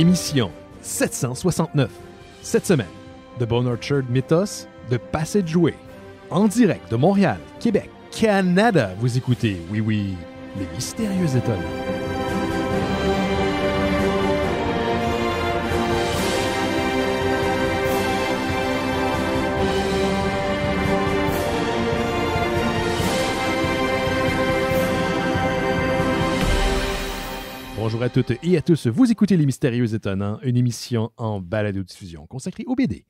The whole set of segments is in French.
émission 769. Cette semaine, The Bone Orchard Mythos de Passage Way, En direct de Montréal, Québec, Canada, vous écoutez, oui oui, les mystérieux étonnants. bonjour à toutes et à tous. Vous écoutez Les Mystérieux Étonnants, une émission en balado-diffusion consacrée au BD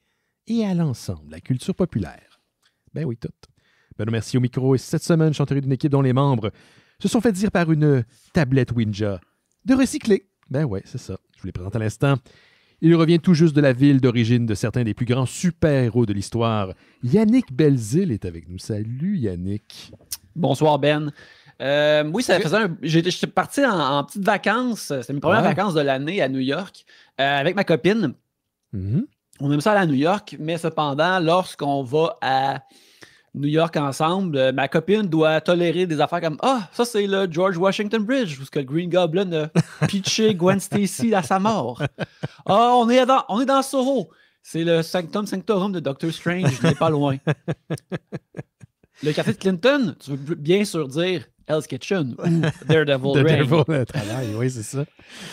et à l'ensemble, la culture populaire. Ben oui, toutes. Ben, merci au micro et cette semaine, chanterie d'une équipe dont les membres se sont fait dire par une tablette Winja de recycler. Ben oui, c'est ça. Je vous les présente à l'instant. Il revient tout juste de la ville d'origine de certains des plus grands super-héros de l'histoire. Yannick Belzil est avec nous. Salut Yannick. Bonsoir Ben. Euh, oui, ça faisait J'étais parti en, petite vacances. C'était mes premières vacances de l'année à New York euh, avec ma copine. Mm-hmm. On aime ça à New York, mais cependant, lorsqu'on va à New York ensemble, euh, ma copine doit tolérer des affaires comme Ah, ça c'est le George Washington Bridge, où le Green Goblin a pitché Gwen Stacy à sa mort. Ah, on est dans, on est dans Soho. C'est le Sanctum Sanctorum de Doctor Strange, je n'ai pas loin. Le café de Clinton, tu veux bien sûr dire Hell's Kitchen ou Daredevil The Ring. Daredevil travail, oui, c'est ça.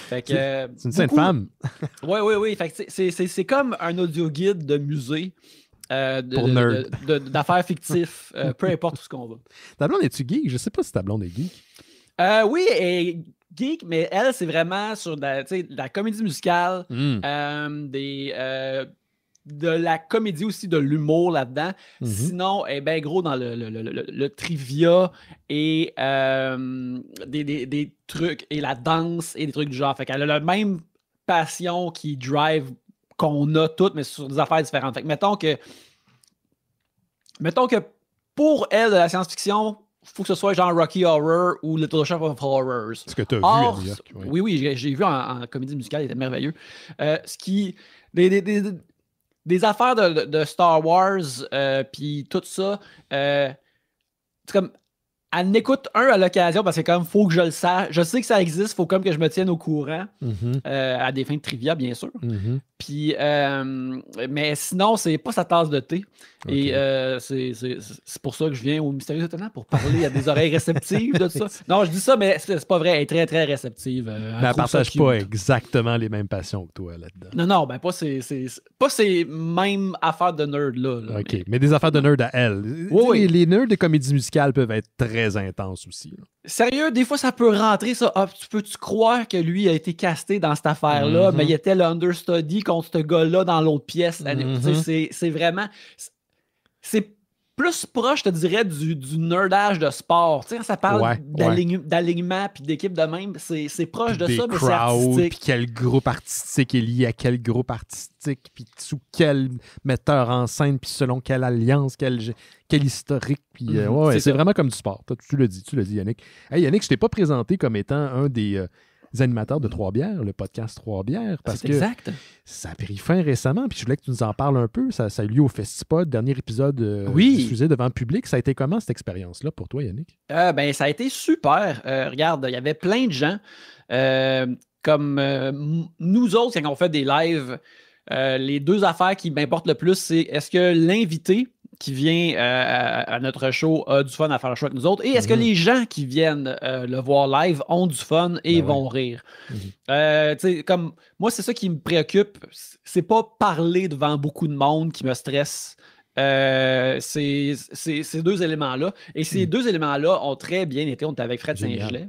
Fait que, c'est euh, une sainte femme. oui, oui, oui. c'est, comme un audio guide de musée. Euh, d'affaires fictives, euh, peu importe où ce qu'on va. Tablon es-tu geek? Je sais pas si Tablon est geek. oui, est geek, mais elle, c'est vraiment sur de la, comédie musicale, hmm. des de la comédie aussi, de l'humour là-dedans. Mhm. Sinon, eh ben gros dans le, le, trivia et euh, des, trucs et la danse et des trucs du genre. Fait qu'elle a la même passion qui drive qu'on a toutes, mais sur des affaires différentes. Fait que mettons que mettons que pour elle, de la science-fiction, faut que ce soit genre Rocky Horror ou Little Shop of Horrors. Ce que tu as vu hein, oui. oui, j'ai vu en, comédie musicale, il était merveilleux. Euh, ce qui des affaires de, Star Wars, euh, puis tout ça. Euh, c'est comme elle n'écoute un à l'occasion parce que comme faut que je le sache. Je sais que ça existe, faut comme que je me tienne au courant mhm. euh, à des fins de trivia, bien sûr. Mhm. Puis, euh, mais sinon, c'est pas sa tasse de thé. Et euh, c'est pour ça que je viens au Mystérieux Étonnant pour parler à des oreilles réceptives de ça. Non, je dis ça, mais c'est pas vrai. Elle est très, très réceptive. mais elle partage pas exactement les mêmes passions que toi là-dedans. Non, non, ben pas ces, pas mêmes affaires de nerd là. OK, mais... des affaires de nerd à elle. Oui, Les, les nerds des comédies musicales peuvent être très intense aussi. Sérieux, des fois, ça peut rentrer, ça. Ah, tu peux-tu croire que lui a été casté dans cette affaire-là, mm-hmm. mais il était l'understudy contre ce gars-là dans l'autre pièce? Mm-hmm. C'est vraiment. C'est plus proche, je te dirais, du, du nerdage de sport. Tu sais, ça parle d'alignement puis d'équipe de même, c'est proche de ça, mais c'est Puis quel groupe artistique est lié à quel groupe artistique, puis sous quel metteur en scène, puis selon quelle alliance, quel, quel historique. Puis euh, mhm, ouais, c'est vraiment comme du sport. Tu, le dis, tu le dis, Yannick. Hey, Yannick, je t'ai pas présenté comme étant un des... Euh, animateurs de Trois-Bières, le podcast Trois-Bières, parce que ça a pris fin récemment, puis je voulais que tu nous en parles un peu. Ça, a eu lieu au Festipod, dernier épisode euh, diffusé devant le public. Ça a été comment cette expérience-là pour toi, Yannick? Euh, ben, ça a été super. Euh, regarde, il y avait plein de gens, comme nous autres, quand on fait des lives, les deux affaires qui m'importent le plus, c'est est-ce que l'invité qui vient euh, à, notre show a du fun à faire le show avec nous autres? Et est-ce que mhm. les gens qui viennent euh, le voir live ont du fun et ben vont rire? Mhm. Euh, comme, moi, c'est ça qui me préoccupe. C'est pas parler devant beaucoup de monde qui me stresse. ces, deux éléments-là. Et ces mhm. deux éléments-là ont très bien été. On était avec Fred Saint-Gelais.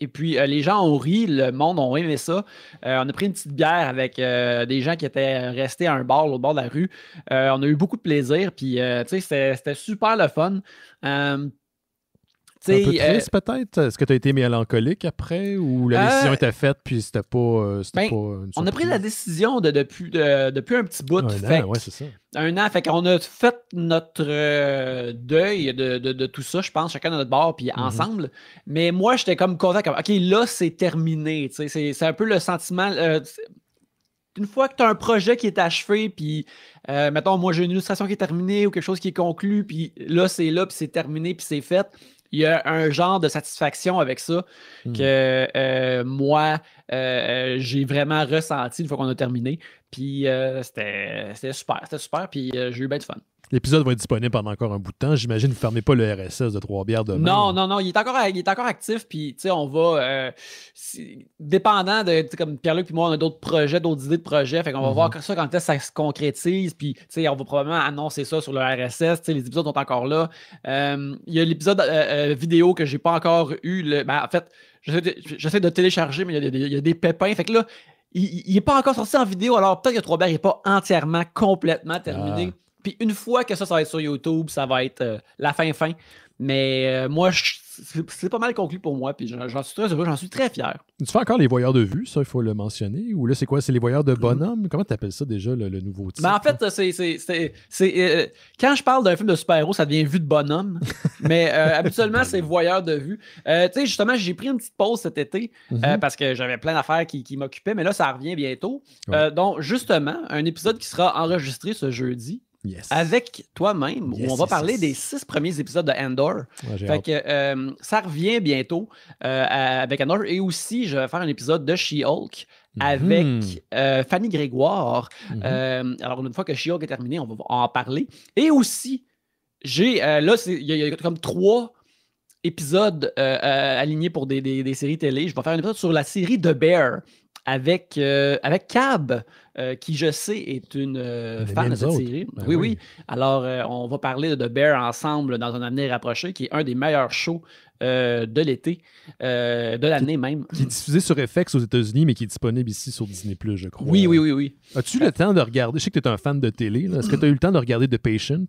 Et puis, euh, les gens ont ri, le monde ont aimé ça. Euh, on a pris une petite bière avec euh, des gens qui étaient restés à un bar, au bord de la rue. on a eu beaucoup de plaisir, puis c'était super le fun un peu euh, triste peut-être. Est-ce que tu as été mélancolique après ou la euh, décision était faite puis c'était pas, euh, ben, On a pris la décision depuis depuis un petit bout. Un fait, Un an, fait qu'on a fait notre deuil de, tout ça, je pense, chacun à notre bord puis mm-hmm. ensemble. Mais moi, j'étais comme content, ok, là c'est terminé. c'est un peu le sentiment une fois que tu as un projet qui est achevé, puis mettons, moi j'ai une illustration qui est terminée ou quelque chose qui est conclu, puis là c'est là, puis c'est terminé, puis c'est fait, il y a un genre de satisfaction avec ça hmm. que euh, moi, euh, euh, j'ai vraiment ressenti une fois qu'on a terminé. Puis euh, c'était super, c'était super, puis euh, j'ai eu bien de fun. L'épisode va être disponible pendant encore un bout de temps. J'imagine vous ne fermez pas le RSS de Trois-Bières demain. Non, non, non, il est encore, il est encore actif, puis tu sais, on va. Euh, dépendant de. Comme Pierre-Luc et moi, on a d'autres projets, d'autres idées de projets, fait qu'on va mhm. voir ça quand ça se concrétise, puis tu sais, on va probablement annoncer ça sur le RSS. Tu sais, les épisodes sont encore là. Il y a l'épisode vidéo que j'ai pas encore eu. Le, ben, en fait, j'essaie de, télécharger, mais il y, y, a des pépins. Fait que là, il n'est pas encore sorti en vidéo, alors peut-être que Trois Bières n'est pas entièrement, complètement terminé. Ah. Puis une fois que ça, ça va être sur YouTube, ça va être euh, la fin fin. Mais euh, moi, c'est pas mal conclu pour moi, puis j'en suis très j'en suis très fier. Tu fais encore les voyeurs de vue, ça, il faut le mentionner. Ou là, c'est quoi C'est les voyeurs de mm-hmm. bonhomme Comment tu appelles ça déjà, le, nouveau ben, titre En fait, c'est. Euh, quand je parle d'un film de super-héros, ça devient vue de bonhomme. mais euh, habituellement, c'est voyeurs de vue. tu sais, justement, j'ai pris une petite pause cet été mm-hmm. parce que j'avais plein d'affaires qui, m'occupaient, mais là, ça revient bientôt. donc, justement, un épisode qui sera enregistré ce jeudi avec toi-même, on va parler des six premiers épisodes de Andor. Euh, ça revient bientôt euh, avec Andor. Et aussi, je vais faire un épisode de She-Hulk mhm. avec euh, Fanny Grégoire. Mhm. alors, une fois que She-Hulk est terminé, on va en parler. Et aussi, j'ai là, il y, a comme trois épisodes alignés pour des, séries télé. Je vais faire un épisode sur la série de Bear avec, euh, avec Cab, euh, qui je sais est une euh, fan de cette série. Ben oui, oui, Alors, on va parler de The Bear ensemble dans un avenir rapproché, qui est un des meilleurs shows de l'été, de l'année même. Qui est diffusé sur FX aux États-Unis, mais qui est disponible ici sur Disney, je crois. Oui, oui, oui. oui. As-tu le temps de regarder Je sais que tu es un fan de télé. Est-ce que tu as eu le temps de regarder The Patient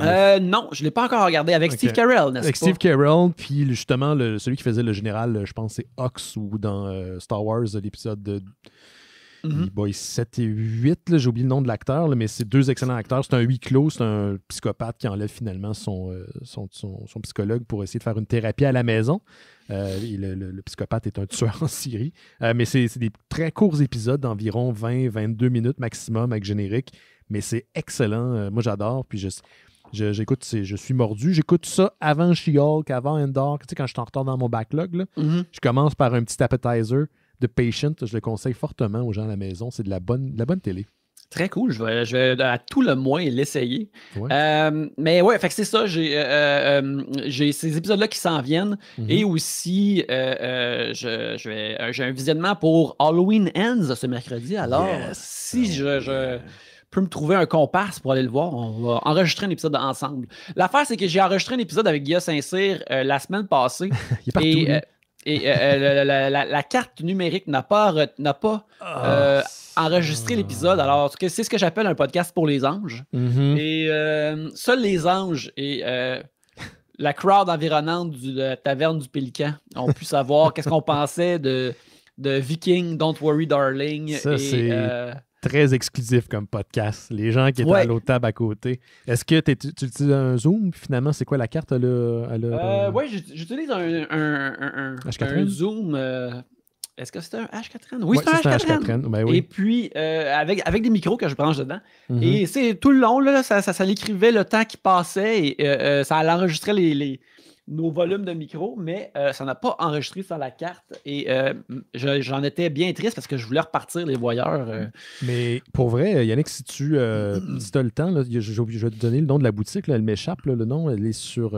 euh, non, je ne l'ai pas encore regardé avec Steve Carell, n'est-ce pas? Avec Steve Carell, puis justement, le, celui qui faisait le général, je pense, c'est Ox ou dans euh, Star Wars, l'épisode de. Mhm. Boy 7 et 8, j'ai oublié le nom de l'acteur, mais c'est deux excellents acteurs. C'est un huis clos, c'est un psychopathe qui enlève finalement son, euh, son, psychologue pour essayer de faire une thérapie à la maison. et le, psychopathe est un tueur en Syrie. mais c'est des très courts épisodes d'environ 20-22 minutes maximum avec générique. Mais c'est excellent. moi, j'adore. Puis je, j'écoute, je suis mordu. J'écoute ça avant She-Hulk, avant Endor. Tu sais, quand je suis en retard dans mon backlog, mhm. je commence par un petit appetizer de Patient. Je le conseille fortement aux gens à la maison. C'est de la bonne, la bonne télé. Très cool. Je vais, à tout le moins l'essayer. Euh, mais ouais, fait c'est ça. Euh, euh, j'ai, ces épisodes-là qui s'en viennent. Mhm. Et aussi, je, vais, j'ai un visionnement pour Halloween Ends ce mercredi. Alors, si je peut me trouver un compas pour aller le voir. On va enregistrer un épisode ensemble. L'affaire, c'est que j'ai enregistré un épisode avec Guillaume Saint-Cyr euh, la semaine passée. et, euh, euh, la, carte numérique n'a pas, ah. enregistré l'épisode. Alors, c'est ce que j'appelle un podcast pour les anges. Mm-hmm. Et seuls les anges et la crowd environnante du la taverne du Pélican ont pu savoir qu'est-ce qu'on pensait de, Viking, Don't Worry Darling. c'est très exclusif comme podcast. Les gens qui étaient à l'autre table à côté. Est-ce que tu, utilises un Zoom? Finalement, c'est quoi la carte? Oui, euh, euh, ouais, j'utilise un, Zoom. Euh, est-ce que c'est un H4N? Oui, c'est un H4N. Ben et puis, avec, avec des micros que je branche dedans. Mhm. Et tout le long, là, ça, ça, l'écrivait le temps qui passait et ça enregistrait les nos volumes de micro, mais euh, ça n'a pas enregistré sur la carte. Et euh, j'en étais bien triste parce que je voulais repartir les voyeurs. Euh. Mais pour vrai, Yannick, si tu si as le temps, je, vais te donner le nom de la boutique, elle m'échappe, le nom, elle est sur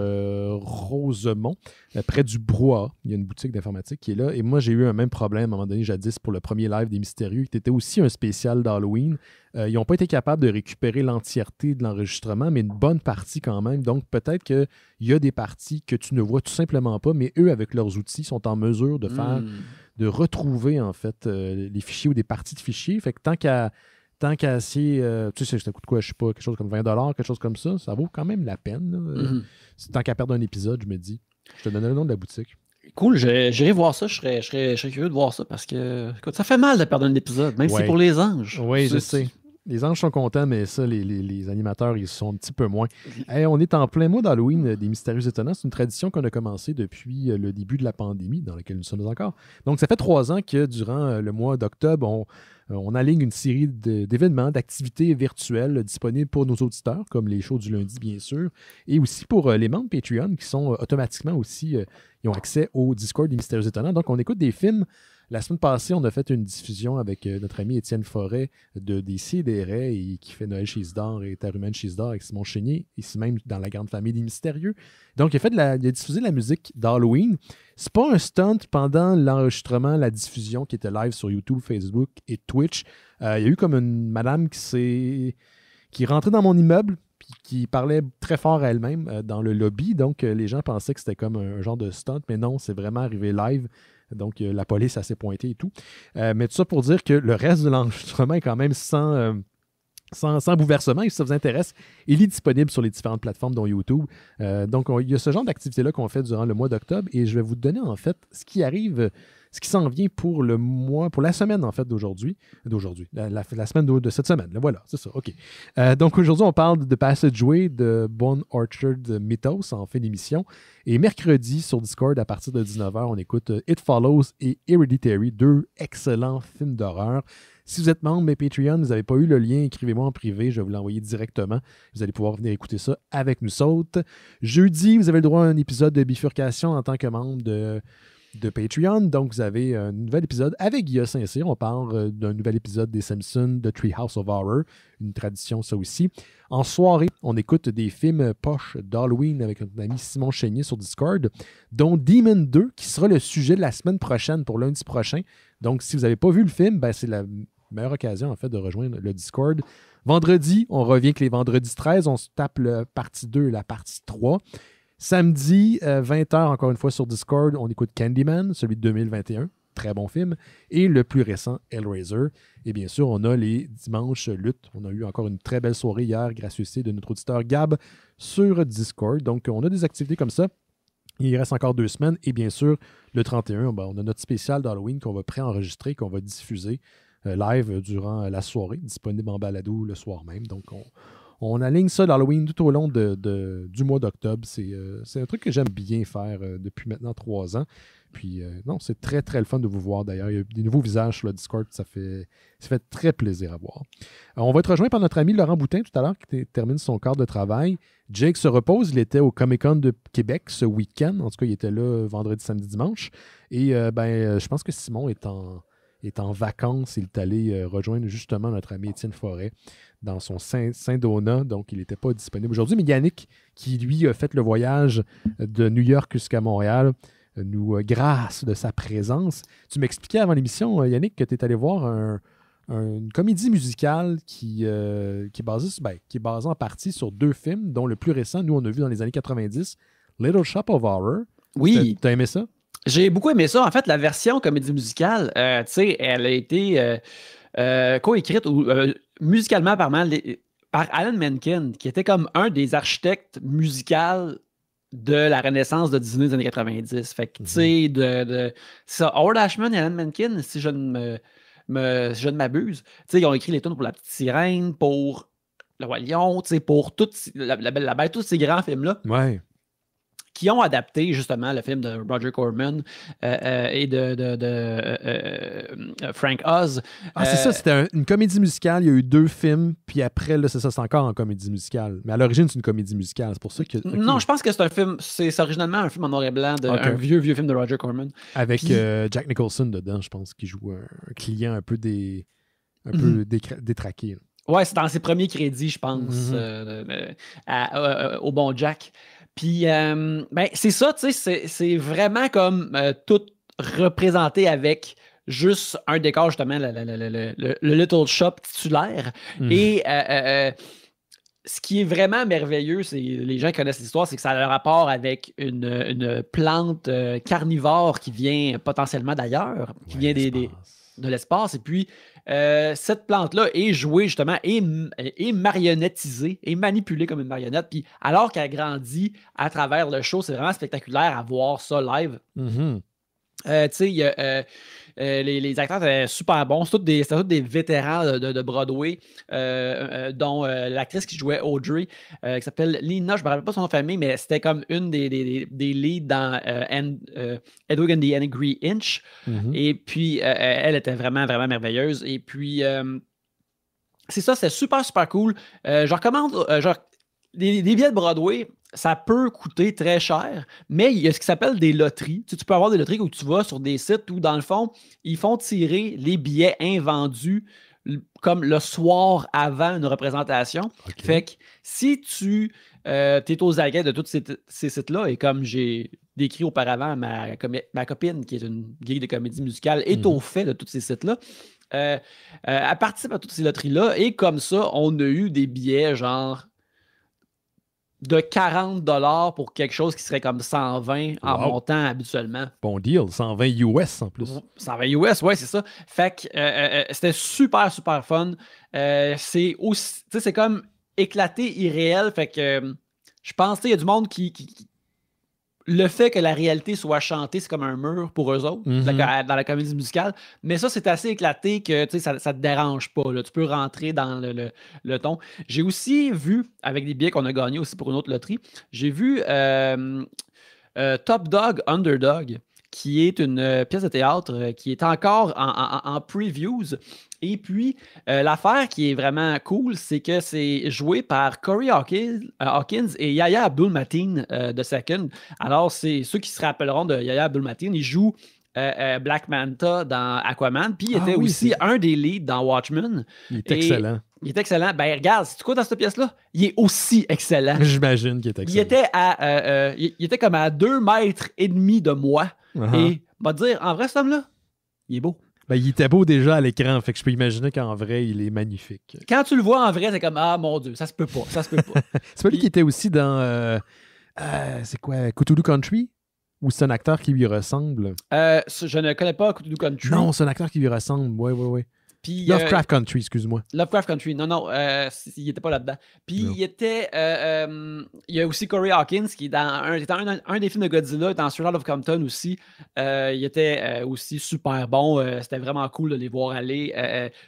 Rosemont. Euh, près du Brois. Il y a une boutique d'informatique qui est là. Et moi, j'ai eu un même problème à un moment donné, jadis, pour le premier live des Mystérieux, qui était aussi un spécial d'Halloween. Euh, ils n'ont pas été capables de récupérer l'entièreté de l'enregistrement, mais une bonne partie quand même. Donc, peut-être qu'il y a des parties que tu ne vois tout simplement pas, mais eux, avec leurs outils, sont en mesure de faire, hmm. de retrouver, en fait, euh, les fichiers ou des parties de fichiers. Fait que tant qu'à tant qu'à essayer, tu sais, ça coûte quoi, je sais pas, quelque chose comme 20 quelque chose comme ça, ça vaut quand même la peine. C'est hmm. Tant qu'à perdre un épisode, je me dis, je te donne le nom de la boutique. Cool, j'irai voir ça. Je serais, curieux de voir ça parce que ça fait mal de perdre un épisode, même si c'est pour les anges. Oui, je sais. Les anges sont contents, mais ça, les, animateurs, ils sont un petit peu moins. Et on est en plein mois d'Halloween euh, des Mystérieux Étonnants. C'est une tradition qu'on a commencée depuis euh, le début de la pandémie, dans laquelle nous sommes encore. Donc, ça fait trois ans que durant euh, le mois d'octobre, on, euh, on aligne une série d'événements, d'activités virtuelles euh, disponibles pour nos auditeurs, comme les shows du lundi, bien sûr, et aussi pour euh, les membres Patreon qui sont automatiquement aussi, ils ont accès au Discord des Mystérieux Étonnants. Donc, on écoute des films la semaine passée, on a fait une diffusion avec euh, notre ami Étienne Forêt de DC des qui fait Noël chez Isdor et chez et avec Simon Chénier, ici même dans la grande famille des mystérieux. Donc, il a, fait de la, diffusé de la musique d'Halloween. C'est pas un stunt pendant l'enregistrement, la diffusion qui était live sur YouTube, Facebook et Twitch. Euh, il y a eu comme une madame qui s'est. qui rentrait dans mon immeuble, qui parlait très fort à elle-même euh, dans le lobby. Donc, les gens pensaient que c'était comme un, genre de stunt, mais non, c'est vraiment arrivé live. Donc, euh, la police, assez s'est pointée et tout. Euh, mais tout ça pour dire que le reste de l'enregistrement est quand même euh, sans. Sans, bouleversement. Et si ça vous intéresse, il est disponible sur les différentes plateformes, dont YouTube. donc, il y a ce genre d'activité-là qu'on fait durant le mois d'octobre. Et je vais vous donner, en fait, ce qui arrive ce qui s'en vient pour le mois, pour la semaine en fait d'aujourd'hui, d'aujourd'hui, la, semaine de, cette semaine. voilà, c'est ça, OK. Euh, donc aujourd'hui, on parle de Passageway de Bone Orchard Mythos en fin d'émission. Et mercredi sur Discord, à partir de 19h, on écoute euh, It Follows et Hereditary, deux excellents films d'horreur. Si vous êtes membre de Patreon, vous n'avez pas eu le lien, écrivez-moi en privé, je vais vous l'envoyer directement. Vous allez pouvoir venir écouter ça avec nous saute. Jeudi, vous avez le droit à un épisode de bifurcation en tant que membre de de Patreon. Donc, vous avez un nouvel épisode avec Guillaume Saint-Cyr. On parle euh, d'un nouvel épisode des Simpsons de Treehouse of Horror. Une tradition, ça aussi. En soirée, on écoute des films poches d'Halloween avec notre ami Simon Chénier sur Discord, dont Demon 2, qui sera le sujet de la semaine prochaine pour lundi prochain. Donc, si vous n'avez pas vu le film, ben, c'est la meilleure occasion, en fait, de rejoindre le Discord. Vendredi, on revient que les vendredis 13, on se tape la partie 2 et la partie 3. Samedi, 20h, euh, encore une fois sur Discord, on écoute Candyman, celui de 2021. Très bon film. Et le plus récent, Hellraiser. Et bien sûr, on a les dimanches lutte. On a eu encore une très belle soirée hier, grâce aussi de notre auditeur Gab sur Discord. Donc, on a des activités comme ça. Il reste encore deux semaines. Et bien sûr, le 31, ben, on a notre spécial d'Halloween qu'on va préenregistrer, qu'on va diffuser euh, live durant la soirée, disponible en balado le soir même. Donc, on, on aligne ça l'Halloween tout au long du mois d'octobre. Euh, c'est un truc que j'aime bien faire euh, depuis maintenant trois ans. Puis euh, non, c'est très, très le fun de vous voir d'ailleurs. Il y a des nouveaux visages sur le Discord. Ça fait, fait très plaisir à voir. on va être rejoint par notre ami Laurent Boutin tout à l'heure qui termine son quart de travail. Jake se repose. Il était au Comic Con de Québec ce week-end. En tout cas, il était là vendredi, samedi, dimanche. Et ben, je pense que Simon est en est en vacances. Il est allé rejoindre justement notre ami Étienne Forêt dans son Saint-Donat, donc il n'était pas disponible aujourd'hui. Mais Yannick, qui lui a fait le voyage de New York jusqu'à Montréal, euh, nous euh, grâce de sa présence. Tu m'expliquais avant l'émission, euh, Yannick, que tu es allé voir un, une comédie musicale qui, ben, qui, est basée, en partie sur deux films, dont le plus récent, nous, on a vu dans les années 90, Little Shop of Horror. Oui. as aimé ça? J'ai beaucoup aimé ça. En fait, la version comédie musicale, tu sais, elle a été co-écrite ou musicalement par mal, par Alan Menken, qui était comme un des architectes musicaux de la renaissance de Disney des années 90. Fait que, tu sais, mhm. de, ça, Howard Ashman et Alan Menken, si je ne me, ne m'abuse, tu sais, ils ont écrit les tunes pour La Petite Sirène, pour Le Roi Lion, tu sais, pour toute la, Belle la tous ces grands films-là. Ouais qui ont adapté justement le film de Roger Corman euh, euh, et de, euh, Frank Oz. Ah, c'est ça, c'était une comédie musicale. Il y a eu deux films, puis après, là, c'est ça, c'est encore en comédie musicale. Mais à l'origine, c'est une comédie musicale. C'est pour ça que. Non, je pense que c'est un film, c'est originalement un film en noir et blanc, un vieux, vieux film de Roger Corman. Avec Jack Nicholson dedans, je pense, qui joue un, client un peu, des, un peu mhm. détraqué. Oui, Ouais, c'est dans ses premiers crédits, je pense, mhm. au bon Jack. Puis, euh, ben, c'est ça, tu sais, c'est vraiment comme euh, tout représenté avec juste un décor, justement, le, Little Shop titulaire. Hmm. Et euh, ce qui est vraiment merveilleux, c'est les gens qui connaissent l'histoire, c'est que ça a le rapport avec une, plante carnivore qui vient potentiellement d'ailleurs, qui vient des, de l'espace. Et puis, euh, cette plante-là est jouée justement, est, euh, marionnettisée, est manipulée comme une marionnette. Puis alors qu'elle grandit à travers le show, c'est vraiment spectaculaire à voir ça live. Mm-hmm. Euh, tu sais, il y a euh, les, acteurs étaient super bons. C'était tous des, des vétérans de, Broadway, euh, euh, dont l'actrice qui jouait Audrey, qui s'appelle Lina, je ne me rappelle pas son nom de famille, mais c'était comme une des, des, des leads dans and, and the Angry Inch. Mm-hmm. Et puis, elle était vraiment, vraiment merveilleuse. Et puis, c'est ça, c'est super, super cool. je recommande, genre, des, des, billets de Broadway, ça peut coûter très cher, mais il y a ce qui s'appelle des loteries. Tu, peux avoir des loteries où tu vas sur des sites où, dans le fond, ils font tirer les billets invendus comme le soir avant une représentation. Fait que si tu euh, es aux aguets de tous ces, sites-là, et comme j'ai décrit auparavant, ma, ma, copine, qui est une guide de comédie musicale, est mhm. au fait de tous ces sites-là. Euh, euh, elle participe à toutes ces loteries-là et comme ça, on a eu des billets genre de 40 dollars pour quelque chose qui serait comme 120 en montant habituellement. Bon deal, 120 US en plus. 120 US, ouais, c'est ça. Fait que euh, euh, euh, c'était super super fun. c'est aussi c'est comme éclaté irréel, fait que je pense il y a du monde qui, le fait que la réalité soit chantée, c'est comme un mur pour eux autres mhm. dans la comédie musicale. Mais ça, c'est assez éclaté que ça ne te dérange pas. Tu peux rentrer dans le, ton. J'ai aussi vu, avec des billets qu'on a gagnés aussi pour une autre loterie, j'ai vu euh, euh, Top Dog Underdog qui est une euh, pièce de théâtre qui est encore en previews et puis, euh, l'affaire qui est vraiment cool, c'est que c'est joué par Corey Hawkins, euh, et Yaya Abdul-Mateen euh, de Second. Alors, c'est ceux qui se rappelleront de Yaya Abdul-Mateen, il joue Black Manta dans Aquaman, puis il ah était aussi un des leads dans Watchmen. Il est excellent. Il est excellent. Ben, regarde, tu quoi dans cette pièce-là? Il est aussi excellent. J'imagine qu'il est excellent. Il était, à, il était comme à 2 mètres et demi de moi. Uh-huh. Et, on va dire, en vrai, cet homme-là, il est beau. Ben, il était beau déjà à l'écran, fait que je peux imaginer qu'en vrai, il est magnifique. Quand tu le vois en vrai, c'est comme Ah mon Dieu, ça se peut pas, ça se peut pas. c'est pas lui qui était aussi dans euh, euh, c'est quoi, Cthulhu Country? Ou c'est un acteur qui lui ressemble? Euh, je ne connais pas Cthulhu Country. Non, c'est un acteur qui lui ressemble, oui, oui, oui. Euh, Lovecraft Country, excuse-moi. Lovecraft Country, non, non, euh, il n'était pas là-dedans. Puis il était. Euh, y a aussi Corey Hawkins qui est dans un, des films de Godzilla, dans Sherlock of Compton aussi. il était aussi super bon. C'était vraiment cool de les voir aller.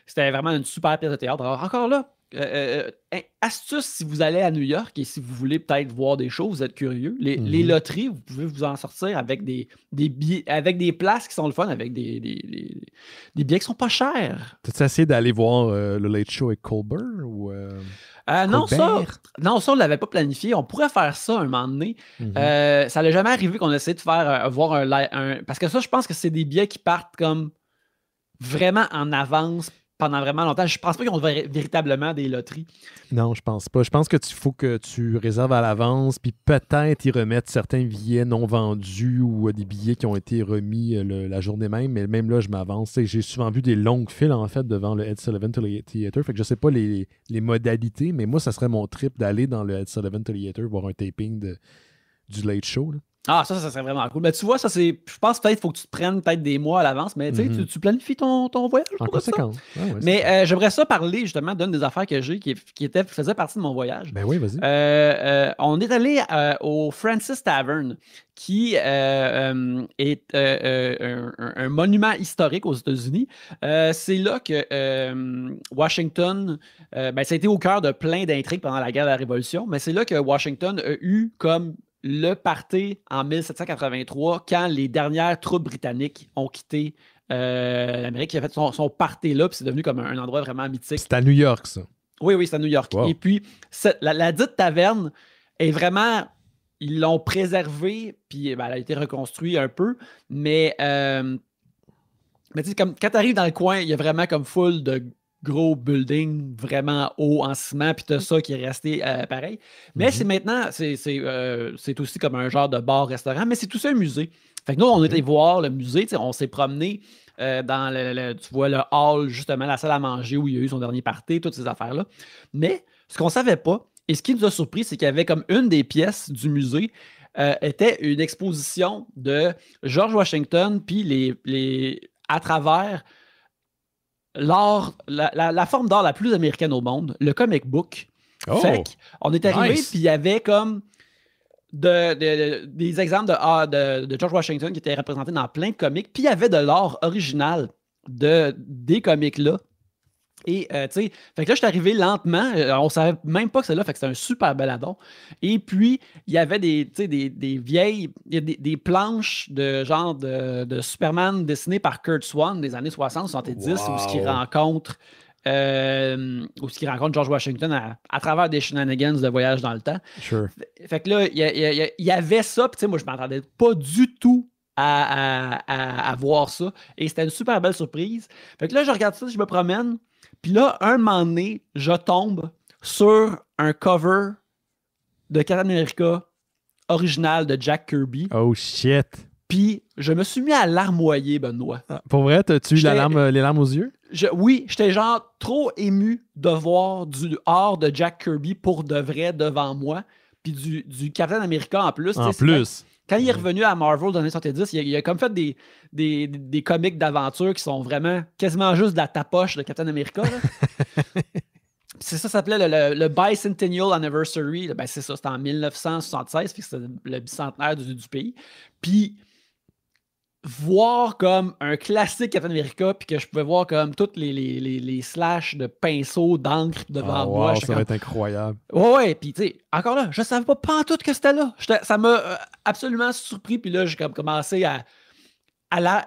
C'était vraiment une super pièce de théâtre. Alors, encore là, euh, euh, euh, astuce si vous allez à New York et si vous voulez peut-être voir des choses, vous êtes curieux. Les, mhm. loteries, vous pouvez vous en sortir avec des, billets, avec des places qui sont le fun, avec des, billets qui sont pas chers. T'as essayé d'aller voir le Late Show avec Colbert non, ça, non, ça, on l'avait pas planifié. On pourrait faire ça un moment donné. Mhm. ça n'est jamais arrivé qu'on essaie de faire voir un, Parce que ça, je pense que c'est des billets qui partent comme vraiment en avance pendant vraiment longtemps. Je pense pas qu'ils ont véritablement des loteries. Non, je pense pas. Je pense que tu faut que tu réserves à l'avance, puis peut-être y remettre certains billets non vendus ou euh, des billets qui ont été remis euh, la journée même. Mais même là, je m'avance. J'ai souvent vu des longues files en fait devant le Ed Sullivan Theater. Fait que je sais pas les, modalités, mais moi, ça serait mon trip d'aller dans le Ed Sullivan Theater voir un taping du Late Show. Ah, ça, ça serait vraiment cool. Mais ben, tu vois, ça, c'est. Je pense peut-être qu'il faut que tu te prennes peut-être des mois à l'avance, mais tu, mhm. planifies ton, ton voyage. En conséquence. Ah mais euh, j'aimerais ça parler justement d'une des affaires que j'ai qui, était, faisait partie de mon voyage. Ben oui, vas-y. Euh, euh, on est allé au Francis Tavern, qui est un, monument historique aux États-Unis. c'est là que Washington, ben, ça a été au cœur de plein d'intrigues pendant la guerre de la Révolution, mais c'est là que Washington a eu comme le parti en 1783 quand les dernières troupes britanniques ont quitté euh, l'Amérique. Ils sont fait son, là, puis c'est devenu comme un, endroit vraiment mythique. C'est à New York, ça. Oui, oui, c'est à New York. Et puis, la, dite taverne est vraiment. Ils l'ont préservée, puis eh ben, elle a été reconstruite un peu, mais. Euh, mais tu sais, comme, quand tu arrives dans le coin, il y a vraiment comme foule de gros building vraiment haut en ciment, puis tout mm. ça qui est resté euh, pareil. Mais mm-hmm. c'est maintenant, euh, c'est aussi comme un genre de bar-restaurant, mais c'est tout ça un musée. Fait que nous, on était mm-hmm. voir le musée, on s'est promené euh, dans le, tu vois, le hall, justement, la salle à manger où il y a eu son dernier party, toutes ces affaires-là. Mais ce qu'on savait pas, et ce qui nous a surpris, c'est qu'il y avait comme une des pièces du musée était une exposition de George Washington, puis les, les, à travers l'art, la, forme d'art la plus américaine au monde, le comic book. Oh, on est arrivé, puis il y avait comme des exemples ah, de, de, George Washington qui étaient représentés dans plein de comics, puis il y avait de l'art original de, des comics-là et euh, tu sais, fait que là, je suis arrivé lentement. On euh, on savait même pas que c'était là, fait que c'était un super baladon. Et puis, il y avait des, des, des vieilles, des, des, planches de genre de, Superman dessinées par Kurt Swan des années 60, 70, ou où ce qu'il rencontre. Euh, ce qui rencontre George Washington à, travers des shenanigans de voyage dans le temps. Fait, que là, il y, avait ça, puis moi, je m'attendais pas du tout à, voir ça. Et c'était une super belle surprise. Fait que là, je regarde ça, je me promène, puis là, un moment donné, je tombe sur un cover de Captain America original de Jack Kirby. Oh shit! Puis je me suis mis à larmoyer, Benoît. Ah, pour vrai, t'as-tu eu euh, les larmes aux yeux? oui, j'étais genre trop ému de voir du hors de Jack Kirby pour de vrai devant moi, puis du, du Captain America en plus. En plus! Quand il est mhm. revenu à Marvel dans les 70, il a, comme fait des, des, comics d'aventure qui sont vraiment quasiment juste de la tapoche de Captain America. c'est ça, ça s'appelait le, Bicentennial Anniversary. Ben, c'est ça, c'était en 1976, puis c'était le bicentenaire du, du pays. Puis voir comme un classique Captain America, puis que je pouvais voir comme toutes les, les, slashs de pinceaux, d'encre devant ah, moi. Ça va être incroyable. Ouais, ouais puis tu sais, encore là, je savais pas pantoute que c'était là. Ça m'a euh, absolument surpris, puis là, j'ai comme commencé à, à,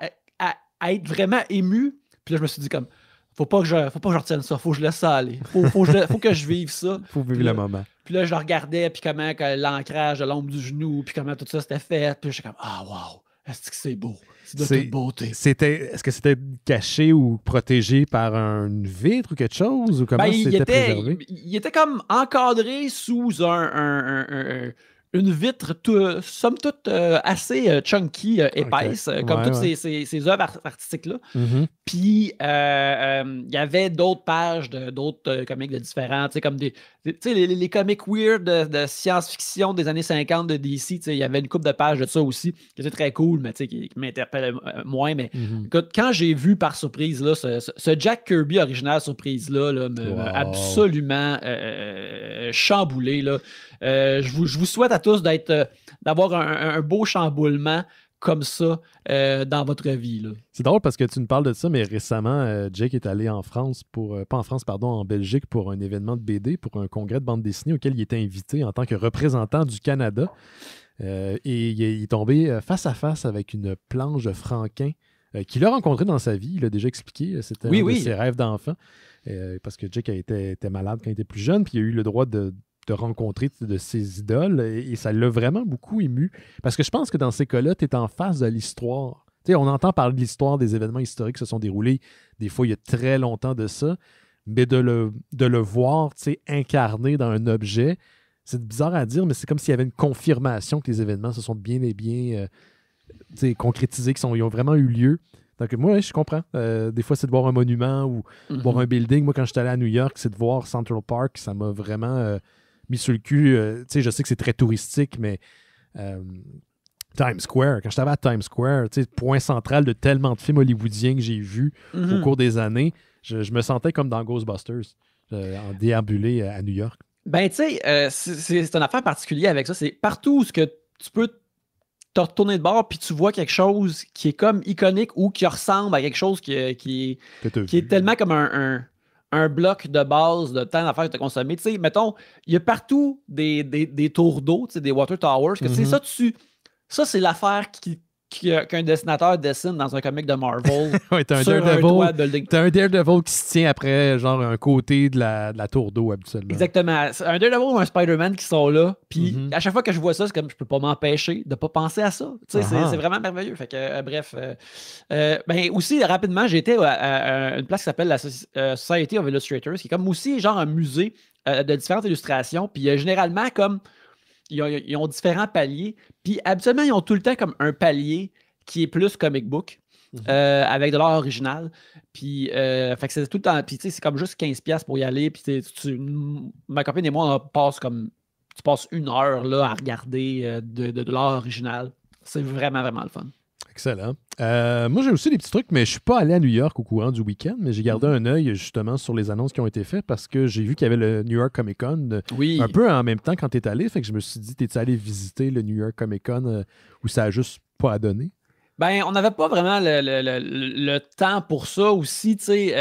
être vraiment ému, puis là, je me suis dit comme, faut pas que je, faut pas que je retienne ça, faut que je laisse ça aller, faut, faut, que je vive ça. faut vivre le moment. Puis là, je regardais, puis comment l'ancrage de l'ombre du genou, puis comment tout ça c'était fait, puis j'étais comme, ah, wow est-ce que c'est beau? C'est de toute beauté. C'était, est-ce que c'était caché ou protégé par une vitre ou quelque chose? Ou comment ben, c'était il était, Il, était comme encadré sous un, une vitre somme toute euh, assez euh, chunky, euh, épaisse, comme toutes Ces, œuvres artistiques-là. Mm-hmm. Puis il y avait d'autres pages d'autres comics de différents, comme des, tu sais, les, les, comics weird de, science-fiction des années 50 de DC, il y avait une coupe de pages de ça aussi, qui était très cool, mais qui, qui euh, euh, moins. Mais mhm. quand j'ai vu par surprise là, ce, Jack Kirby original surprise-là, là, absolument chamboulé. je, vous, souhaite à tous euh, d'avoir un, beau chamboulement comme ça euh, dans votre vie. C'est drôle parce que tu nous parles de ça, mais récemment, euh, Jake est allé en France pour, euh, pas en France, pardon, en Belgique pour un événement de BD, pour un congrès de bande dessinée auquel il était invité en tant que représentant du Canada. et il est, tombé face à face avec une planche de Franquin qu'il a rencontré dans sa vie. Il a déjà expliqué. C'était ses rêves d'enfant. parce que Jake a été, était malade quand il était plus jeune, puis il a eu le droit de, de rencontrer de ses idoles et, ça l'a vraiment beaucoup ému. Parce que je pense que dans ces cas-là, tu es en face de l'histoire. on entend parler de l'histoire des événements historiques qui se sont déroulés, des fois il y a très longtemps de ça, mais de le, de le voir incarné dans un objet, c'est bizarre à dire, mais c'est comme s'il y avait une confirmation que les événements se sont bien et bien euh, concrétisés, qu'ils ont vraiment eu lieu. Donc, moi, je comprends. Euh, des fois, c'est de voir un monument ou mm-hmm. voir un building. Moi, quand je suis allé à New York, c'est de voir Central Park. Ça m'a vraiment. Euh, mis sur le cul. Euh, tu sais, je sais que c'est très touristique, mais euh, Times Square, quand j'étais à Times Square, tu sais, point central de tellement de films hollywoodiens que j'ai vus au mhm. cours des années, je, me sentais comme dans Ghostbusters, euh, en déambulé à New York. Ben, tu sais, c'est une affaire particulière avec ça. C'est partout où ce que tu peux te retourner de bord puis tu vois quelque chose qui est comme iconique ou qui ressemble à quelque chose qui, est tellement comme un, un bloc de base de temps d'affaires que tu as consommé. Tu sais, mettons, il y a partout des, des, des tours d'eau, des water towers. Que, mm-hmm. Ça, tu, ça c'est l'affaire qui qu'un dessinateur dessine dans un comic de Marvel. oui, t'as un, Daredevil, qui se tient après, genre, un côté de la, tour d'eau, habituellement. Exactement. Un Daredevil ou un Spider-Man qui sont là. Puis mm-hmm. à chaque fois que je vois ça, c'est comme je peux pas m'empêcher de pas penser à ça. Tu sais, C'est vraiment merveilleux. Fait que, euh, bref. Euh, euh, ben, aussi, rapidement, j'étais à, à, une place qui s'appelle la Society of Illustrators, qui est comme aussi, genre, un musée de différentes illustrations. Puis généralement, comme ils ont, différents paliers. Puis habituellement, ils ont tout le temps comme un palier qui est plus comic book. Mhm. Euh, avec de l'art original. Puis, euh, fait que c'est tout le temps. Puis, tu sais, c'est comme juste 15$ pour y aller. Puis, tu, ma copine et moi, on passe comme. Tu passes une heure là, à regarder euh, de, de, de l'art original. C'est vraiment, vraiment le fun. Excellent. Euh, moi, j'ai aussi des petits trucs, mais je suis pas allé à New York au courant du week-end, mais j'ai gardé mm. un œil justement sur les annonces qui ont été faites parce que j'ai vu qu'il y avait le New York Comic Con euh, un peu en même temps quand tu es allé. Fait que je me suis dit, tu es allé visiter le New York Comic Con euh, où ça a juste pas à donner? Ben, on n'avait pas vraiment le, temps pour ça aussi, tu sais.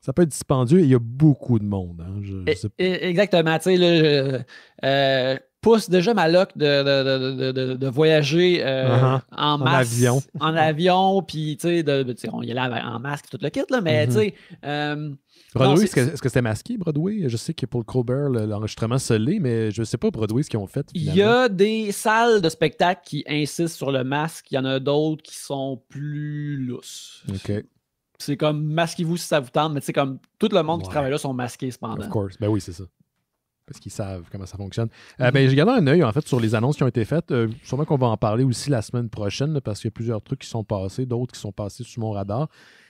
ça peut être dispendieux et il y a beaucoup de monde. Hein, e, e, exactement. Tu sais, pousse déjà ma de, voyager euh, uh-huh. en masque, En avion. en avion, puis tu sais, on y là en masque, tout le kit, là, mais mm-hmm. tu sais. Euh, Broadway, est-ce que c'était masqué, Broadway? Je sais que pour le Colbert, l'enregistrement l'est, mais je sais pas Broadway ce qu'ils ont fait. Il y a des salles de spectacle qui insistent sur le masque. Il y en a d'autres qui sont plus lousses. OK. C'est comme masquez-vous si ça vous tente, mais c'est comme tout le monde qui travaille là sont masqués cependant. Of Ben oui, c'est ça parce qu'ils savent comment ça fonctionne. Euh, mhm. ben, j'ai gardé un œil en fait sur les annonces qui ont été faites. Euh, sûrement qu'on va en parler aussi la semaine prochaine parce qu'il y a plusieurs trucs qui sont passés, d'autres qui sont passés sous mon radar.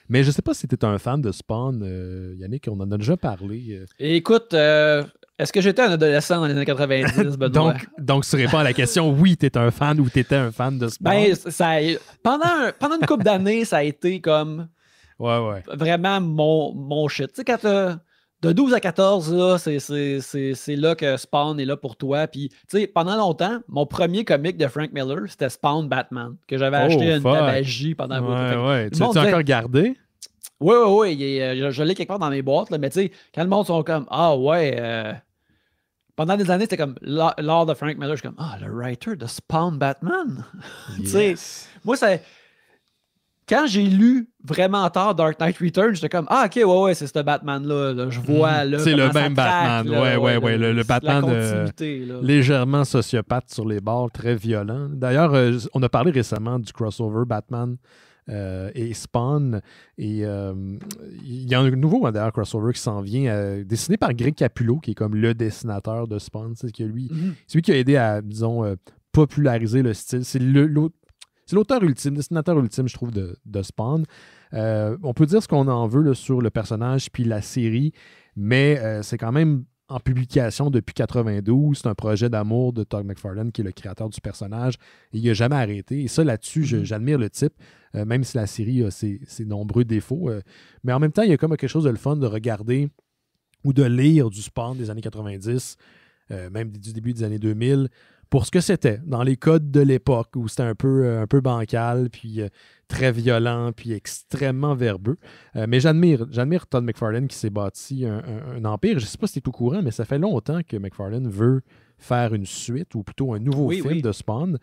Mais je ne sais pas si tu es un fan de Spawn, euh, Yannick, on en a déjà parlé. Écoute, est-ce que j'étais un adolescent dans les années 90, donc, donc, tu réponds à la question, oui, tu étais un fan ou tu étais un fan de Spawn? Ben, pendant, pendant une couple d'années, ça a été comme... Vraiment mon, mon shit. Tu sais, quand de 12 à 14, là, c'est, là que Spawn est là pour toi. Puis, tu sais, pendant longtemps, mon premier comic de Frank Miller, c'était Spawn Batman, que j'avais oh, acheté à une tabagie pendant ouais, beaucoup ouais. Tu l'as encore gardé? Oui, oui, oui. Euh, je, l'ai quelque part dans mes boîtes, mais tu sais, quand le monde sont comme Ah ouais, euh, pendant des années, c'était comme l'art de Frank Miller, je suis comme Ah, le writer de Spawn Batman. tu sais, moi, c'est quand j'ai lu vraiment tard Dark Knight Returns, j'étais comme Ah, ok, ouais, ouais, c'est ce Batman-là. je vois. Mmh, c'est le même Batman. ouais, ouais, ouais, Le, Batman euh, légèrement sociopathe sur les bords, très violent. D'ailleurs, euh, on a parlé récemment du crossover Batman. Euh, et Spawn. Et il y a un nouveau, hein, d'ailleurs, crossover qui s'en vient, dessiné par Greg Capullo, qui est comme le dessinateur de Spawn. C'est mhm. lui, qui a aidé à, disons, populariser le style. C'est l'autre c'est l'auteur ultime, dessinateur ultime, je trouve, de, Spawn. Euh, on peut dire ce qu'on en veut sur le personnage puis la série, mais euh, c'est quand même en publication depuis 92. C'est un projet d'amour de Todd McFarlane, qui est le créateur du personnage. il n'a jamais arrêté. Et ça, là-dessus, mm-hmm. j'admire le type, euh, même si la série a ses, nombreux défauts. mais en même temps, il y a comme quelque chose de le fun de regarder ou de lire du Spawn des années 90, même du début des années 2000 pour ce que c'était, dans les codes de l'époque où c'était un peu, euh, un peu bancal, puis euh, très violent, puis extrêmement verbeux. Euh, mais j'admire, j'admire Todd McFarlane qui s'est bâti un, empire. Je ne sais pas si c'est tout courant, mais ça fait longtemps que McFarlane veut faire une suite ou plutôt un nouveau film de Spawn.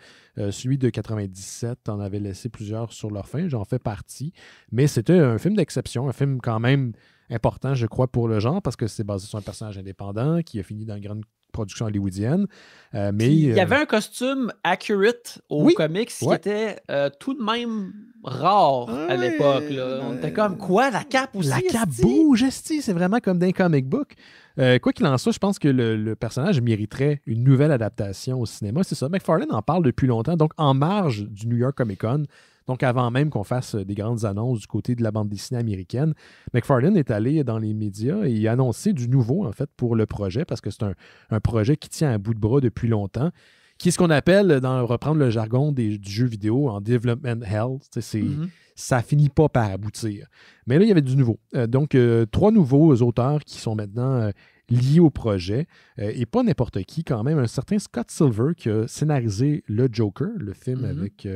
celui de 97 en avait laissé plusieurs sur leur fin, j'en fais partie. Mais c'était un film d'exception, un film quand même important, je crois, pour le genre, parce que c'est basé sur un personnage indépendant qui a fini dans une grande production hollywoodienne. Euh, mais, il y euh, avait un costume accurate au comics qui était euh, tout de même rare à ah l'époque. On était comme quoi, la cape aussi. La cape bouge, c'est vraiment comme d'un comic book. quoi qu'il en soit, je pense que le, personnage mériterait une nouvelle adaptation au cinéma. C'est ça. McFarlane en parle depuis longtemps. Donc, en marge du New York Comic Con, donc, avant même qu'on fasse euh, des grandes annonces du côté de la bande dessinée américaine, McFarlane est allé dans les médias et a annoncé du nouveau, en fait, pour le projet, parce que c'est un, projet qui tient à bout de bras depuis longtemps qui est ce qu'on appelle, euh, dans reprendre le jargon des, du jeu vidéo, en development hell. C'est, mm-hmm. Ça finit pas par aboutir. Mais là, il y avait du nouveau. Euh, donc, trois nouveaux auteurs qui sont maintenant liés au projet, et pas n'importe qui, quand même, un certain Scott Silver qui a scénarisé Le Joker, le film mm-hmm. avec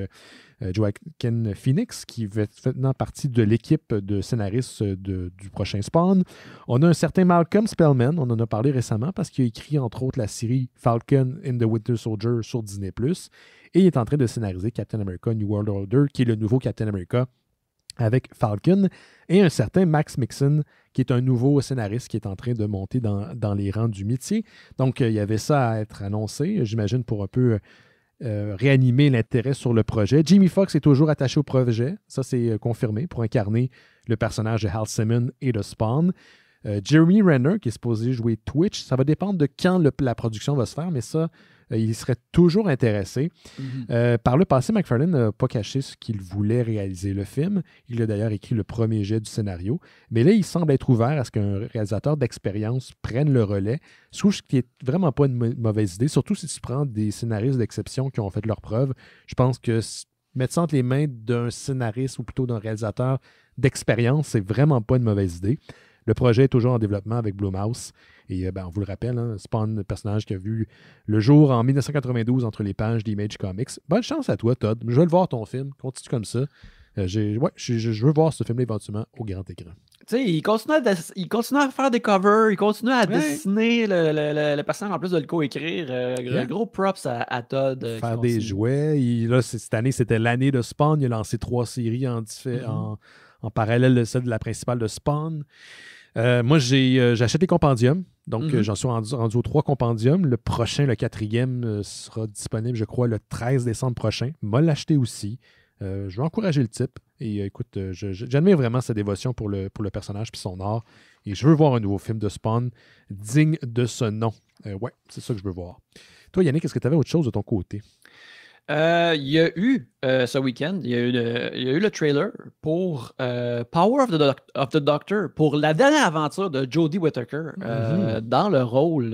euh, Joaquin Phoenix, qui fait maintenant partie de l'équipe de scénaristes du prochain Spawn. On a un certain Malcolm Spellman, on en a parlé récemment parce qu'il a écrit entre autres la série Falcon and the Winter Soldier sur Disney ⁇ et il est en train de scénariser Captain America New World Order, qui est le nouveau Captain America avec Falcon, et un certain Max Mixon, qui est un nouveau scénariste qui est en train de monter dans, dans les rangs du métier. Donc, euh, il y avait ça à être annoncé, j'imagine, pour un peu euh, euh, réanimer l'intérêt sur le projet. Jimmy Fox est toujours attaché au projet, ça c'est euh, confirmé, pour incarner le personnage de Hal Simon et de Spawn. Euh, Jeremy Renner, qui est supposé jouer Twitch, ça va dépendre de quand la production va se faire, mais ça, euh, il serait toujours intéressé. Mhm. Euh, par le passé, McFarlane n'a pas caché ce qu'il voulait réaliser le film. Il a d'ailleurs écrit le premier jet du scénario. Mais là, il semble être ouvert à ce qu'un réalisateur d'expérience prenne le relais. ce ce qui est vraiment pas une mauvaise idée, surtout si tu prends des scénaristes d'exception qui ont fait leur preuve. Je pense que mettre ça entre les mains d'un scénariste ou plutôt d'un réalisateur d'expérience, c'est vraiment pas une mauvaise idée. Le projet est toujours en développement avec Blue Mouse ». Et euh, ben, on vous le rappelle, hein, Spawn, Spawn, personnage qui a vu le jour en 1992 entre les pages d'Image Comics. Bonne chance à toi, Todd. Je veux le voir ton film. Continue comme ça. Euh, je veux voir ce film éventuellement au grand écran. Tu il continue, à faire des covers, il continue à dessiner le, le, en plus de le co-écrire. Euh, gros props à, Todd. faire des jouets. cette année, c'était l'année de Spawn. Il a lancé trois séries en, mm-hmm. en, parallèle de celle de la principale de Spawn. moi, j'achète les compendiums. Donc, euh, mhm. j'en suis rendu, aux trois compendiums. Le prochain, le quatrième, euh, sera disponible, je crois, le 13 décembre prochain. M'a l'acheté aussi. Euh, je vais encourager le type. Et écoute, je j'admire vraiment sa dévotion pour le, pour le personnage et son art. Et je veux voir un nouveau film de Spawn digne de ce nom. ouais, c'est ça que je veux voir. Toi, Yannick, est-ce que tu avais autre chose de ton côté? Euh, il y a eu euh, ce week-end, il y, a eu le, trailer pour euh, Power of the, Doctor, pour la dernière aventure de Jodie Whittaker mhm. dans le rôle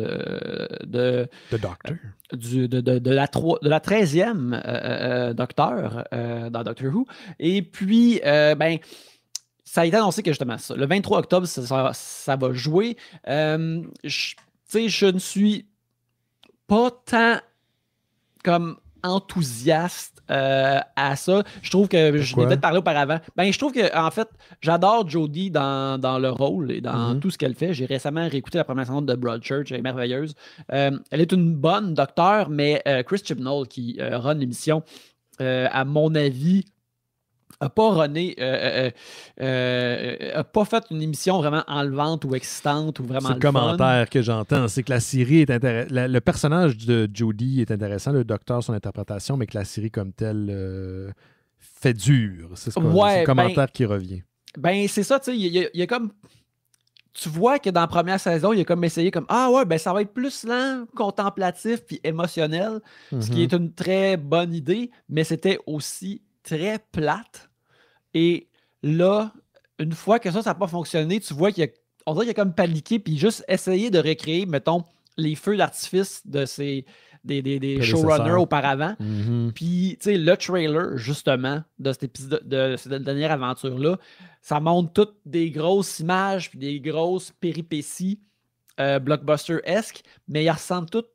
de, the Doctor. de, la, de la 13e Docteur dans Doctor Who. Et puis, ben ça a été annoncé que justement, ça, le 23 octobre, ça, va jouer. Euh, sais, je ne suis pas tant comme enthousiaste euh, à ça. Je trouve que je l'ai peut-être parlé auparavant. Ben, je trouve que en fait, j'adore Jodie dans, le rôle et dans mhm. tout ce qu'elle fait. J'ai récemment réécouté la première saison de Broadchurch, elle est merveilleuse. Euh, elle est une bonne docteur, mais euh, Chris Chibnall qui run l'émission, à mon avis, n'a euh, euh, euh, pas fait une émission vraiment enlevante ou excitante ou vraiment. C'est le commentaire que j'entends, c'est que la série est intéressante. Le personnage de Jodie est intéressant, le docteur, son interprétation, mais que la série comme telle fait dur. C'est ce ben commentaire qui revient. Ben, c'est ça, tu sais. Il y, a comme tu vois que dans la première saison, il a comme essayé comme Ah ouais, ben ça va être plus lent, contemplatif puis émotionnel, ce qui mhm. est une très bonne idée, mais c'était aussi très plate. Et là, une fois que ça, ça n'a pas fonctionné, tu vois qu'il a, on dirait qu'il a comme paniqué, puis juste essayer de recréer, mettons, les feux d'artifice de ces, des, showrunners auparavant. Mm-hmm. Puis, tu sais, le trailer, justement, de cette, épisode, de cette dernière aventure-là, ça montre toutes des grosses images, puis des grosses péripéties euh, blockbuster-esque, mais il ressemblent toutes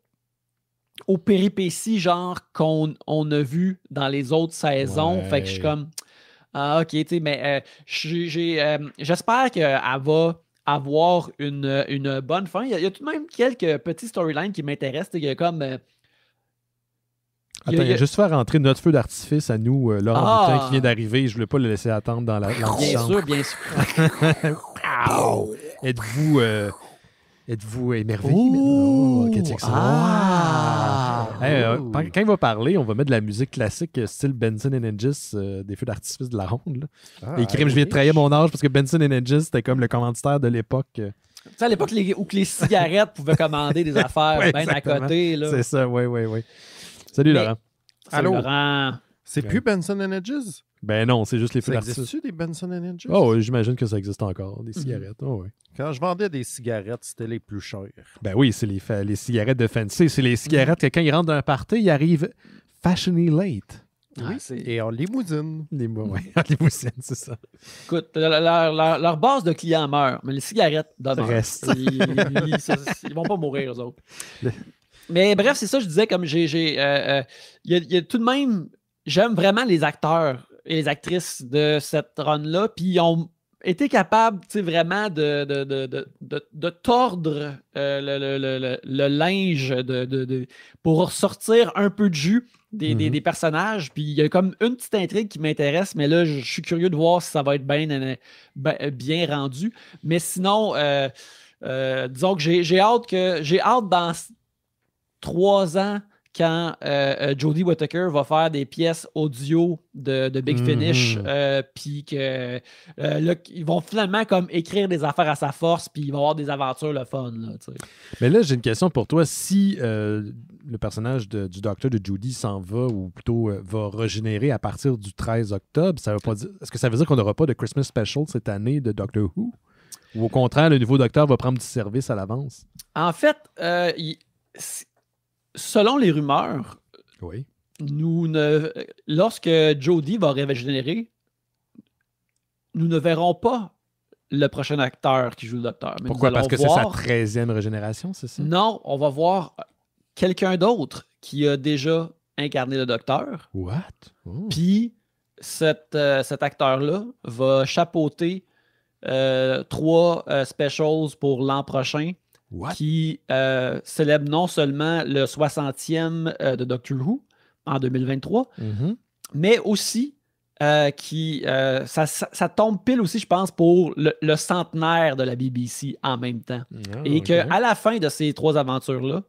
aux péripéties, genre, qu'on on a vu dans les autres saisons. Fait que je suis comme ah, ok, tu sais, mais euh, euh, j'espère qu'elle va avoir une, bonne fin. Il y, a, tout de même quelques petits storylines qui m'intéressent. Il y a comme. Euh, Attends, il y a, juste faire entrer notre feu d'artifice à nous, Laurent ah! qui vient d'arriver. Je ne voulais pas le laisser attendre dans la Bien sûr, bien sûr. Êtes-vous Êtes-vous émerveillé? maintenant? Oh, ah, eh, euh, quand il va parler, on va mettre de la musique classique euh, style Benson and Hedges, euh, des feux d'artifice de la ronde. Ah, Et crime, je viens de trahir mon âge parce que Benson and Hedges, c'était comme le commanditaire de l'époque. Tu sais, à l'époque où les cigarettes pouvaient commander des affaires ouais, bien à côté. C'est ça, oui, oui, oui. Salut Laurent. Salut Laurent. C'est plus Benson Edges? Ben non, c'est juste les feux C'est existe des Benson Edges? Oh, j'imagine que ça existe encore, des mhm. cigarettes. Oh, quand je vendais des cigarettes, c'était les plus chères. Ben oui, c'est les, les, cigarettes de fancy. C'est les cigarettes que quand ils rentrent d'un party, ils arrivent fashiony late. Ah, oui, et en limousine. oui, en limousine, c'est ça. Écoute, leur, leur, base de clients meurt, mais les cigarettes d'adresse, Ils, ils, vont pas mourir, eux autres. Mais bref, c'est ça, je disais, comme j'ai. Euh, euh, il y, a tout de même j'aime vraiment les acteurs et les actrices de cette run-là. Puis ils ont été capables vraiment de, de, tordre euh, le, linge pour sortir un peu de jus mm-hmm. des, personnages. Puis il y a comme une petite intrigue qui m'intéresse, mais là, je suis curieux de voir si ça va être bien, euh, ben, euh, bien, rendu. Mais sinon, disons j'ai hâte que j'ai hâte dans trois ans quand euh, euh, Jodie Whittaker va faire des pièces audio de, Big mhm. Finish, euh, puis que vont finalement comme écrire des affaires à sa force, puis ils vont avoir des aventures le fun. Mais là, j'ai une question pour toi. Si le personnage du docteur de Jodie s'en va, ou plutôt va régénérer à partir du 13 octobre, ça veut pas Est-ce que ça veut dire qu'on n'aura pas de Christmas Special cette année de Doctor Who? Ou au contraire, le nouveau docteur va prendre du service à l'avance? En fait, il selon les rumeurs, nous ne, lorsque Jodie va régénérer, nous ne verrons pas le prochain acteur qui joue le docteur. Pourquoi? Parce que c'est sa 13e régénération, c'est ça? Non, on va voir quelqu'un d'autre qui a déjà incarné le docteur. What? Oh. Puis euh, cet, acteur-là va chapeauter euh, trois euh, specials pour l'an prochain qui euh, célèbre non seulement le 60e euh, de Doctor Who en 2023, mm-hmm. mais aussi euh, qui ça, tombe pile aussi, je pense, pour le, centenaire de la BBC en même temps. Ah, et qu'à la fin de ces trois aventures-là,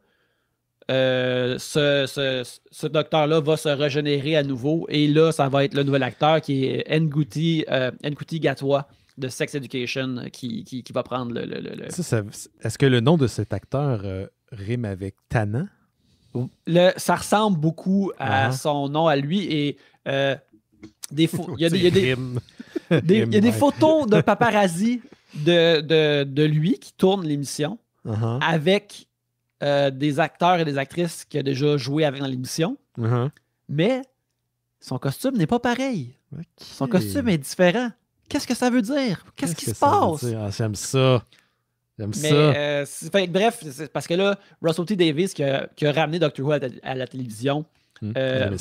ce, docteur-là va se régénérer à nouveau. Et là, ça va être le nouvel acteur qui est Nguti, euh, de Sex Education euh, qui, va prendre le. Est-ce que le nom de cet acteur euh, rime avec Tana? Le, ça ressemble beaucoup à ah ah. son nom à lui et euh, des il y a des, photos de paparazzi de, lui qui tourne l'émission ah avec des acteurs et des actrices qui a déjà joué avec dans l'émission. Mais son costume n'est pas pareil. Son costume est différent. Qu'est-ce que ça veut dire? Qu'est-ce qui se passe? Ah, j'aime ça. J'aime ça. Euh, bref, parce que là, Russell T. Davis, qui a, ramené Doctor Who à, la télévision hmm, euh,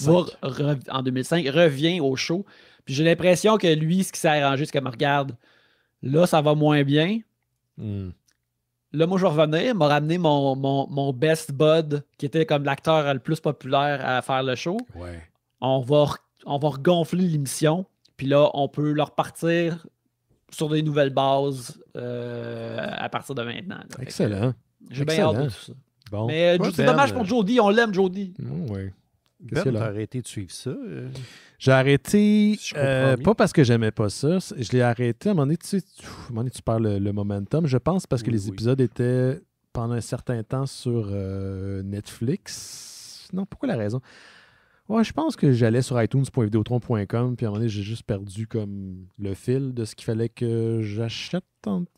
en 2005, revient au show. Puis j'ai l'impression que lui, ce qui s'est arrangé, c'est me regarde, là, ça va moins bien. Hmm. Là, moi, je vais revenir, m'a ramené mon, best bud, qui était comme l'acteur le plus populaire à faire le show. On va, on va regonfler l'émission. Puis là, on peut leur partir sur des nouvelles bases euh, à partir de maintenant. Excellent. J'ai bien hâte de tout ça. Mais c'est euh, dommage ben, pour Jody, on l'aime, Jody. Mm, oui. Ben, arrêté de suivre ça? Euh. J'ai arrêté, pas parce que j'aimais pas ça, je l'ai arrêté, à un moment donné, tu, sais, tu le, momentum, je pense, parce que les épisodes étaient pendant un certain temps sur Netflix. Non, pourquoi la raison? Ouais, je pense que j'allais sur itunes.videotron.com, puis à un moment donné, j'ai juste perdu comme le fil de ce qu'il fallait que j'achète,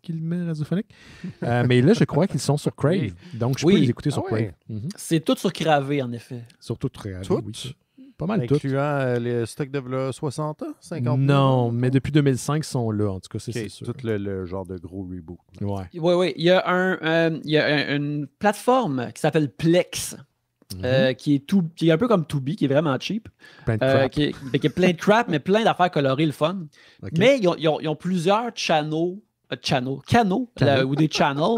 qu'il guillemets, radiophonique. Euh, mais là, je crois qu'ils sont sur Crave. Donc, je peux les écouter sur ah Crave. Mhm. C'est tout sur Crave, en effet. Sur très Cravé, oui. Pas mal tout. Tu euh, as les stocks de 60 ans, 50 Non, mais depuis 2005, ils sont là, en tout cas, c'est sûr. Tout le, genre de gros reboot. Oui, oui. Euh, il y a, un, une plateforme qui s'appelle Plex Mhm. Euh, qui, est un peu comme 2B, qui est vraiment cheap. Plein de euh, crap. qui, ben, plein de crap, mais plein d'affaires colorées, le fun. Mais ils ont, plusieurs channels, euh, canaux, ou des channels.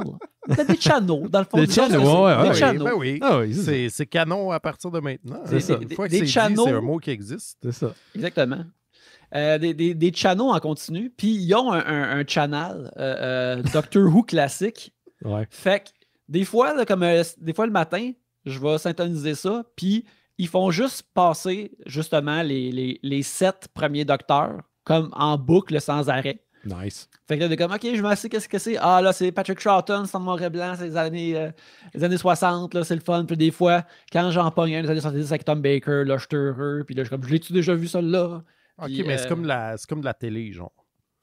Ben, des channels, dans le fond. Des channels, des channels. Ben oui, ah C'est canon à partir de maintenant. C'est ça. Une fois que c'est c'est un mot qui existe. C'est ça. Exactement. des, des, channels en continu, puis ils ont un, un, channel Doctor Who classique. Fait que des fois, comme des fois le matin, je vais syntoniser ça. Puis ils font juste passer justement les, les, les sept premiers docteurs comme en boucle sans arrêt. Nice. Fait que là, est comme, OK, je me sais qu'est-ce que c'est. Ah, là, c'est Patrick Charlton, c'est en blanc, c'est les années, euh, les années 60, là, c'est le fun. Puis des fois, quand j'en pogne un les années 70 avec Tom Baker, là, je suis heureux. Puis là, je comme, je l'ai-tu déjà vu, celle-là? OK, mais c'est euh, comme, la, c'est comme de la télé, genre.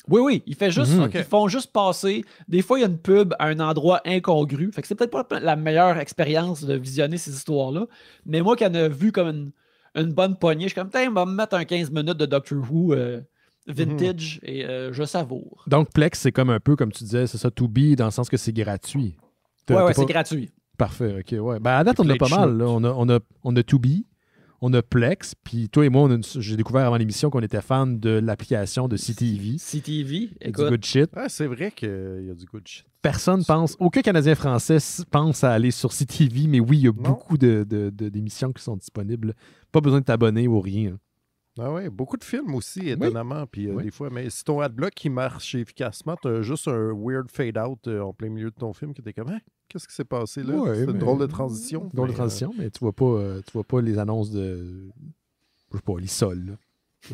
Oui, oui, il mhm. ils font juste passer. Des fois, il y a une pub à un endroit incongru. Fait que c'est peut-être pas la meilleure expérience de visionner ces histoires-là. Mais moi, qui en ai vu comme une, bonne poignée, je suis comme, tiens, va me mettre un 15 minutes de Doctor Who euh, vintage mhm. et euh, je savoure. Donc, Plex, c'est comme un peu, comme tu disais, c'est ça, to be, dans le sens que c'est gratuit. Oui, ouais, c'est gratuit. Parfait, ok, ouais. Ben, à date, on a pas mal. On, a, on, on a to be on a Plex, puis toi et moi, j'ai découvert avant l'émission qu'on était fan de l'application de CTV. CTV, écoute. Du good shit. Ah, c'est vrai qu'il y a du good shit. Personne pense, aucun Canadien français pense à aller sur CTV, mais oui, il y a beaucoup d'émissions de, qui sont disponibles. Pas besoin de t'abonner ou rien. Ah oui, beaucoup de films aussi, étonnamment. Puis euh, fois, mais si ton adblock qui marche efficacement, tu as juste un weird fade-out euh, en plein milieu de ton film qui était comme, hein, qu'est-ce qui s'est passé là? C'est une drôle de transition. Drôle euh, de transition, mais tu vois pas, tu vois pas les annonces de, je sais pas, les sols,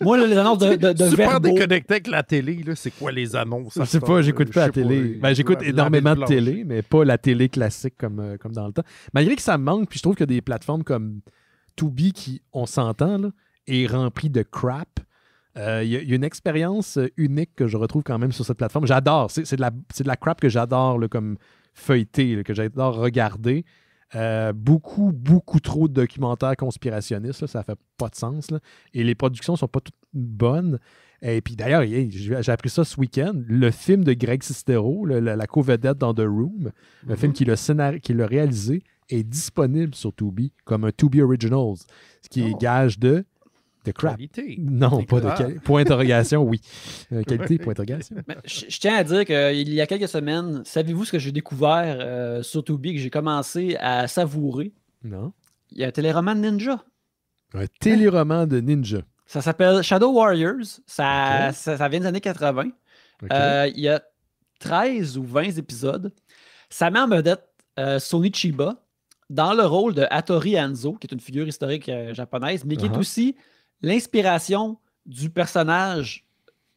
Moi, les annonces de, de, de Super déconnecté avec la télé, c'est quoi les annonces? Je sais pas, j'écoute pas la télé. Ben, j'écoute énormément de télé, mais pas la télé classique comme, comme dans le temps. Malgré que ça me manque, puis je trouve que des plateformes comme To be qui, on s'entend, est rempli de crap. Il euh, y, a une expérience euh, unique que je retrouve quand même sur cette plateforme. J'adore. C'est de, de, la crap que j'adore comme feuilleter, que j'adore regarder. Euh, beaucoup, beaucoup trop de documentaires conspirationnistes. ça fait pas de sens. Et les productions sont pas toutes bonnes. Et puis d'ailleurs, j'ai appris ça ce week-end. Le film de Greg Sestero, la, co-vedette dans The Room, le mm-hmm. film qui l'a réalisé, est disponible sur Tubi comme un Tubi Originals, ce qui est oh. gage de de crap. Non, pas de euh, qualité. Point d'interrogation, oui. qualité, point d'interrogation. Je, tiens à dire qu'il y a quelques semaines, savez-vous ce que j'ai découvert euh, sur Tubi que j'ai commencé à savourer? Non. Il y a un téléroman de ninja. Un téléroman de ninja. Ça s'appelle Shadow Warriors. Ça, vient des années 80. Euh, il y a 13 ou 20 épisodes. Ça mère me date Sony Chiba, dans le rôle de Hattori Hanzo, qui est une figure historique euh, japonaise, mais qui est uh-huh. aussi l'inspiration du personnage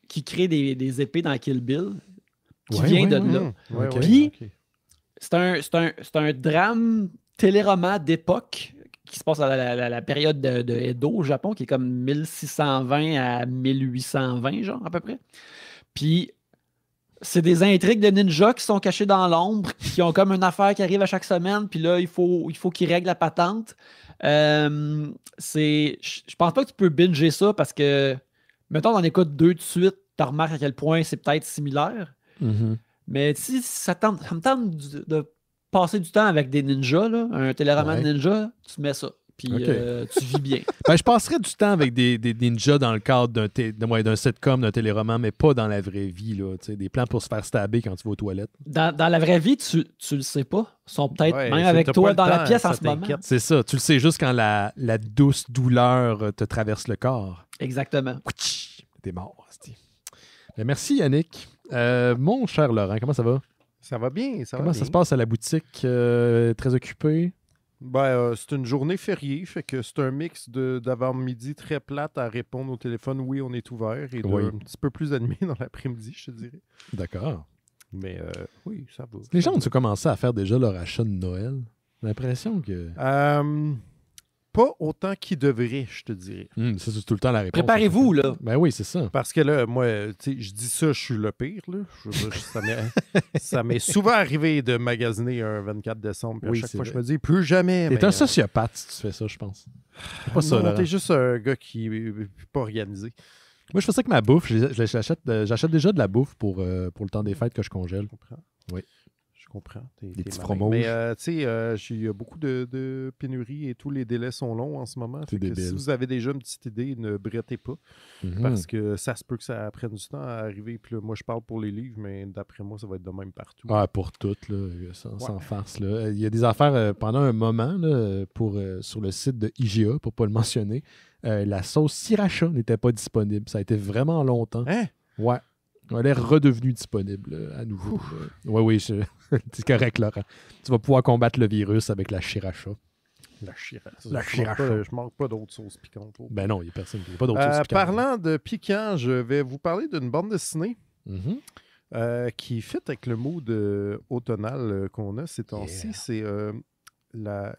qui crée des, épées dans Kill Bill, qui vient de là. Puis, c'est un, c'est un, drame téléroman d'époque qui se passe à la, période de, Edo au Japon, qui est comme 1620 à 1820, genre, à peu près. Puis, c'est des intrigues de ninjas qui sont cachés dans l'ombre, qui ont comme une affaire qui arrive à chaque semaine, puis là, il faut, il faut qu'ils règlent la patente. Euh, c'est, je pense pas que tu peux binger ça parce que, mettons, on en écoute deux de suite, tu remarques à quel point c'est peut-être similaire. Mm-hmm. Mais si ça, tente, me tente de passer du temps avec des ninjas, un téléroman ninja, tu mets ça puis euh, tu vis bien. Ben, je passerais du temps avec des, ninjas dans le cadre d'un, d'un sitcom, d'un téléroman, mais pas dans la vraie vie. des plans pour se faire stabber quand tu vas aux toilettes. Dans, la vraie vie, tu, tu le sais pas. Ils sont peut-être même avec toi dans la pièce en ce moment. C'est ça. Tu le sais juste quand la, douce douleur euh, te traverse le corps. Exactement. T'es mort. Ben, merci Yannick. Euh, mon cher Laurent, comment ça va? Ça va bien. Ça Comment ça se passe à la boutique? très occupé? Ben, euh, c'est une journée fériée, fait que c'est un mix d'avant-midi très plate à répondre au téléphone. Oui, on est ouvert et de, un petit peu plus animé dans l'après-midi, je te dirais. D'accord. Mais euh, oui, ça va. Les gens ont commencé à faire déjà leur achat de Noël. J'ai l'impression que. Euh, pas autant qu'il devrait, je te dirais. Hmm, c'est tout le temps la réponse. Préparez-vous, hein. là. Ben oui, c'est ça. Parce que là, moi, je dis ça, je suis le pire. Là. ça m'est souvent arrivé de magasiner un 24 décembre. à chaque fois, je me dis, plus jamais. T'es un euh, sociopathe si tu fais ça, je pense. Pas ah, ça, non, t'es juste un gars qui n'est pas organisé. Moi, je fais ça avec ma bouffe. Euh, j'achète déjà de la bouffe pour, euh, pour le temps des fêtes que je congèle. Oui comprends. petits Mais euh, tu sais, euh, il y a beaucoup de, pénuries et tous les délais sont longs en ce moment. si vous avez déjà une petite idée, ne brettez pas. Mhm. Parce que ça se peut que ça prenne du temps à arriver. Puis moi, je parle pour les livres, mais d'après moi, ça va être de même partout. Ah, pour toutes, là, sans, farce. Là. Euh, il y a des affaires pendant un moment pour, sur le site de IGA, pour ne pas le mentionner. la sauce sriracha n'était pas disponible. Ça a été vraiment longtemps. Hein? Ouais. Elle est redevenue disponible euh, à nouveau. Euh, oui, oui, c'est correct, Laurent. Tu vas pouvoir combattre le virus avec la chiracha. La chiracha. La Je, manque pas, manque pas d'autres sauces piquantes. Ben non, il n'y a personne qui pas d'autres euh, sauces piquantes. Parlant de piquant, je vais vous parler d'une bande dessinée. qui mm-hmm. est euh, qui fit avec le mot de qu'on a ces temps-ci. C'est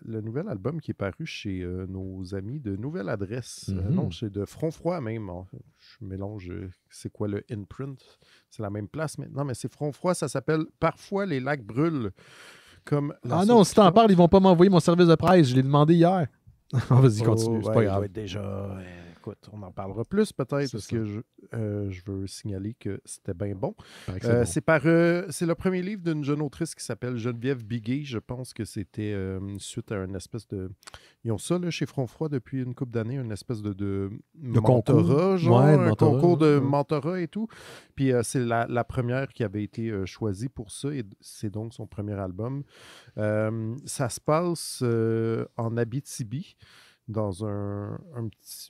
le nouvel album qui est paru chez euh, nos amis de Nouvelle Adresse. Euh, mm-hmm. non, c'est de Front Froid même. je mélange, euh, c'est quoi le imprint? C'est la même place maintenant, mais c'est Front Froid. Ça s'appelle Parfois les lacs brûlent. Comme ah non, si t'en parles, ils vont pas m'envoyer mon service de presse. Je l'ai demandé hier. Ah, vas-y, continue. Oh, c'est pas grave. déjà, on en parlera plus peut-être parce que euh, je, veux signaler que c'était bien bon. Euh, c'est par euh, c'est le premier livre d'une jeune autrice qui s'appelle Geneviève Biguet. Je pense que c'était suite à une espèce de. Ils ont ça chez Front Froid depuis une couple d'années, une espèce de, de, mentorat, genre un concours de mentorat et tout. Puis c'est la, première qui avait été choisie pour ça et c'est donc son premier album. ça se passe en Abitibi dans un,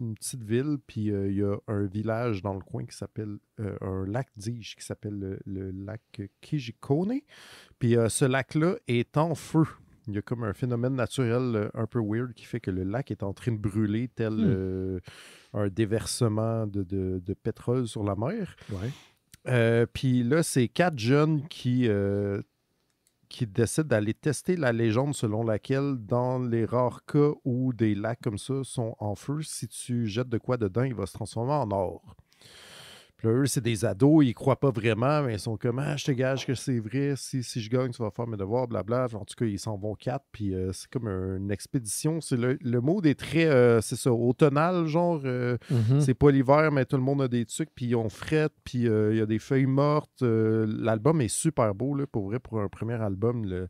une petite ville, puis euh, il y a un village dans le coin qui s'appelle euh, un lac d'Ige qui s'appelle le, lac Kijikone. Puis euh, ce lac-là est en feu. Il y a comme un phénomène naturel un peu weird qui fait que le lac est en train de brûler tel hmm. un déversement de, de, pétrole sur la mer. puis là, c'est quatre jeunes qui qui décide d'aller tester la légende selon laquelle, dans les rares cas où des lacs comme ça sont en feu, si tu jettes de quoi dedans, il va se transformer en or. Puis eux, c'est des ados, ils croient pas vraiment, mais ils sont comme Ah, je te gage que c'est vrai, si, je gagne, tu vas faire mes devoirs, blabla. En tout cas, ils s'en vont quatre, puis euh, c'est comme une expédition. C'est le, le mot des traits, euh, c'est ça, automnal, genre, euh, mm-hmm. c'est pas l'hiver, mais tout le monde a des trucs, puis on frette, puis il y a des feuilles mortes. L'album est super beau, là, pour vrai, pour un premier album. Le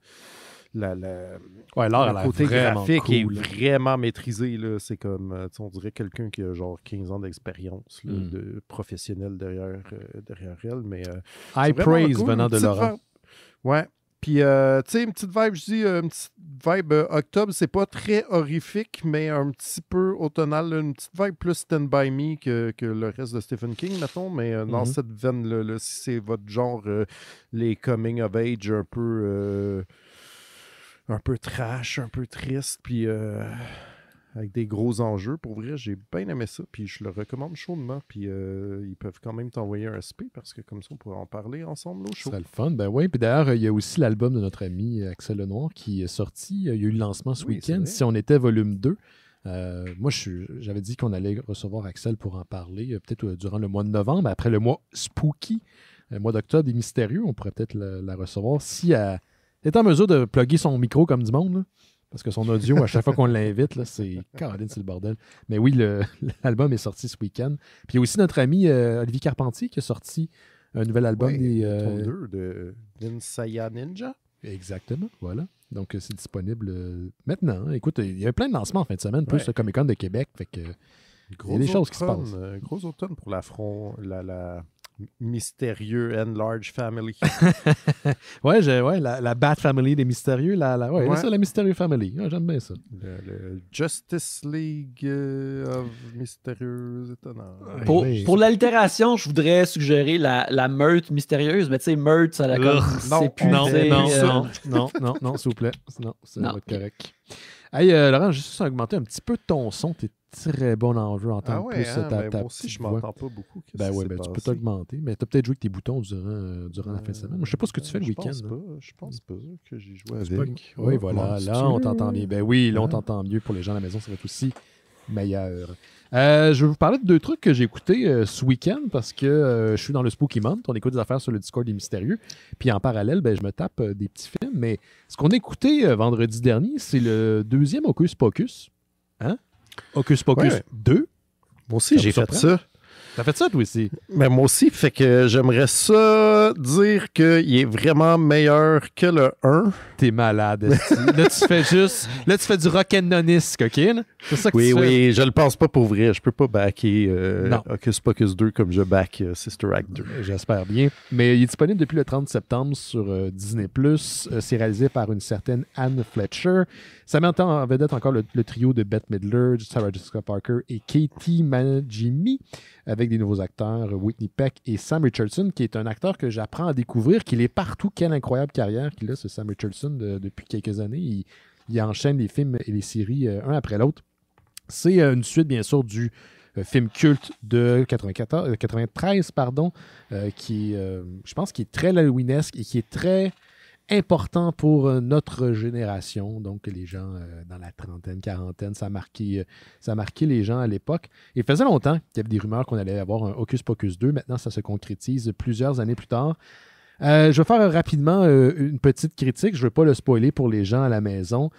la, le côté graphique est vraiment maîtrisé. Là. C'est comme, euh, on dirait quelqu'un qui a genre 15 ans d'expérience professionnelle hmm. professionnel derrière, euh, derrière elle. Mais, euh, High praise venant de Laurent. Ouais. Puis, tu sais, une petite vibe, je dis, une petite vibe octobre, c'est pas très horrifique, mais un petit peu automnal, une petite vibe plus Stand By Me que, le reste de Stephen King, mettons, mais dans mm-hmm. cette veine là, si c'est votre genre, les coming of age un peu un peu trash, un peu triste, puis euh, avec des gros enjeux. Pour vrai, j'ai bien aimé ça, puis je le recommande chaudement. Puis euh, ils peuvent quand même t'envoyer un SP parce que comme ça, on pourrait en parler ensemble au show. C'est le fun. Ben oui, puis d'ailleurs, il y a aussi l'album de notre ami euh, Axel Lenoir qui est sorti. Il y a eu le lancement ce week-end. Si on était volume 2. moi, j'avais dit qu'on allait recevoir Axel pour en parler, peut-être durant le mois de novembre, après le mois spooky, le mois d'octobre des mystérieux, on pourrait peut-être la, recevoir si est en mesure de plugger son micro comme du monde. parce que son audio, à chaque fois qu'on l'invite, c'est Caroline, c'est le bordel. Mais oui, l'album est sorti ce week-end. Puis il y a aussi notre ami euh, Olivier Carpentier qui a sorti un nouvel album des. Euh, de Ninsaya Ninja. Exactement, voilà. Donc euh, c'est disponible maintenant. Écoute, il y a plein de lancements en fin de semaine, plus le Comic Con de Québec. Fait que, il y a des choses qui se passent. Gros automne pour la front. la mystérieux and large family. ouais, j'ai ouais la, la, Bat Family des mystérieux. La, la, ouais, la «mystérieux Family. J'aime bien ça. Le, Justice League euh, of Mystérieux Pour, l'altération, pour je voudrais suggérer la, la Meute Mystérieuse, mais tu sais, Meute, ça la comme, non, plus, euh, non, non, non, non, s'il vous plaît. Non, c'est correct. Hey, euh, Laurent, juste augmenter un petit peu ton son. T'es très bon enjeu en tant ah que plus hein, euh, ben, ta, moi je m'entends pas beaucoup. Ben ouais, ben, tu peux t'augmenter, mais tu as peut-être joué avec tes boutons durant, euh, la fin de semaine. Je je sais pas ce que tu fais le euh, week-end. pas, Je pense pas que j'ai joué avec. Oui, oh, voilà. Là, on t'entend mieux. Ben oui, là, on hein? t'entend mieux. Pour les gens à la maison, ça va être aussi meilleur. je vais vous parler de deux trucs que j'ai écoutés ce week-end parce que je suis dans le Spooky Month. On écoute des affaires sur le Discord des Mystérieux. Puis en parallèle, ben, je me tape des petits films. Mais ce qu'on a écouté vendredi dernier, c'est le deuxième Hocus Pocus. Hein? Hocus Pocus 2. Moi aussi, j'ai fait ça. T'as fait ça, toi aussi? Mais moi aussi, fait que j'aimerais ça dire qu'il est vraiment meilleur que le 1. T'es malade. là, tu fais juste. Là, tu fais du rock rock OK? C'est ça que oui, oui, je le pense pas pour vrai. Je peux pas backer euh, Pocus 2 comme je back euh, Sister Act 2. J'espère bien. Mais il est disponible depuis le 30 septembre sur euh, Disney. C'est réalisé par une certaine Anne Fletcher. Ça met en vedette encore le, trio de Beth Midler, Sarah Jessica Parker et Katie Manjimi avec des nouveaux acteurs, Whitney Peck et Sam Richardson, qui est un acteur que j'apprends à découvrir, qu'il est partout. Quelle incroyable carrière qu'il a, ce Sam Richardson, depuis quelques années. Il, enchaîne les films et les séries euh, un après l'autre. C'est euh, une suite, bien sûr, du euh, film culte de 94, 93, pardon, qui, je pense, qui est très halloweenesque et qui est très important pour euh, notre génération, donc les gens euh, dans la trentaine, quarantaine, ça a marqué, euh, ça les gens à l'époque. Il faisait longtemps qu'il y avait des rumeurs qu'on allait avoir un Hocus Pocus 2. Maintenant, ça se concrétise plusieurs années plus tard. je vais faire rapidement une petite critique. Je ne veux pas le spoiler pour les gens à la maison.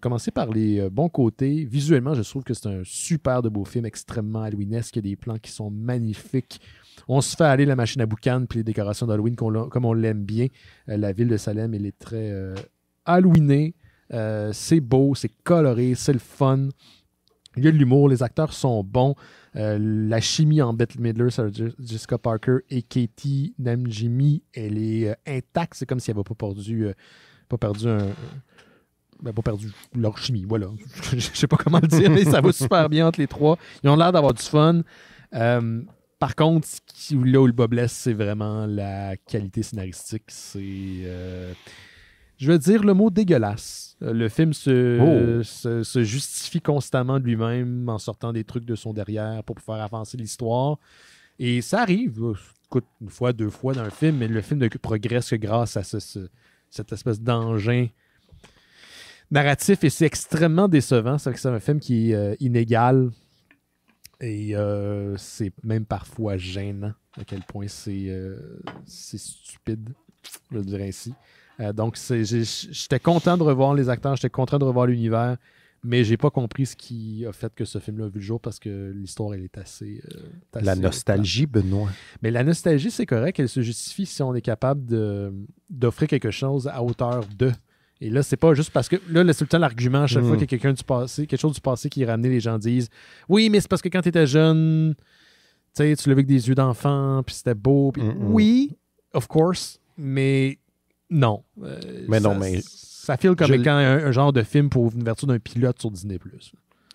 commencer par les bons côtés. Visuellement, je trouve que c'est un super de beau film, extrêmement halloweenesque. Il y a des plans qui sont magnifiques. On se fait aller la machine à boucan puis les décorations d'Halloween comme on l'aime bien. Euh, la ville de Salem, elle est très euh, Halloweenée. Euh, c'est beau, c'est coloré, c'est le fun. Il y a de l'humour, les acteurs sont bons. la chimie en Bette Midler, Sarah Jessica Parker et Katie Namjimi, elle est intacte. C'est comme si elle n'avait pas perdu, pas perdu ben, pas perdu leur chimie, voilà. je sais pas comment le dire, mais ça va super bien entre les trois. Ils ont l'air d'avoir du fun. Par contre, qui, là où le Bob blesse, c'est vraiment la qualité scénaristique. C'est. Euh, je veux dire le mot dégueulasse. Euh, le film oh. se, justifie constamment de lui-même en sortant des trucs de son derrière pour faire avancer l'histoire. Et ça arrive, écoute, une fois, deux fois dans un film, mais le film ne progresse que grâce à cette espèce d'engin narratif et c'est extrêmement décevant. C'est un film qui est euh, inégal et euh, c'est même parfois gênant à quel point c'est euh, stupide, je le dirais ainsi. Euh, donc, j'étais content de revoir les acteurs, j'étais content de revoir l'univers, mais j'ai pas compris ce qui a fait que ce film-là a vu le jour parce que l'histoire, elle est assez. la nostalgie, Benoît. Mais la nostalgie, c'est correct, elle se justifie si on est capable d'offrir quelque chose à hauteur de et là, c'est pas juste parce que. Là, c'est le temps l'argument à chaque mm. fois qu'il y a quelqu'un du passé, quelque chose du passé qui est ramené, les gens disent Oui, mais c'est parce que quand tu étais jeune, tu sais, tu l'avais avec des yeux d'enfant, puis c'était beau. Oui, of course, mais non. Euh, mais non, mais. Ça file comme quand un, genre de film pour une vertu d'un pilote sur Disney.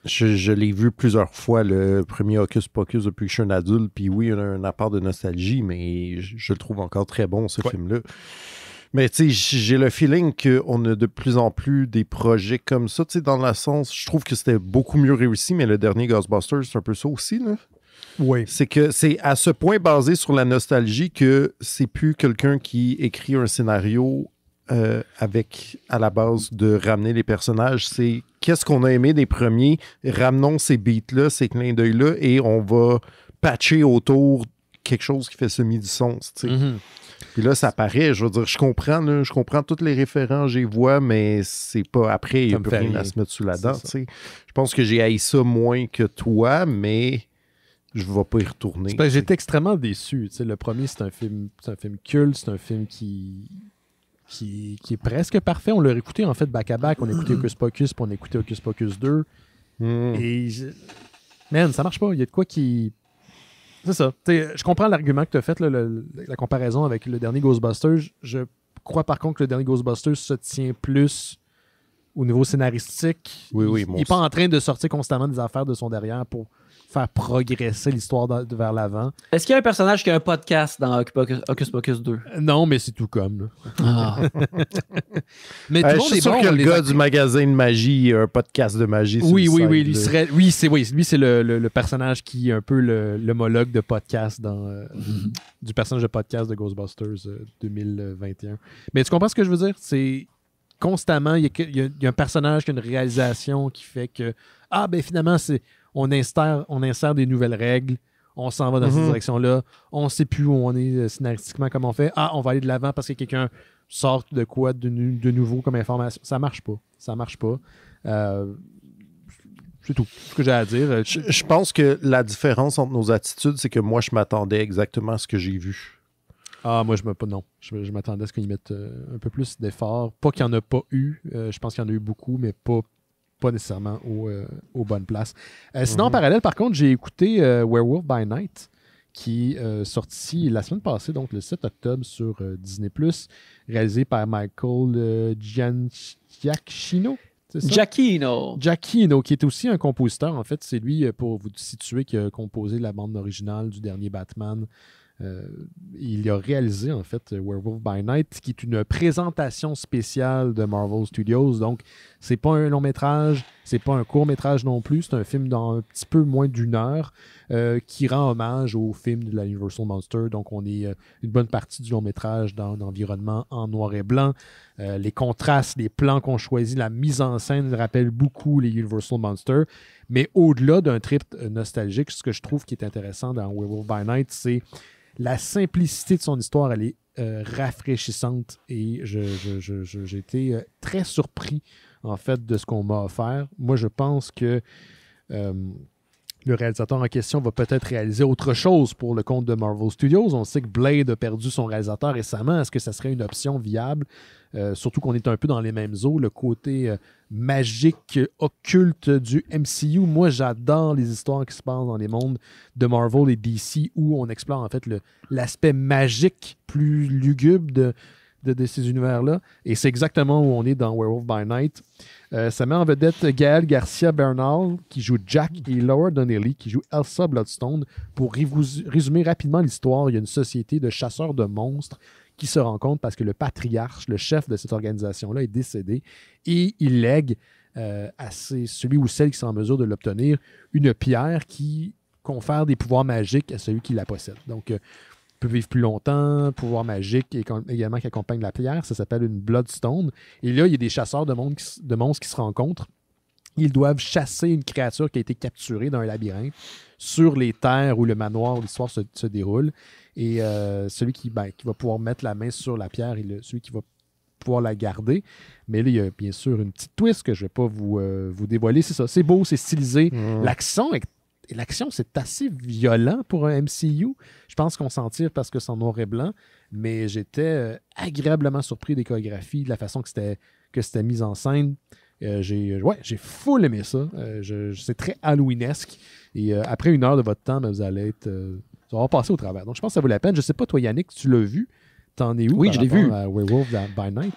Je, je l'ai vu plusieurs fois, le premier Hocus Pocus, depuis que je suis un adulte. Puis oui, il y a un apport de nostalgie, mais je, le trouve encore très bon, ce film-là. Mais tu j'ai le feeling qu'on a de plus en plus des projets comme ça. Tu sais, dans le sens, je trouve que c'était beaucoup mieux réussi, mais le dernier Ghostbusters, c'est un peu ça aussi, là. Oui. C'est que c'est à ce point basé sur la nostalgie que c'est plus quelqu'un qui écrit un scénario euh, avec à la base de ramener les personnages, c'est qu'est-ce qu'on a aimé des premiers, ramenons ces beats-là, ces clins d'œil-là, et on va patcher autour quelque chose qui fait semi-du-sens. Mm mm-hmm. Puis là, ça paraît, je veux dire, je comprends, je comprends toutes les références, j'y vois, mais c'est pas après, il y a plus rien à se mettre sous la dent. Je pense que j'ai haï ça moins que toi, mais je ne vais pas y retourner. J'étais extrêmement déçu. le premier, c'est un film, un film culte, c'est un film qui, qui, est presque parfait. On l'a écouté en fait back-à-back. On écoutait Ocus Pocus, puis on écoutait Ocus Pocus 2. Hmm. Et. Man, ça marche pas. Il y a de quoi qui. C'est ça. je comprends l'argument que tu as fait, la comparaison avec le dernier Ghostbusters. Je crois par contre que le dernier Ghostbusters se tient plus au niveau scénaristique. Oui, oui, il n'est pas en train de sortir constamment des affaires de son derrière pour faire progresser l'histoire vers l'avant. Est-ce qu'il y a un personnage qui a un podcast dans Hocus Pocus 2? Non, mais c'est tout comme. Ah. Euh, mais tout euh, je suis sûr que le gars du magazine Magie a un podcast de magie. Oui, oui, oui. Lui, serait, oui, c'est oui, lui, c'est le, personnage qui est un peu l'homologue de podcast dans, euh, mm-hmm. du personnage de podcast de Ghostbusters 2021. Euh, mais tu comprends ce que je veux dire? C'est constamment, il y, a, il y, a, un personnage qui a une réalisation qui fait que, ah, ben finalement, c'est on insère, on insère des nouvelles règles, on s'en va dans cette mhm. direction-là, on ne sait plus où on est euh, scénaristiquement, comment on fait. Ah, on va aller de l'avant parce que quelqu'un sort de quoi de, nouveau comme information. Ça marche pas. Ça marche pas. Euh, c'est tout ce que j'ai à dire. Euh, je, pense que la différence entre nos attitudes, c'est que moi, je m'attendais exactement à ce que j'ai vu. Ah, moi, je me. Non. Je, m'attendais à ce qu'ils mettent un peu plus d'efforts. Pas qu'il n'y en a pas eu. je pense qu'il y en a eu beaucoup, mais pas pas nécessairement euh, aux, bonnes places. Euh, mhm. sinon, en parallèle, par contre, j'ai écouté euh, Werewolf by Night, qui est sorti la semaine passée, donc le 7 octobre, sur Disney, réalisé par Michael Giacchino. Giacchino. Giacchino, qui est aussi un compositeur, en fait. C'est lui, pour vous situer, qui a composé la bande originale du dernier Batman, euh, il a réalisé en fait Werewolf by Night, qui est une présentation spéciale de Marvel Studios. Donc, c'est pas un long métrage, c'est pas un court métrage non plus, c'est un film dans un petit peu moins d'une heure euh, qui rend hommage au film de la Universal Monster. Donc on est euh, une bonne partie du long métrage dans un environnement en noir et blanc. Euh, les contrastes, les plans qu'on choisit, la mise en scène rappellent beaucoup les Universal Monster. Mais au-delà d'un trip nostalgique, ce que je trouve qui est intéressant dans Werewolf by Night, c'est la simplicité de son histoire, elle est rafraîchissante et j'ai été très surpris en fait, de ce qu'on m'a offert. Moi, je pense que euh, le réalisateur en question va peut-être réaliser autre chose pour le compte de Marvel Studios. On sait que Blade a perdu son réalisateur récemment. Est-ce que ça serait une option viable? Euh, surtout qu'on est un peu dans les mêmes eaux. Le côté euh, magique, occulte du MCU. Moi, j'adore les histoires qui se passent dans les mondes de Marvel et DC où on explore en fait l'aspect magique plus lugubre de, de, ces univers-là. Et c'est exactement où on est dans Werewolf by Night. Euh, ça met en vedette Gaël Garcia Bernal, qui joue Jack, et Laura Donnelly, qui joue Elsa Bloodstone. Pour résumer rapidement l'histoire, il y a une société de chasseurs de monstres qui se rencontrent parce que le patriarche, le chef de cette organisation-là, est décédé et il lègue euh, à celui ou celle qui sont en mesure de l'obtenir une pierre qui confère des pouvoirs magiques à celui qui la possède. Donc, euh, peut vivre plus longtemps, pouvoir magique et également qui accompagne la pierre. Ça s'appelle une Bloodstone. Et là, il y a des chasseurs de, monstres qui se rencontrent. Ils doivent chasser une créature qui a été capturée dans un labyrinthe sur les terres où le manoir, où l'histoire se, déroule. Et euh, celui ben, qui, va pouvoir mettre la main sur la pierre et celui qui va pouvoir la garder. Mais là, il y a bien sûr une petite twist que je ne vais pas euh, vous, dévoiler. C'est ça, c'est beau, c'est stylisé. Mmh. L'accent est l'action, c'est assez violent pour un MCU. Je pense qu'on s'en tire parce que c'est en noir et blanc, mais j'étais euh, agréablement surpris des chorégraphies, de la façon que c'était que c'était mis en scène. Euh, j'ai ouais, j'ai full aimé ça. Euh, c'est très Halloweenesque. Et après une heure de votre temps, ben, vous allez être. vous allez passer au travers. Donc je pense que ça vaut la peine. Je sais pas, toi, Yannick, tu l'as vu. T'en es où? Oui, je l'ai vu. À Werewolf by Night.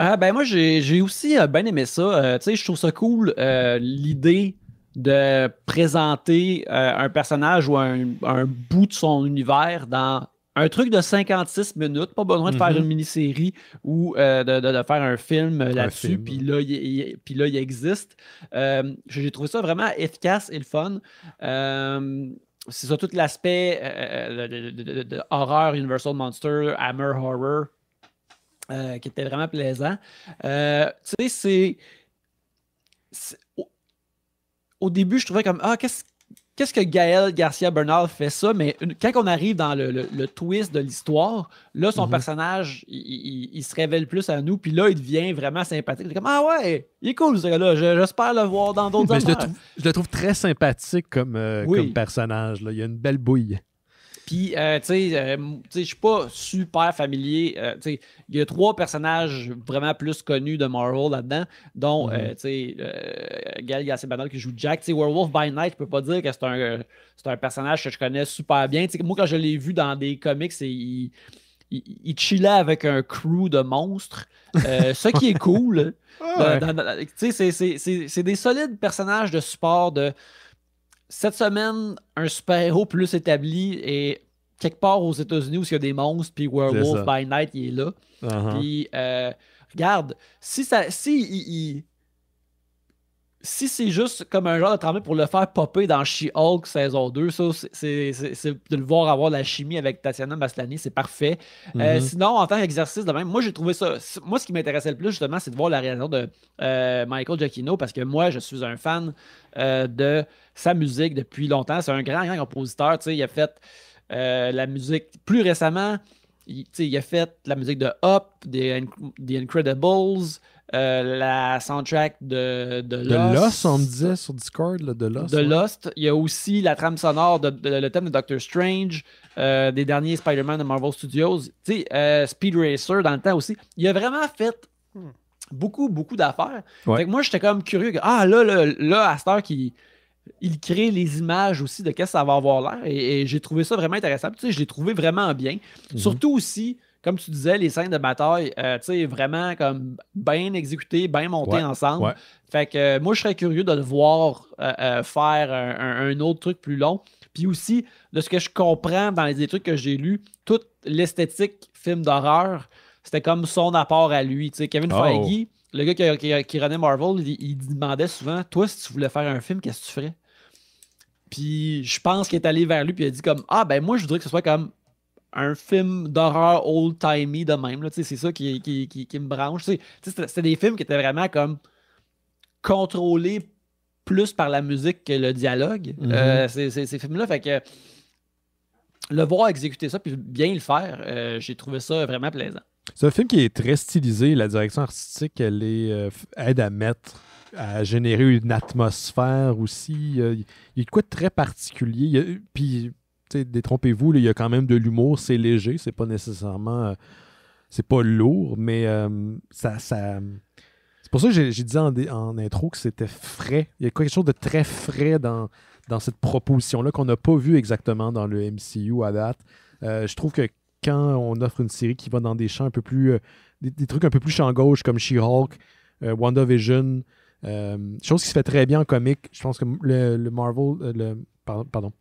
Ah ben moi j'ai aussi bien aimé ça. tu sais, je trouve ça cool. L'idée de présenter euh, un personnage ou un, bout de son univers dans un truc de 56 minutes, pas besoin de faire mhm. une mini-série ou euh, de, faire un film euh, là-dessus, puis là, il, existe. J'ai trouvé ça vraiment efficace et le fun. c'est ça tout l'aspect de, de, horreur Universal Monster, Hammer Horror, qui était vraiment plaisant. tu sais, c'est au début, je trouvais comme Ah, qu'est-ce que Gaël Garcia Bernal fait ça, mais quand on arrive dans le, twist de l'histoire, là, son mhm. personnage, il, se révèle plus à nous, puis là, il devient vraiment sympathique. comme Ah ouais, il est cool ce gars-là, j'espère le voir dans d'autres je, le trouve, très sympathique comme, euh, comme personnage. Là. Il a une belle bouille. Puis, euh, euh, tu sais, je suis pas super familier. Euh, il y a trois personnages vraiment plus connus de Marvel là-dedans, dont, mhm. tu sais, Gal Gadot qui joue Jack. Tu Werewolf by Night, je peux pas dire que c'est un, personnage que je connais super bien. moi, quand je l'ai vu dans des comics, il, il, chillait avec un crew de monstres, ce qui est cool. Ah tu sais, c'est des solides personnages de support de cette semaine, un super-héros plus établi est quelque part aux États-Unis où il y a des monstres, puis Werewolf by Night, il est là. Uh-huh. Puis, euh, regarde, si ça. Si il, si c'est juste comme un genre de travail pour le faire popper dans She-Hulk saison 2, ça, c'est de le voir avoir la chimie avec Tatiana Maslany, c'est parfait. Euh, mm-hmm. sinon, en tant qu'exercice de même, moi, j'ai trouvé ça. Moi, ce qui m'intéressait le plus, justement, c'est de voir la réaction de euh, Michael Giacchino parce que moi, je suis un fan de sa musique depuis longtemps. C'est un grand, grand compositeur. Il a fait euh, la musique plus récemment. Il, il, a fait la musique de hop des, Incredibles, euh, la soundtrack de, de, Lost. De Lost, on me disait sur Discord, de Lost. Lost. Il y a aussi la trame sonore, de, le thème de Doctor Strange, euh, des derniers Spider-Man de Marvel Studios, euh, Speed Racer dans le temps aussi. Il a vraiment fait hmm. beaucoup, beaucoup d'affaires. Moi, j'étais comme curieux. ah, là, là, là à qui il crée les images aussi de qu'est-ce que ça va avoir l'air. Et, j'ai trouvé ça vraiment intéressant. tu je l'ai trouvé vraiment bien. Mhm. Surtout aussi, comme tu disais, les scènes de bataille, euh, tu vraiment comme bien exécutées, bien montées ensemble. Fait que euh, moi, je serais curieux de le voir euh, faire un, autre truc plus long. Puis aussi, de ce que je comprends dans les trucs que j'ai lus, toute l'esthétique film d'horreur, c'était comme son apport à lui. Tu Kevin oh. Feige, le gars qui, renaît Marvel, il, demandait souvent Toi, si tu voulais faire un film, qu'est-ce que tu ferais Puis je pense qu'il est allé vers lui, puis il a dit comme Ah, ben moi, je voudrais que ce soit comme un film d'horreur old-timey de même. C'est ça qui, qui, me branche. C'était des films qui étaient vraiment comme contrôlés plus par la musique que le dialogue. Mm-hmm. Euh, ces films-là, fait que le voir exécuter ça, puis bien le faire, euh, j'ai trouvé ça vraiment plaisant. C'est un film qui est très stylisé. La direction artistique, elle euh, aide à mettre, à générer une atmosphère aussi. il euh, y a de quoi de très particulier. puis, détrompez-vous, il y a quand même de l'humour. C'est léger, c'est pas nécessairement. Euh, c'est pas lourd, mais ça. c'est pour ça que j'ai dit en, intro que c'était frais. Il y a quelque chose de très frais dans, dans cette proposition-là qu'on n'a pas vu exactement dans le MCU à date. je trouve que quand on offre une série qui va dans des champs un peu plus. Euh, des, trucs un peu plus champ gauche comme She-Hulk, euh, WandaVision. Euh, chose qui se fait très bien en comique. Je pense que le, Marvel. le, pardon,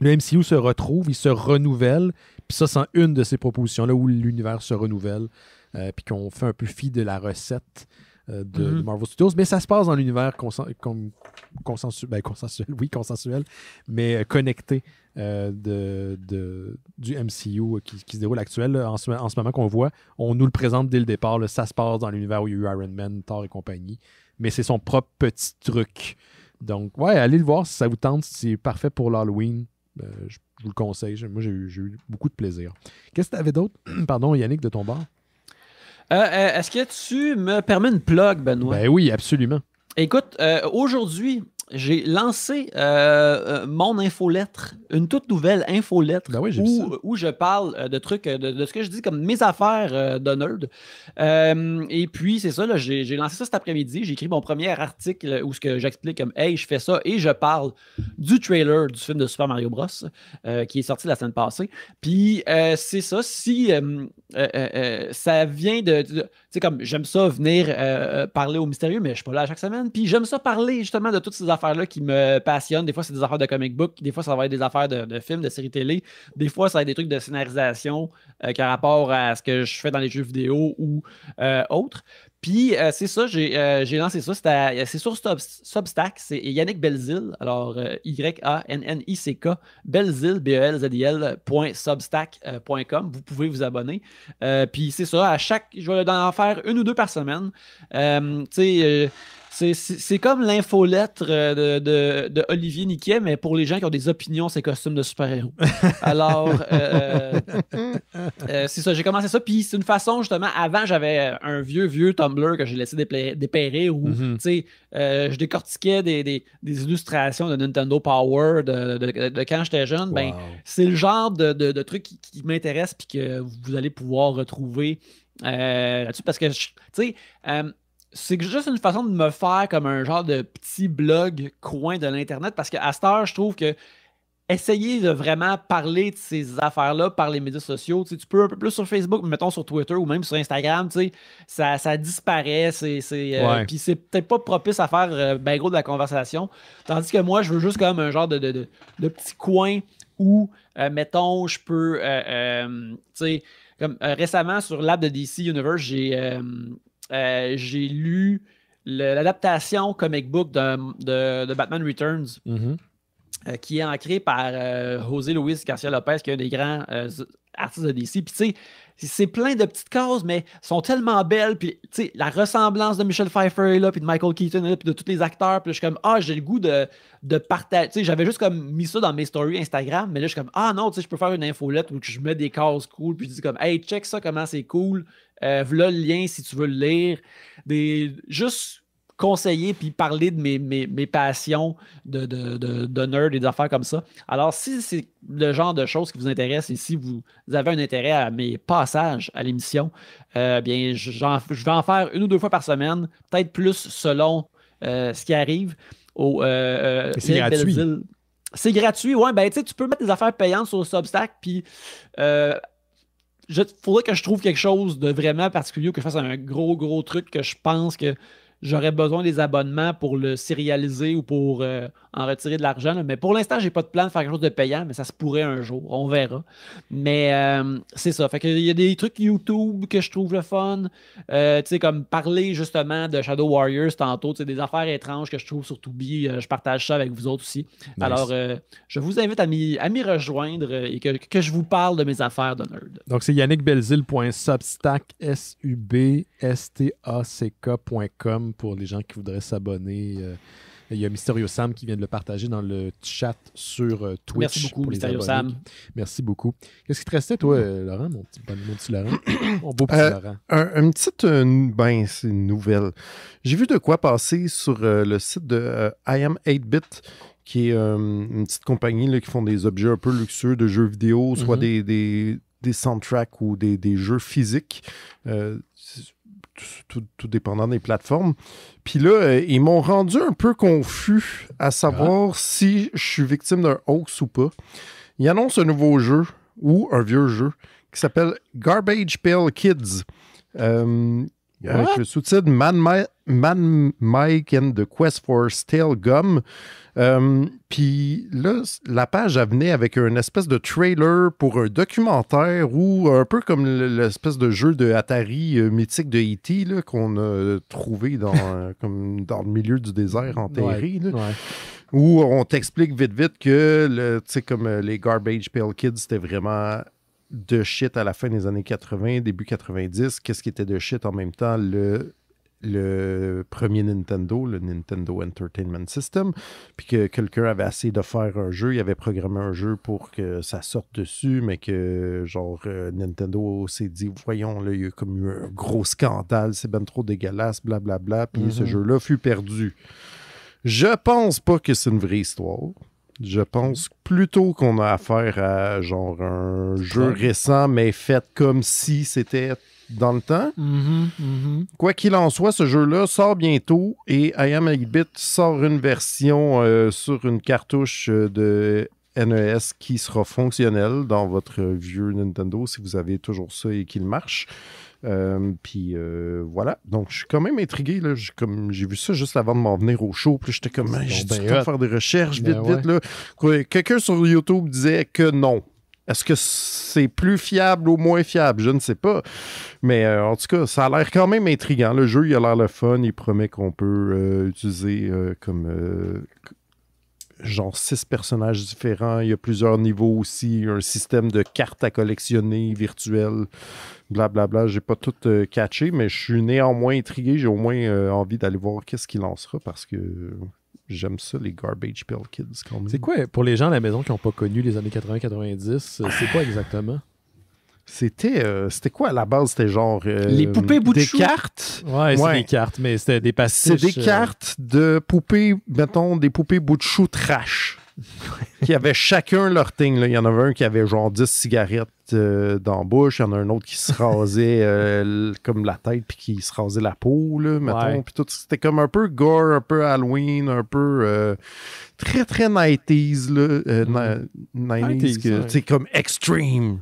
Le MCU se retrouve, il se renouvelle. Puis ça, c'est une de ces propositions-là où l'univers se renouvelle. puis qu'on fait un peu fi de la recette. Euh, de, mm-hmm. Marvel Studios, mais ça se passe dans l'univers ben, consensuel, oui, consensuel, mais euh, connecté euh, de, du MCU qui, se déroule actuel. en, ce, moment qu'on voit, on nous le présente dès le départ, ça se passe dans l'univers où il y a eu Iron Man, Thor et compagnie, mais c'est son propre petit truc. Donc, ouais, allez le voir si ça vous tente, si c'est parfait pour l'Halloween. je, vous le conseille. Moi, j'ai eu, eu, beaucoup de plaisir. Qu'est-ce que tu avais d'autre, pardon, Yannick, de ton bord? Euh, euh, est-ce que tu me permets une plug, Benoît? Ben oui, absolument. Écoute, euh, aujourd'hui, j'ai lancé euh, euh, mon infolettre, une toute nouvelle infolettre ben où, je parle euh, de trucs, de, ce que je dis comme mes affaires euh, nerd. et puis, c'est ça, j'ai lancé ça cet après-midi. J'ai écrit mon premier article où ce que j'explique comme Hey, je fais ça et je parle du trailer du film de Super Mario Bros. qui est sorti la semaine passée. Puis, c'est ça, si ça vient de sais, comme j'aime ça venir euh, euh, parler au mystérieux, mais je suis pas là chaque semaine. Puis j'aime ça parler justement de toutes ces affaires-là qui me passionnent. Des fois, c'est des affaires de comic book, des fois, ça va être des affaires de, films, de séries télé, des fois, ça va être des trucs de scénarisation euh, qui a rapport à ce que je fais dans les jeux vidéo ou autre. autres. Puis euh, c'est ça, euh, j'ai lancé ça. C'est sur Substack, c'est Yannick Belzil. Alors euh, Y-A-N-N-I-C-K, Belzil, B-E-L-Z-I-L.substack.com. Vous pouvez vous abonner. puis c'est ça, à chaque, je vais en faire une ou deux par semaine. tu sais, c'est comme l'infolettre euh, de, de, Olivier Niquet, mais pour les gens qui ont des opinions, c'est costume de super-héros. Alors, euh, euh, c'est ça, j'ai commencé ça. Puis c'est une façon, justement, avant, j'avais un vieux, vieux Tumblr que j'ai laissé dépérer où, mhm. tu sais, je décortiquais des, illustrations de Nintendo Power de, quand j'étais jeune. Ben, c'est le genre de, truc qui, qui m'intéresse puis que vous allez pouvoir retrouver là-dessus parce que, tu sais, c'est juste une façon de me faire comme un genre de petit blog coin de l'Internet parce qu'à ce heure, je trouve que essayer de vraiment parler de ces affaires-là par les médias sociaux, tu, peux un peu plus sur Facebook, mettons sur Twitter ou même sur Instagram, ça, ça disparaît, c'est, c'est, euh, puis c'est peut-être pas propice à faire euh, ben gros de la conversation. Tandis que moi, je veux juste comme un genre de, de, de, petit coin où, euh, mettons, je peux, comme récemment sur l'app de DC Universe, j'ai euh, j'ai lu l'adaptation comic book de, Batman Returns. Mhm. Euh, qui est ancrée par euh, José Luis Garcia Lopez, qui est un des grands artistes de DC. Puis, tu sais, c'est plein de petites cases, mais sont tellement belles. Puis, tu sais, la ressemblance de Michel Pfeiffer de Michael Keaton puis de tous les acteurs. Puis, je suis comme, ah, j'ai le goût de, partager. Tu sais, j'avais juste comme mis ça dans mes stories Instagram, mais là, je suis comme, ah non, tu sais, je peux faire une infolette où je mets des cases cool, puis je dis comme, hey, check ça, comment c'est cool. Euh, voilà le lien si tu veux le lire. Des, juste conseiller puis parler de mes, passions de, de, de, nerd comme ça. Alors, si c'est le genre de choses qui vous intéresse et si vous avez un intérêt à mes passages à l'émission, euh, bien, je vais en faire une ou deux fois par semaine, peut-être plus selon euh, ce qui arrive. Au, c'est gratuit. C'est gratuit, ouais. Ben, tu peux mettre des affaires payantes sur Substack, puis je, faudrait que je trouve quelque chose de vraiment particulier ou que je fasse un gros, gros truc que je pense que j'aurais besoin des abonnements pour le sérialiser ou pour euh, en retirer de l'argent. Mais pour l'instant, j'ai pas de plan de faire quelque chose de payant, mais ça se pourrait un jour. On verra. Mais euh, c'est ça. Fait il y a des trucs YouTube que je trouve le fun. Euh, tu sais, comme parler justement de Shadow Warriors tantôt, c'est des affaires étranges que je trouve sur Tubi. je partage ça avec vous autres aussi. Alors, je vous invite à m'y, rejoindre et que, je vous parle de mes affaires de nerd. Donc, c'est yannickbelzil.substack, s u b a pour les gens qui voudraient s'abonner. Euh, il y a Mysterio Sam qui vient de le partager dans le chat sur euh, Twitch. Merci beaucoup, Mysterio Sam. Merci beaucoup. Qu'est-ce qui te restait, toi, mm. euh, Laurent, mon petit, Laurent? mon beau petit Laurent. une petite ben, c'est une nouvelle. J'ai vu de quoi passer sur le site de I Am 8-Bit qui est une petite compagnie qui font des objets un peu luxueux de jeux vidéo, soit mm-hmm. des, des, des, soundtracks ou des, des jeux physiques tout, dépendant des plateformes. Puis là, euh, ils m'ont rendu un peu confus à savoir si je suis victime d'un hoax ou pas. Ils annoncent un nouveau jeu ou un vieux jeu qui s'appelle Garbage Pail Kids. Euh, avec le sous-titre Man, Mike and the Quest for Stale Gum. Euh, puis là, la page venait avec une espèce de trailer pour un documentaire ou un peu comme l'espèce de jeu de Atari euh, mythique de E.T. qu'on a trouvé dans, euh, dans le milieu du désert en Ouais, Où on t'explique vite vite que le, comme les Garbage Pail Kids, c'était vraiment de shit à la fin des années 80, début 90. Qu'est-ce qui était de shit en même temps? Le, le premier Nintendo, le Nintendo Entertainment System, puis que quelqu'un avait essayé de faire un jeu, il avait programmé un jeu pour que ça sorte dessus, mais que genre euh, Nintendo s'est dit voyons là, il y a comme eu un gros scandale, c'est bien trop dégueulasse, blablabla, bla, bla, puis ce mm-hmm. jeu-là fut perdu. Je pense pas que c'est une vraie histoire. Je pense plutôt qu'on a affaire à genre un jeu récent, mais fait comme si c'était dans le temps. Mm-hmm, mm-hmm. Quoi qu'il en soit, ce jeu-là sort bientôt et I Am Bit sort une version euh, sur une cartouche euh, de NES qui sera fonctionnel dans votre vieux Nintendo si vous avez toujours ça et qu'il marche. Euh, puis euh, voilà. Donc, je suis quand même intrigué. Là. Comme, j'ai vu ça juste avant de m'en venir au show. Puis j'étais comme, ah, j'ai vais faire des recherches ben vite, vite. Quelqu'un sur YouTube disait que non. Est-ce que c'est plus fiable ou moins fiable? Je ne sais pas. Mais euh, en tout cas, ça a l'air quand même intriguant. Le jeu, il a l'air le fun. Il promet qu'on peut utiliser comme genre six personnages différents. Il y a plusieurs niveaux aussi. un système de cartes à collectionner virtuelles. Blablabla. J'ai pas tout euh, catché, mais je suis néanmoins intrigué. J'ai au moins euh, envie d'aller voir qu'est-ce qu'il lancera parce que j'aime ça, les Garbage Pail Kids C'est quoi, pour les gens à la maison qui n'ont pas connu les années 80-90, euh, c'est quoi exactement euh, c'était quoi à la base? C'était genre. Euh, les poupées bout de Des cartes. Ouais, c'est des cartes, mais c'était des C'est des euh, cartes de poupées, mettons, des poupées bout de chou trash. qui avaient chacun leur thing. Il y en avait un qui avait genre 10 cigarettes dans la bouche. Il y en a un autre qui se rasait comme la tête puis qui se rasait la peau, là, mettons. Puis tout, c'était comme un peu gore, un peu Halloween, un peu très, très 90s. Là, C'est mm. comme extreme.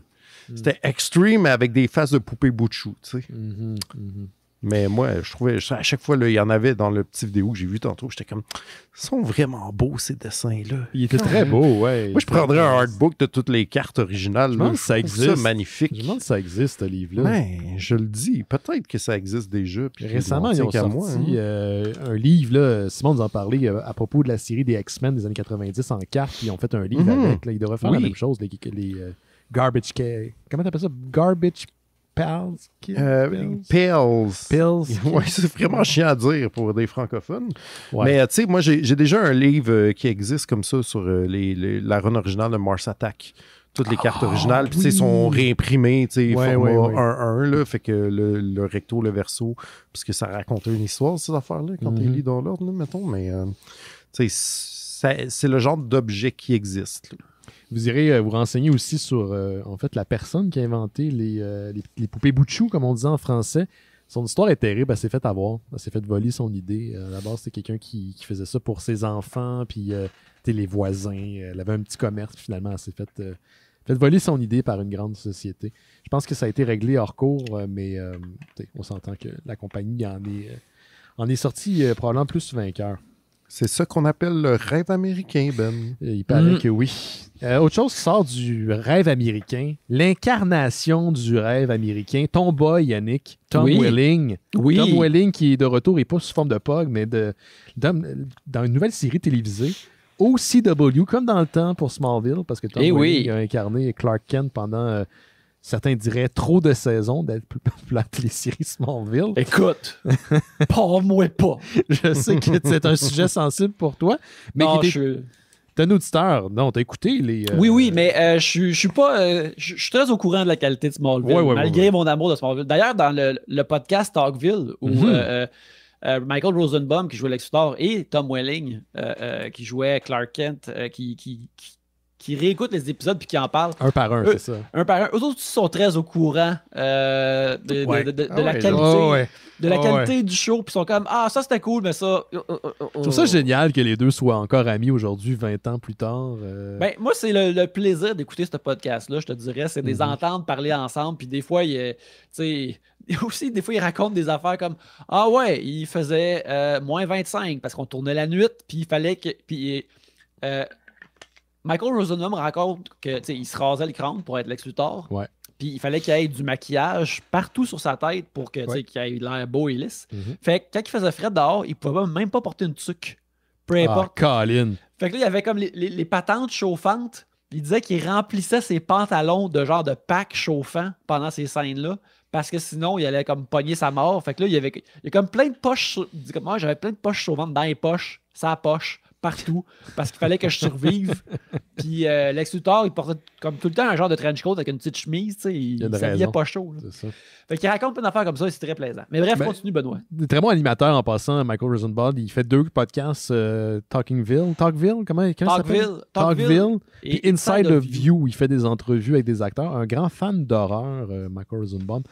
Mm. C'était extreme avec des faces de poupées bout de chou, tu sais. Mm-hmm, mm-hmm. Mais moi, je trouvais, à chaque fois, il y en avait dans le petit vidéo que j'ai vu tantôt, j'étais comme, ils sont vraiment beaux ces dessins-là. Ils étaient très beaux, ouais. Moi, je prendrais un artbook de toutes les cartes originales. là, ça existe. magnifique. Je demande ça existe, ce livre-là. Ben, je le dis, peut-être que ça existe déjà. Puis Récemment, ils ont sorti moi, hein. euh, un livre, là, Simon nous en parlait, euh, à propos de la série des X-Men des années 90 en cartes, ils ont fait un livre mhm. avec, là, ils devraient faire la même chose, les euh, Garbage. K. Comment t'appelles ça? Garbage Pals? Euh, pills. Pills. c'est vraiment chiant à dire pour des francophones. Mais tu sais, moi, j'ai déjà un livre euh, qui existe comme ça sur euh, les, la run originale de Mars Attack. Toutes les cartes ah, originales, puis tu sais, sont réimprimées, tu sais, ouais, format 1-1, là, fait que le, recto, le verso, puisque ça racontait une histoire, ces affaires-là, quand mm -hmm. lis dans l'ordre, mettons, mais euh, tu sais, c'est le genre d'objet qui existe. Là. Vous irez euh, vous renseigner aussi sur euh, en fait la personne qui a inventé euh, les, les, poupées Bouchou, comme on disait en français. Son histoire est terrible, elle s'est faite avoir, elle s'est faite voler son idée. à la c'était quelqu'un qui, faisait ça pour ses enfants, puis les voisins, elle avait un petit commerce, puis finalement, elle s'est faite voler son idée par une grande société. Je pense que ça a été réglé hors cours, mais on s'entend que la compagnie en est, en est sortie probablement plus vainqueur. C'est ça qu'on appelle le rêve américain, Ben. Euh, il paraît mm. que oui. Euh, autre chose qui sort du rêve américain, l'incarnation du rêve américain, ton boy Yannick, Tom Welling. Tom Welling qui est de retour, et pas sous forme de POG, mais de, dans, une nouvelle série télévisée OCW, comme dans le temps pour Smallville, parce que Tom eh Welling a incarné Clark Kent pendant euh, Certains diraient trop de saisons d'être plus populaire que les séries Smallville. Écoute, pas moi pas. Je sais que c'est un sujet sensible pour toi, mais non, je... T'es un auditeur, non, t'as écouté les. Euh, oui, oui, mais euh, je suis pas. Euh, je suis très au courant de la qualité de Smallville, malgré mon amour de Smallville. D'ailleurs, dans le, podcast Talkville, où mhm. Michael Rosenbaum, qui jouait Lex et Tom Welling, qui jouait Clark Kent, qui, qui qui réécoutent les épisodes puis qui en parlent. Un par un, c'est ça. Un par un. Eux autres sont très au courant de, la ah qualité, du show. Puis sont comme Ah, ça c'était cool, mais ça. Euh, euh, euh, je trouve ça génial que les deux soient encore amis aujourd'hui, 20 ans plus tard. Ben, moi, c'est le, plaisir d'écouter ce podcast-là, je te dirais. C'est des mhm. entendre ententes, parler ensemble. Puis des fois, il, aussi, des fois, ils racontent des affaires comme Ah ouais, il faisait moins 25 parce qu'on tournait la nuit, puis il fallait que. Puis, Michael Rosenbaum raconte qu'il se rasait le crâne pour être Lex Puis il fallait qu'il ait du maquillage partout sur sa tête pour que, qu'il ait l'air beau et lisse. Mhm. Fait que quand il faisait frais dehors, il pouvait même pas porter une tuque. Peu ah, importe. Fait que là, il y avait comme les, patentes chauffantes. Il disait qu'il remplissait ses pantalons de genre de pack chauffant pendant ces scènes-là parce que sinon, il allait comme pogner sa mort. Fait que là, il y avait, comme plein de poches. Moi, j'avais plein de poches chauffantes dans les poches, sa poche partout parce qu'il fallait que je survive. Puis euh, Lex il portait comme tout le temps un genre de trench coat avec une petite chemise, tu il, pas chaud. Ça. il raconte une d'affaires comme ça et c'est très plaisant. Mais bref, ben, continue Benoît. Très bon animateur en passant, Michael Rosenbaum. Il fait deux podcasts, euh, Talkingville, Talkville, comment, il Talkville, Talkville, Talkville, et Inside, the View. Il fait des entrevues avec des acteurs. Un grand fan d'horreur, euh, Michael Rosenbaum.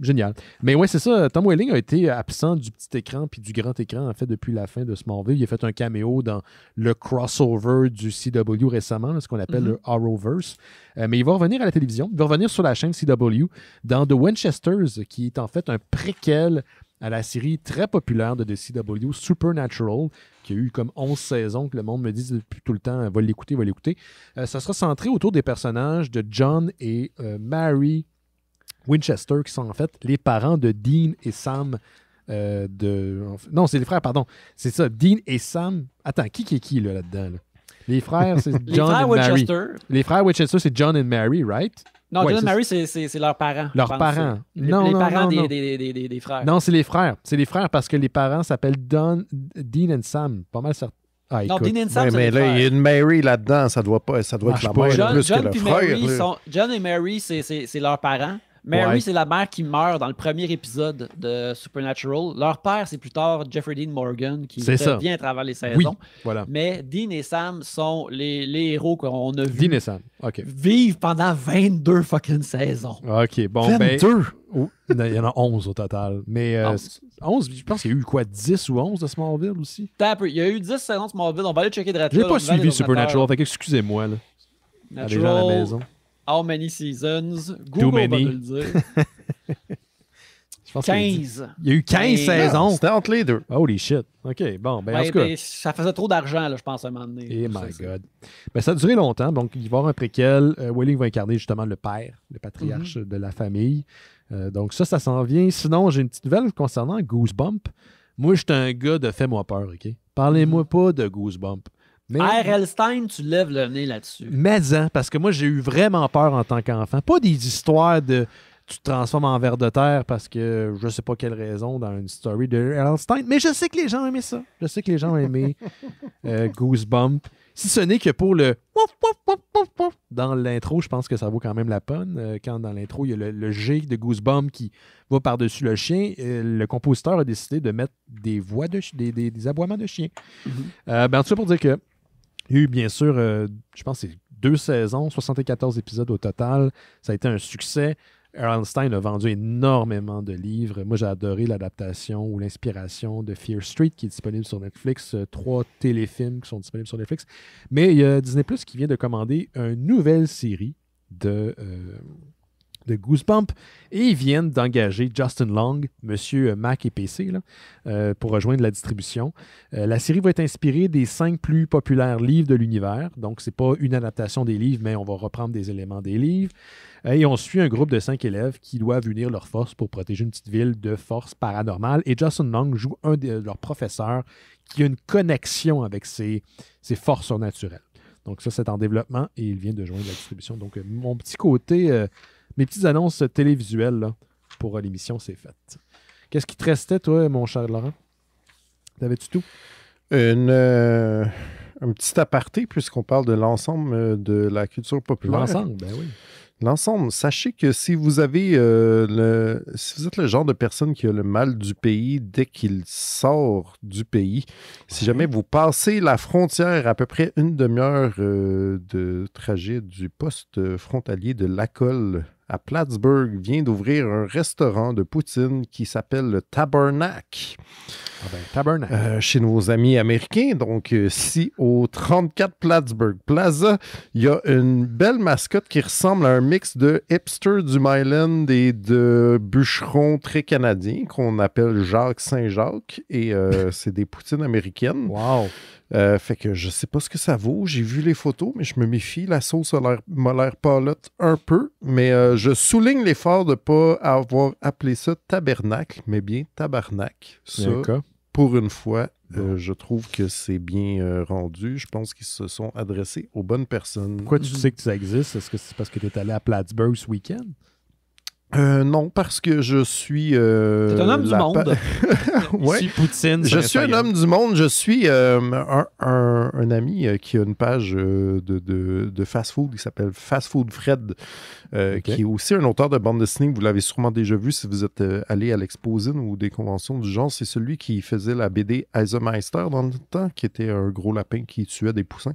génial. Mais ouais, c'est ça. Tom Welling a été absent du petit écran puis du grand écran, en fait, depuis la fin de Smallville. Il a fait un caméo dans le crossover du CW récemment, ce qu'on appelle mm-hmm. le Arrowverse. Euh, mais il va revenir à la télévision, il va revenir sur la chaîne CW dans The Winchesters, qui est en fait un préquel à la série très populaire de CW, Supernatural, qui a eu comme 11 saisons, que le monde me dit depuis tout le temps, va l'écouter, va l'écouter. Euh, ça sera centré autour des personnages de John et euh, Mary Winchester, qui sont en fait les parents de Dean et Sam euh, de. Non, c'est les frères, pardon. C'est ça, Dean et Sam. Attends, qui qui est qui là-dedans? Là Les frères, c'est John et Mary. Les frères Winchester, c'est John et Mary, right? Non, John et Mary, c'est leurs parents. Leurs parents. non, les parents des, des, des, des, frères. Non, c'est les frères. C'est les frères parce que les parents s'appellent Dean et Sam. Pas mal certain. Ah, non, Dean et Sam, mais là, il y a une Mary là-dedans, ça doit pas, ça doit être la mère le frère. Mary John et Mary, c'est leurs parents. Mary, c'est la mère qui meurt dans le premier épisode de Supernatural. Leur père, c'est plus tard Jeffrey Dean Morgan, qui vient à travers les saisons. Mais Dean et Sam sont les, les héros qu'on a vus. Dean et Sam, OK. Vivent pendant 22 fucking saisons. OK, bon, 22! Ben, oh, il y en a 11 au total. Mais 11. Euh, je pense qu'il y a eu quoi, 10 ou 11 de Smallville aussi? Il y a eu 10 saisons de Smallville. On va aller checker de Je J'ai pas suivi Supernatural, fait excusez-moi. Allez gens à la maison. How many seasons? Google many. va dire. 15. Il y a eu 15 saisons. C'était entre les deux. Holy shit. OK, bon, ben, ça faisait trop d'argent, je pense, à un moment donné. Oh my God. Ben, ça a duré longtemps. Donc, il va y avoir un préquel. Willing euh, va incarner justement le père, le patriarche mhm. de la famille. Euh, donc, ça, ça s'en vient. Sinon, j'ai une petite nouvelle concernant Goosebump. Moi, je suis un gars de fais-moi peur, OK? Parlez-moi mhm. pas de Goosebump. Mais, tu lèves le nez là-dessus. Mais, hein, parce que moi, j'ai eu vraiment peur en tant qu'enfant. Pas des histoires de tu te transformes en verre de terre parce que je sais pas quelle raison dans une story de R.L. mais je sais que les gens aimaient ça. Je sais que les gens aimaient euh, Goosebump. Si ce n'est que pour le dans l'intro, je pense que ça vaut quand même la peine. Euh, quand dans l'intro, il y a le, le G de Goosebump qui va par-dessus le chien, euh, le compositeur a décidé de mettre des voix de des, aboiements de chien. Mm-hmm. Ben, en tout ça pour dire que il y a eu, bien sûr, euh, je pense, c'est deux saisons, 74 épisodes au total. Ça a été un succès. Stein a vendu énormément de livres. Moi, j'ai adoré l'adaptation ou l'inspiration de Fear Street qui est disponible sur Netflix, euh, trois téléfilms qui sont disponibles sur Netflix. Mais il y a Disney Plus qui vient de commander une nouvelle série de, euh, de Goosebump. Et ils viennent d'engager Justin Long, Monsieur Mac et PC, euh, pour rejoindre la distribution. Euh, la série va être inspirée des cinq plus populaires livres de l'univers. Donc, ce n'est pas une adaptation des livres, mais on va reprendre des éléments des livres. Euh, et on suit un groupe de cinq élèves qui doivent unir leurs forces pour protéger une petite ville de forces paranormales. Et Justin Long joue un de leurs professeurs qui a une connexion avec ses, forces surnaturelles. Donc ça, c'est en développement et il vient de joindre la distribution. Donc, mon petit côté mes petites annonces télévisuelles pour euh, l'émission, c'est fait. Qu'est-ce qui te restait, toi, mon cher Laurent? T'avais-tu tout? Euh, un petit aparté, puisqu'on parle de l'ensemble euh, de la culture populaire. L'ensemble, ben oui. L'ensemble. Sachez que si vous avez le. Si vous êtes le genre de personne qui a le mal du pays dès qu'il sort du pays, si jamais vous passez la frontière à peu près une demi-heure de trajet du poste frontalier de Lacolle à Plattsburgh vient d'ouvrir un restaurant de poutine qui s'appelle le Tabernacle. Ah ben, Tabernacle. Euh, chez nos amis américains, donc euh, ici au 34 Plattsburgh Plaza, il y a une belle mascotte qui ressemble à un mix de hipster du Myland et de bûcherons très canadiens qu'on appelle Jacques Saint-Jacques et euh, c'est des poutines américaines. Wow. Euh, fait que je sais pas ce que ça vaut. J'ai vu les photos, mais je me méfie. La sauce m'a l'air parlotte un peu. Mais euh, je souligne l'effort de ne pas avoir appelé ça tabernacle, mais bien tabarnak. Ça, pour une fois, euh, je trouve que c'est bien rendu. Je pense qu'ils se sont adressés aux bonnes personnes. Pourquoi tu mhm. sais que ça existe? Est-ce que c'est parce que tu es allé à Plattsburgh ce week-end? Euh, non, parce que je suis. Euh, un homme du monde. Poutine. Je suis un homme du monde. Je suis euh, un, ami qui a une page de, fast-food qui s'appelle Fast Food Fred, qui est aussi un auteur de bande dessinée. Vous l'avez sûrement déjà vu si vous êtes allé à l'Exposine ou des conventions du genre. C'est celui qui faisait la BD Eisenmeister dans le temps, qui était un gros lapin qui tuait des poussins.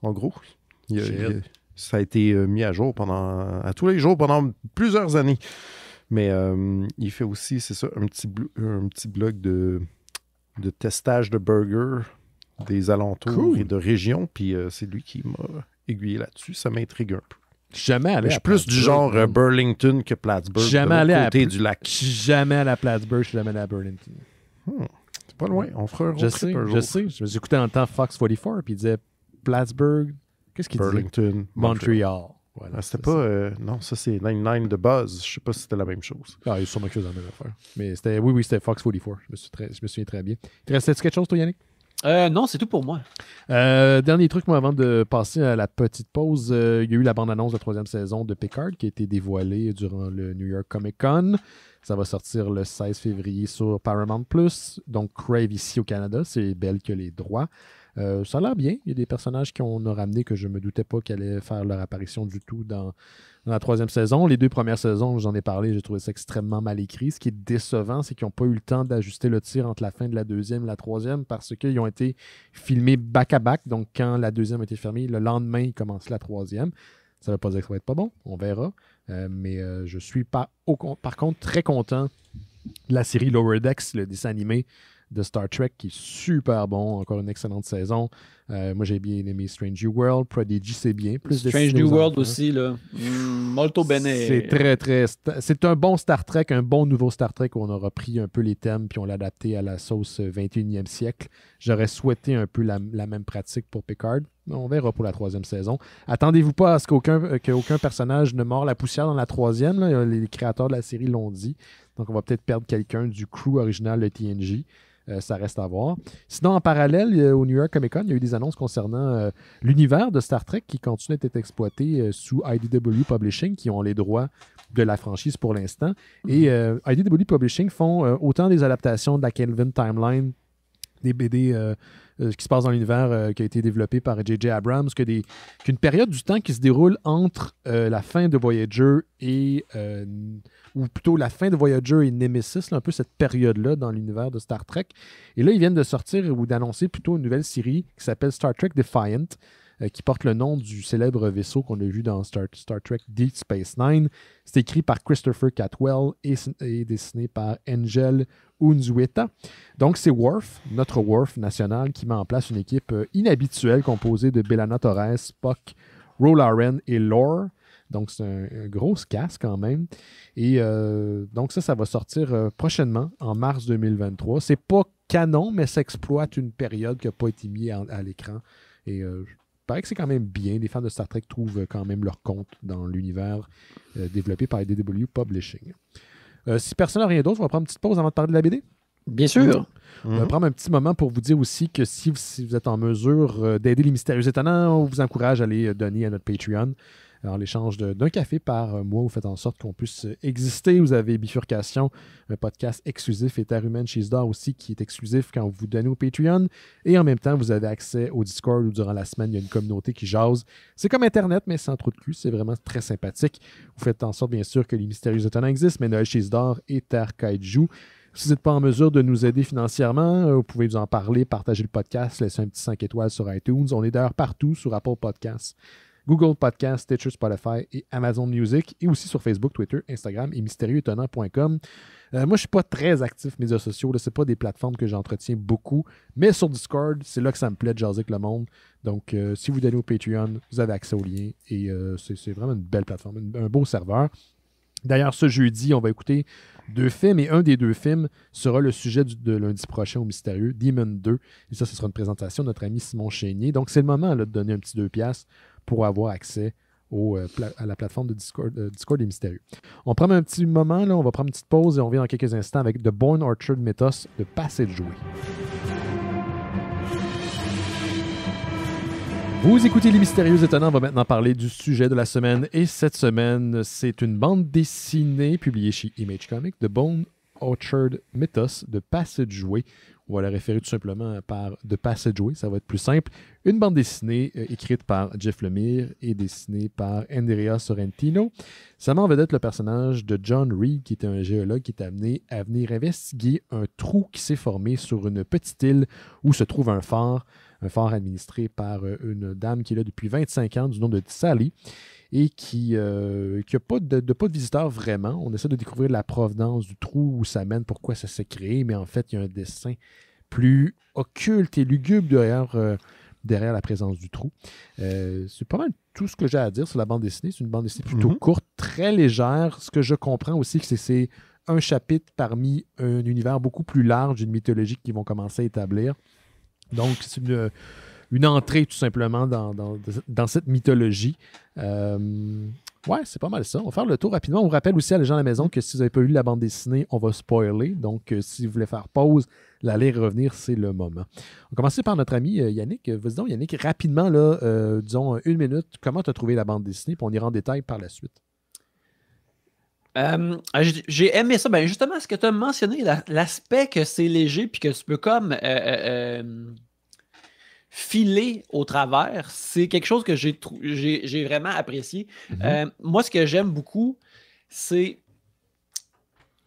En gros, il, ça a été euh, mis à jour pendant à tous les jours pendant plusieurs années. Mais euh, il fait aussi, c'est ça, un petit, un petit blog de, de testage de burgers des alentours et de régions. Puis euh, c'est lui qui m'a aiguillé là-dessus. Ça m'intrigue un peu. Jamais allé. Je suis plus du genre Burlington que Plattsburgh. Jamais allé à côté du lac. Jamais à la Plattsburgh, jamais allé à Burlington. Hmm. C'est pas loin. On fera un je sais, un jour. Je sais. Je me en temps Fox 44 puis il disait Plattsburgh, Qu'est-ce qu'il dit? Burlington. Montreal. Ah, c'était pas. Euh, non, ça c'est 99 de Buzz. Je sais pas si c'était la même chose. Ah, il y a sûrement quelque chose à même Mais c'était. Oui, oui, c'était Fox 44. Je me, je me souviens très bien. Il restait quelque chose, toi, Yannick? Euh, non, c'est tout pour moi. Euh, dernier truc, moi, avant de passer à la petite pause, il y a eu la bande-annonce de la troisième saison de Picard qui a été dévoilée durant le New York Comic Con. Ça va sortir le 16 février sur Paramount Plus. Donc, Crave ici au Canada, c'est Belle que les droits. Euh, ça a l'air bien. Il y a des personnages qu'on a ramenés que je ne me doutais pas qu'ils allaient faire leur apparition du tout dans, la troisième saison. Les deux premières saisons, j'en ai parlé, j'ai trouvé ça extrêmement mal écrit. Ce qui est décevant, c'est qu'ils n'ont pas eu le temps d'ajuster le tir entre la fin de la deuxième et la troisième parce qu'ils ont été filmés back-à-back. Donc, quand la deuxième a été fermée, le lendemain, ils commencent la troisième. Ça ne veut pas dire ça va être pas bon, on verra. Euh, mais euh, je suis pas par contre très content de la série Lower Decks, le dessin animé de Star Trek qui est super bon. Encore une excellente saison. Euh, moi, j'ai bien aimé Strange New World. Prodigy, c'est bien. Plus Strange New World aussi, là. Mm, molto bene. C'est très, très. C'est un bon Star Trek, un bon nouveau Star Trek où on a repris un peu les thèmes puis on l'a adapté à la sauce 21e euh, siècle. J'aurais souhaité un peu la, même pratique pour Picard. on verra pour la troisième saison. Attendez-vous pas à ce qu'aucun euh, personnage ne mord la poussière dans la troisième. Les créateurs de la série l'ont dit. Donc, on va peut-être perdre quelqu'un du crew original de TNG. Euh, ça reste à voir. Sinon, en parallèle, au New York Comic Con, il y a eu des annonces concernant euh, l'univers de Star Trek qui continue d'être exploité euh, sous IDW Publishing, qui ont les droits de la franchise pour l'instant. Et mm-hmm. IDW Publishing font autant des adaptations de la Kelvin Timeline, des BD euh, ce qui se passe dans l'univers euh, qui a été développé par J.J. Abrams, qu'une période du temps qui se déroule entre euh, la fin de Voyager et. ou plutôt la fin de Voyager et Nemesis, un peu cette période-là dans l'univers de Star Trek. Et là, ils viennent de sortir ou d'annoncer plutôt une nouvelle série qui s'appelle Star Trek Defiant qui porte le nom du célèbre vaisseau qu'on a vu dans Star, Trek Deep Space Nine. C'est écrit par Christopher Catwell et, et dessiné par Angel Unzueta. Donc, c'est Worf, notre Worf national, qui met en place une équipe euh, inhabituelle composée de Belana Torres, Puck, Rolaren et Lore. Donc, c'est un, gros casque quand même. Et euh, donc, ça, ça va sortir euh, prochainement, en mars 2023. C'est pas canon, mais ça exploite une période qui n'a pas été mise à, l'écran. Et euh, paraît que c'est quand même bien. Les fans de Star Trek trouvent quand même leur compte dans l'univers développé par IDW Publishing. Euh, si personne n'a rien d'autre, on va prendre une petite pause avant de parler de la BD. Bien sûr. On va mhm. prendre un petit moment pour vous dire aussi que si vous, si vous êtes en mesure euh, d'aider les mystérieux étonnants, on vous encourage à aller euh, donner à notre Patreon. Alors, l'échange d'un café par euh, mois, vous faites en sorte qu'on puisse euh, exister. Vous avez Bifurcation, un podcast exclusif, et Terre humaine chez d'or aussi, qui est exclusif quand vous vous donnez au Patreon. Et en même temps, vous avez accès au Discord où durant la semaine, il y a une communauté qui jase. C'est comme Internet, mais sans trop de cul. C'est vraiment très sympathique. Vous faites en sorte, bien sûr, que les mystérieux étonnants existent, mais Noël chez d'or et Terre Kaiju. Si vous n'êtes pas en mesure de nous aider financièrement, euh, vous pouvez nous en parler, partager le podcast, laisser un petit 5 étoiles sur iTunes. On est d'ailleurs partout sur Apple Podcasts, Google Podcast, Stitcher, Spotify et Amazon Music, et aussi sur Facebook, Twitter, Instagram et mystérieuxétonnant.com. Euh, moi, je ne suis pas très actif médias sociaux. Ce sont pas des plateformes que j'entretiens beaucoup. Mais sur Discord, c'est là que ça me plaît de jaser avec le monde. Donc, euh, si vous donnez au Patreon, vous avez accès aux liens. Et euh, c'est vraiment une belle plateforme, un beau serveur. D'ailleurs, ce jeudi, on va écouter deux films et un des deux films sera le sujet de lundi prochain au Mystérieux, Demon 2. Et ça, ce sera une présentation de notre ami Simon Chénier. Donc, c'est le moment de donner un petit deux piastres pour avoir accès euh, à la plateforme de euh, Discord, des Mystérieux. On prend un petit moment, là, on va prendre une petite pause et on revient dans quelques instants avec The Bone Orchard Mythos de Passage de Vous écoutez Les Mystérieux Étonnants. On va maintenant parler du sujet de la semaine. Et cette semaine, c'est une bande dessinée publiée chez Image Comics, The Bone Orchard Mythos de Passage Joué, on va la référer tout simplement par The Passageway, ça va être plus simple. Une bande dessinée euh, écrite par Jeff Lemire et dessinée par Andrea Sorrentino. Ça m'en d'être le personnage de John Reed, qui est un géologue qui est amené à venir investiguer un trou qui s'est formé sur une petite île où se trouve un phare, un phare administré par euh, une dame qui est là depuis 25 ans du nom de Sally et qui n'a euh, pas, de, visiteurs vraiment. On essaie de découvrir la provenance du trou où ça mène, pourquoi ça s'est créé, mais en fait, il y a un dessin plus occulte et lugubre derrière, euh, la présence du trou. Euh, c'est pas mal tout ce que j'ai à dire sur la bande dessinée. C'est une bande dessinée plutôt mhm. courte, très légère. Ce que je comprends aussi, c'est que c'est un chapitre parmi un univers beaucoup plus large, d'une mythologie qu'ils vont commencer à établir. Donc, c'est une une entrée tout simplement dans, cette mythologie. Euh, ouais, c'est pas mal ça. On va faire le tour rapidement. On vous rappelle aussi à les gens à la maison que si vous n'avez pas vu la bande dessinée, on va spoiler. Donc, euh, si vous voulez faire pause, l'aller revenir, c'est le moment. On va commencer par notre ami euh, Yannick. Vas-y donc, Yannick, rapidement, là, disons une minute, comment tu as trouvé la bande dessinée, puis on ira en détail par la suite. j'ai aimé ça. Ben, justement, ce que tu as mentionné, l'aspect que c'est léger, puis que tu peux comme filer au travers, c'est quelque chose que j'ai, vraiment apprécié. Mm-hmm. Euh, moi, ce que j'aime beaucoup, c'est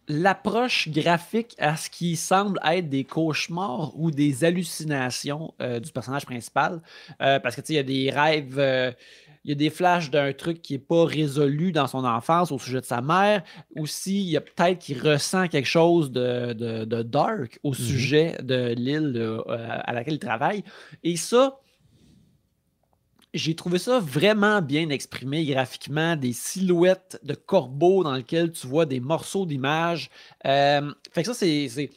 l'approche graphique à ce qui semble être des cauchemars ou des hallucinations euh, du personnage principal. Euh, parce que, tu sais, il y a des rêves il y a des flashs d'un truc qui n'est pas résolu dans son enfance au sujet de sa mère, Aussi, il y a peut-être qu'il ressent quelque chose de, dark au mhm. sujet de l'île euh, à laquelle il travaille. Et ça, j'ai trouvé ça vraiment bien exprimé graphiquement, des silhouettes de corbeaux dans lesquels tu vois des morceaux d'image. Euh, fait ça, c'est.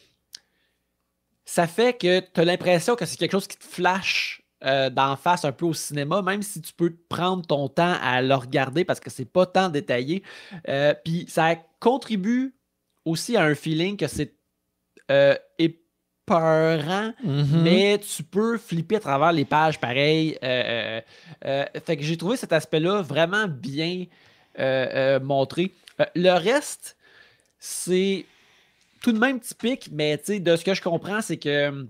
Ça fait que tu as l'impression que c'est quelque chose qui te flash euh, d'en face un peu au cinéma, même si tu peux prendre ton temps à le regarder parce que c'est pas tant détaillé. Euh, puis ça contribue aussi à un feeling que c'est euh, épeurant, mm-hmm. mais tu peux flipper à travers les pages pareil. Euh, fait que j'ai trouvé cet aspect-là vraiment bien montré. le reste, c'est tout de même typique, mais de ce que je comprends, c'est que hum,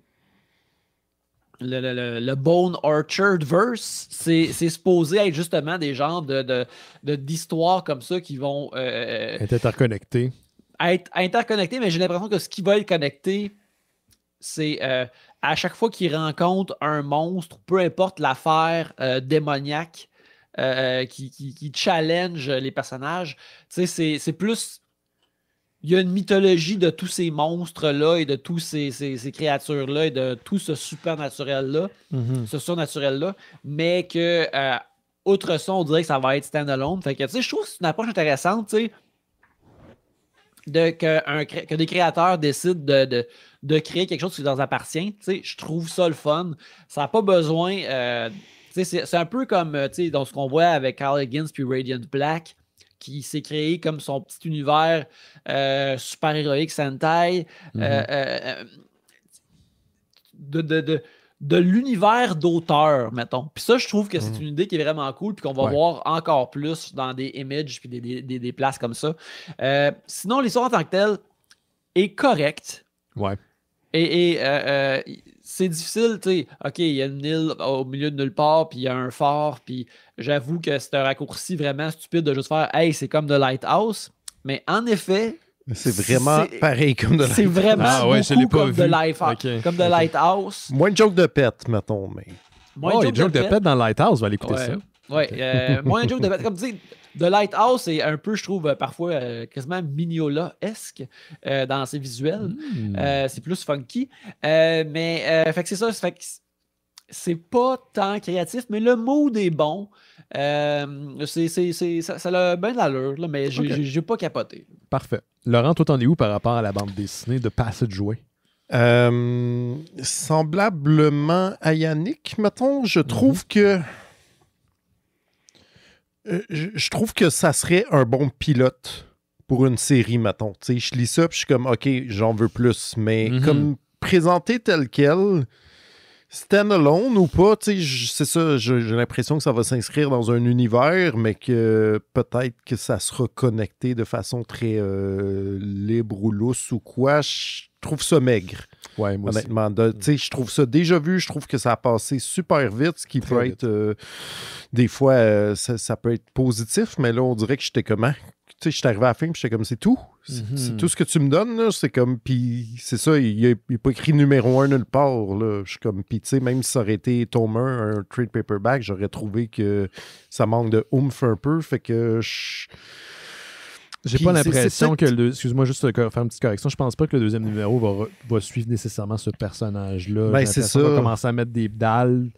le, le, Bone Orchard verse, c'est supposé être justement des genres d'histoires comme ça qui vont euh, euh, être interconnectés. Être interconnectés, mais j'ai l'impression que ce qui va être connecté, c'est euh, à chaque fois qu'il rencontre un monstre, peu importe l'affaire démoniaque qui, qui, challenge les personnages, c'est plus il y a une mythologie de tous ces monstres-là et de tous ces, créatures-là et de tout ce naturel là mhm. ce surnaturel-là, mais que, autre euh, outre on dirait que ça va être standalone. Fait que, tu sais, je trouve que c'est une approche intéressante, tu sais, de, que, des créateurs décident de, créer quelque chose qui leur appartient. Tu sais, je trouve ça le fun. Ça n'a pas besoin. Euh, c'est un peu comme euh, dans ce qu'on voit avec Carl puis Radiant Black qui s'est créé comme son petit univers euh, super-héroïque Sentai. Mm-hmm. Euh, euh, de, l'univers d'auteur, mettons. Puis ça, je trouve que c'est mm-hmm. une idée qui est vraiment cool, puis qu'on va voir encore plus dans des images, puis des, places comme ça. sinon, l'histoire en tant que telle est correcte. Ouais. Et, c'est difficile, tu sais. OK, il y a une île au milieu de nulle part, puis il y a un fort, puis j'avoue que c'est un raccourci vraiment stupide de juste faire Hey, c'est comme The Lighthouse. Mais en effet. C'est vraiment pareil comme The Lighthouse. C'est vraiment ah ouais, beaucoup comme, de The comme The Lighthouse. Moins de jokes de pets, mettons. Mais... Moins de oh, jokes de, pets dans Lighthouse, on va aller écouter ça. Oui, euh, moins de jokes de pets. Comme tu dis... The Lighthouse est un peu, je trouve, euh, parfois euh, quasiment Mignola-esque euh, dans ses visuels. Hmm. c'est plus funky. mais c'est ça. c'est pas tant créatif, mais le mood est bon. C'est, c'est, c'est, ça, a bien de l'allure, mais j'ai, pas capoté. Parfait. Laurent, toi, t'en es où par rapport à la bande dessinée de Passageway? semblablement à Yannick, mettons, je mm-hmm. trouve que euh, je trouve que ça serait un bon pilote pour une série, mettons. je lis ça, je suis comme, OK, j'en veux plus. Mais mhm. comme présenté tel quel, standalone ou pas, c'est ça, j'ai l'impression que ça va s'inscrire dans un univers, mais que peut-être que ça sera connecté de façon très euh, libre ou lousse ou quoi. Je trouve ça maigre honnêtement. je trouve ça déjà vu, je trouve que ça a passé super vite, ce qui peut être euh, des fois euh, ça, peut être positif, mais là on dirait que j'étais comment tu sais, je suis arrivé à la fin, j'étais comme, c'est tout. Mm-hmm. C'est tout ce que tu me donnes, C'est comme, puis c'est ça, il n'est pas écrit numéro un nulle part, là. Je suis comme, puis tu sais, même si ça aurait été Thomas, un trade paperback, j'aurais trouvé que ça manque de oomph un peu. Fait que j'ai pas l'impression que le. Excuse-moi, juste faire une petite correction. Je pense pas que le deuxième numéro va, suivre nécessairement ce personnage-là. Ben, c'est ça. va commencer à mettre des dalles.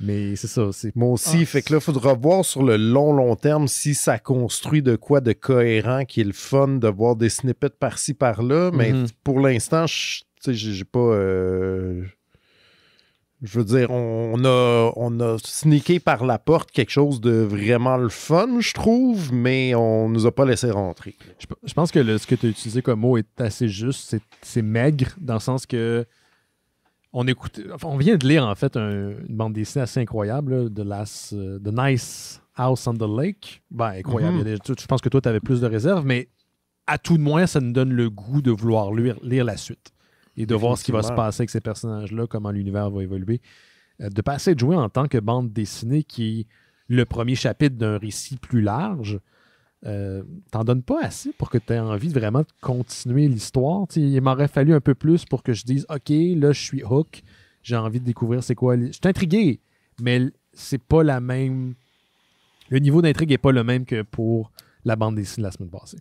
Mais c'est ça. aussi. Moi aussi, ah. fait que là, il faudra voir sur le long, long terme si ça construit de quoi de cohérent, qu'il est le fun de voir des snippets par-ci, par-là. Mais mhm. pour l'instant, je j'ai pas. Euh, je veux dire, on a, on a sneaké par la porte quelque chose de vraiment le fun, je trouve, mais on nous a pas laissé rentrer. Je, pense que ce que tu as utilisé comme mot est assez juste. C'est maigre, dans le sens que on écoute, on vient de lire en fait une bande dessinée assez incroyable, de euh, The Nice House on the Lake. Ben, incroyable. Mm-hmm. je pense que toi, tu avais plus de réserves, mais à tout de moins, ça nous donne le goût de vouloir lire la suite et de voir ce qui va se passer avec ces personnages-là, comment l'univers va évoluer. Euh, de passer de jouer en tant que bande dessinée qui est le premier chapitre d'un récit plus large, euh, t'en donnes pas assez pour que tu aies envie vraiment de continuer l'histoire. Il m'aurait fallu un peu plus pour que je dise OK, là, je suis hook, j'ai envie de découvrir c'est quoi. Je suis intrigué, mais c'est pas la même. Le niveau d'intrigue n'est pas le même que pour la bande dessinée de la semaine passée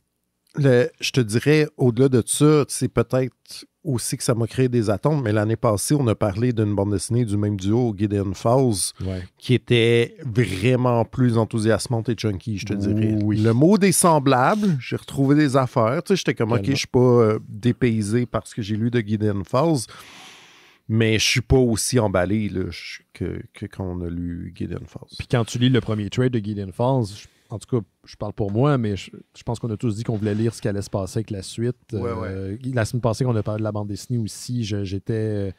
je te dirais, au-delà de ça, c'est peut-être aussi que ça m'a créé des attentes, mais l'année passée, on a parlé d'une bande dessinée du même duo, Gideon Falls, qui était vraiment plus enthousiasmante et chunky, je te dirais. Le mot des semblables, j'ai retrouvé des affaires. Tu sais, j'étais comme, OK, je suis pas euh, dépaysé parce que j'ai lu de Gideon Falls, mais je suis pas aussi emballé que, quand on a lu Gideon Falls. Puis quand tu lis le premier trade de Gideon Falls, je en tout cas, je parle pour moi, mais je, pense qu'on a tous dit qu'on voulait lire ce qui allait se passer avec la suite. Euh, la semaine passée, qu'on a parlé de la bande dessinée aussi, j'étais. Euh,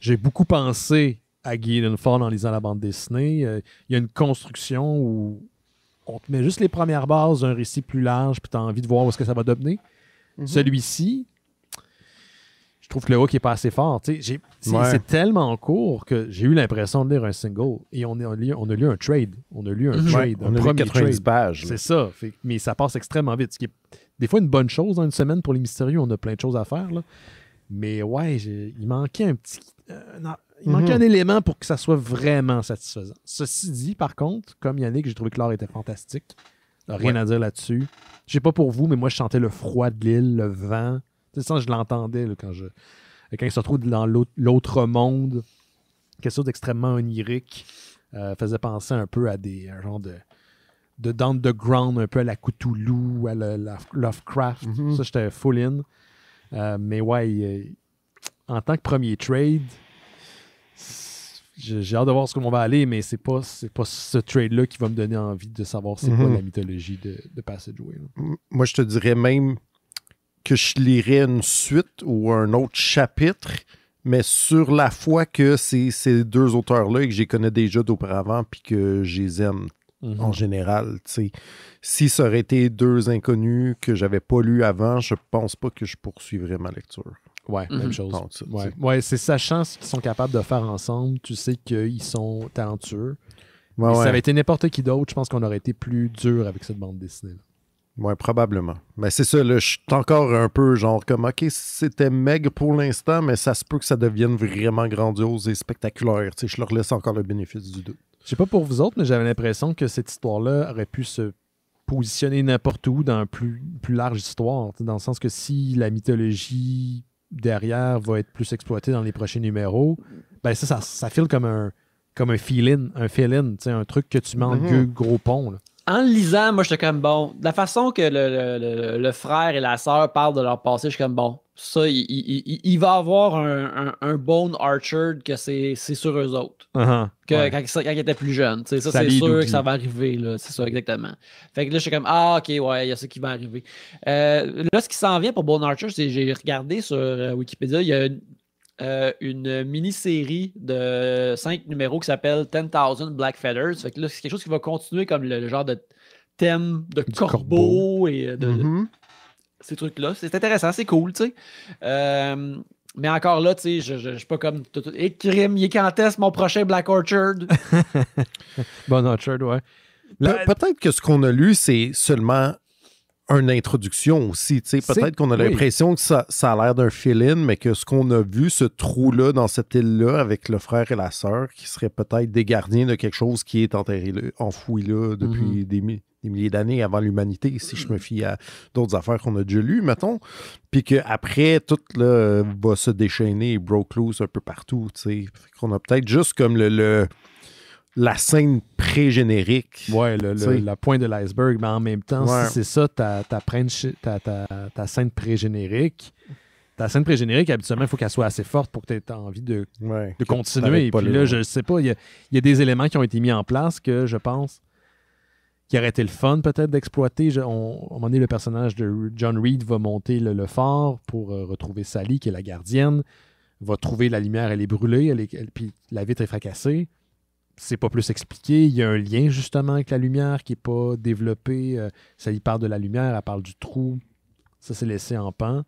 j'ai beaucoup pensé à Guy Ford en lisant la bande dessinée. Euh, il y a une construction où on te met juste les premières bases d'un récit plus large, puis tu as envie de voir où ce que ça va devenir. Mm-hmm. Celui-ci, je trouve que le hook n'est pas assez fort. C'est tellement court que j'ai eu l'impression de lire un single. Et on, a, lu, on a lu un trade. On a lu un mm-hmm. trade. on un a premier 90 trade. pages. C'est ça. mais ça passe extrêmement vite. Ce qui est des fois une bonne chose dans hein, une semaine pour les mystérieux. On a plein de choses à faire. Là. Mais ouais, il manquait un petit. Euh, il manquait mm-hmm. un élément pour que ça soit vraiment satisfaisant. Ceci dit, par contre, comme Yannick, j'ai trouvé que l'art était fantastique. Rien à dire là-dessus. Je sais pas pour vous, mais moi, je sentais le froid de l'île, le vent ça, je l'entendais quand, je, quand il se retrouve dans l'autre monde. Quelque chose d'extrêmement onirique. Euh, faisait penser un peu à des un genre de de down the ground, un peu à la Cthulhu, à la, Lovecraft. Mm-hmm. Ça, j'étais full in. Euh, mais ouais, euh, en tant que premier trade, j'ai hâte de voir ce qu'on va aller, mais c'est pas c'est pas ce trade-là qui va me donner envie de savoir c'est quoi mm-hmm. la mythologie de, Passageway. Moi, je te dirais même que je lirais une suite ou un autre chapitre, mais sur la foi que c'est ces deux auteurs-là et que j'y connais déjà d'auparavant puis que je aime mhm. en général. Si ça aurait été deux inconnus que j'avais pas lu avant, je pense pas que je poursuivrais ma lecture. Ouais, même mhm. chose. ouais, c'est sachant ce qu'ils sont capables de faire ensemble, tu sais qu'ils sont talentueux. Si ça avait été n'importe qui d'autre, je pense qu'on aurait été plus dur avec cette bande dessinée. -là. Oui, probablement. Mais c'est ça, je suis encore un peu genre comme, OK, c'était maigre pour l'instant, mais ça se peut que ça devienne vraiment grandiose et spectaculaire. Tu je leur laisse encore le bénéfice du doute. Je sais pas pour vous autres, mais j'avais l'impression que cette histoire-là aurait pu se positionner n'importe où dans une plus, large histoire. Dans le sens que si la mythologie derrière va être plus exploitée dans les prochains numéros, ben ça, ça, file comme un, comme un feeling, un tu un truc que tu manges, mm-hmm. gros pont en lisant, moi, j'étais comme bon. la façon que le, frère et la sœur parlent de leur passé, je suis comme bon. Ça, il, va y va avoir un, un, Bone Archer que c'est sur eux autres. Uh-huh. quand, ils étaient plus jeunes. Ça, c'est sûr que ça va arriver. C'est ça, exactement. Fait que là, je suis comme ah, ok, ouais, il y a ça qui va arriver. Euh, là, ce qui s'en vient pour Bone Archer, c'est j'ai regardé sur euh, Wikipédia, il y a une euh, une mini-série de cinq numéros qui s'appelle 10,000 Black Feathers. là, c'est quelque chose qui va continuer comme le, genre de thème de corbeau, et euh, de, mm-hmm. ces trucs-là. C'est intéressant, c'est cool, tu sais. Euh, mais encore là, tu sais, je, suis pas comme. Tout, eh, il est quand est mon prochain Black Orchard? bon Orchard, ouais. Peut-être que ce qu'on a lu, c'est seulement une introduction aussi. Peut-être qu'on a l'impression que ça, ça a l'air d'un fill-in, mais que ce qu'on a vu, ce trou-là dans cette île-là avec le frère et la sœur, qui seraient peut-être des gardiens de quelque chose qui est enterré, enfoui là depuis mhm. des, milliers d'années avant l'humanité, si je me fie à d'autres affaires qu'on a déjà lues, mettons. Puis qu'après, tout là, va se déchaîner et broke loose un peu partout. Qu'on a peut-être juste comme le la scène pré-générique. Ouais, le, la pointe de l'iceberg. Mais en même temps, si c'est ça, ta, ta, ta, scène pré-générique, ta scène pré-générique, habituellement, il faut qu'elle soit assez forte pour que tu aies envie de, continuer. Et puis là, je sais pas, il y, a des éléments qui ont été mis en place que je pense qui auraient été le fun peut-être d'exploiter. À un moment donné, le personnage de John Reed va monter le, phare fort pour euh, retrouver Sally, qui est la gardienne, va trouver la lumière, elle est brûlée, elle puis la vitre est fracassée c'est pas plus expliqué. Il y a un lien justement avec la lumière qui n'est pas développé. Euh, ça y parle de la lumière, elle parle du trou. Ça, s'est laissé en pan.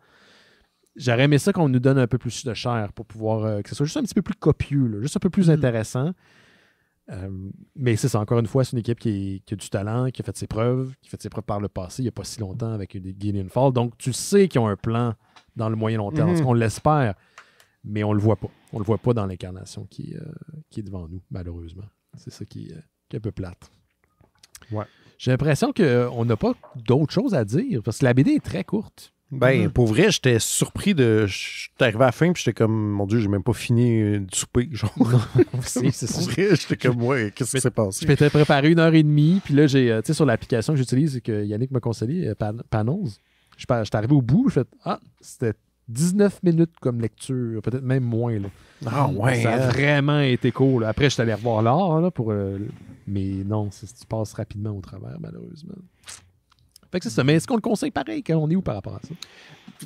J'aurais aimé ça qu'on nous donne un peu plus de chair pour pouvoir euh, que ce soit juste un petit peu plus copieux, juste un peu plus mhm. intéressant. Euh, mais c'est encore une fois, c'est une équipe qui, a du talent, qui a fait ses preuves, qui a fait ses preuves par le passé, il n'y a pas si longtemps avec Gideon Fall. Donc, tu sais qu'ils ont un plan dans le moyen long terme. Mhm. On l'espère mais on le voit pas. On le voit pas dans l'incarnation qui, euh, qui est devant nous, malheureusement. C'est ça qui, euh, est un peu plate. Ouais. J'ai l'impression qu'on euh, n'a pas d'autres choses à dire parce que la BD est très courte. Ben, mm-hmm. pour vrai, j'étais surpris de. J'étais arrivé à la fin, puis j'étais comme, mon Dieu, j'ai même pas fini de souper. Genre, c'est vrai, j'étais comme, ouais, qu'est-ce qui s'est passé? Je m'étais préparé une heure et demie, puis là, j'ai, tu sais, sur l'application que j'utilise, que Yannick m'a conseillé, Panels. j'étais arrivé au bout, j'ai fait, ah, c'était 19 minutes comme lecture, peut-être même moins. Là. Ah, ça a hein. vraiment été cool. Après, je suis allé revoir l'art pour. Euh, mais non, tu passes rapidement au travers, malheureusement. Fait que ça. Mais est-ce qu'on le conseille pareil? Quand on est où par rapport à ça?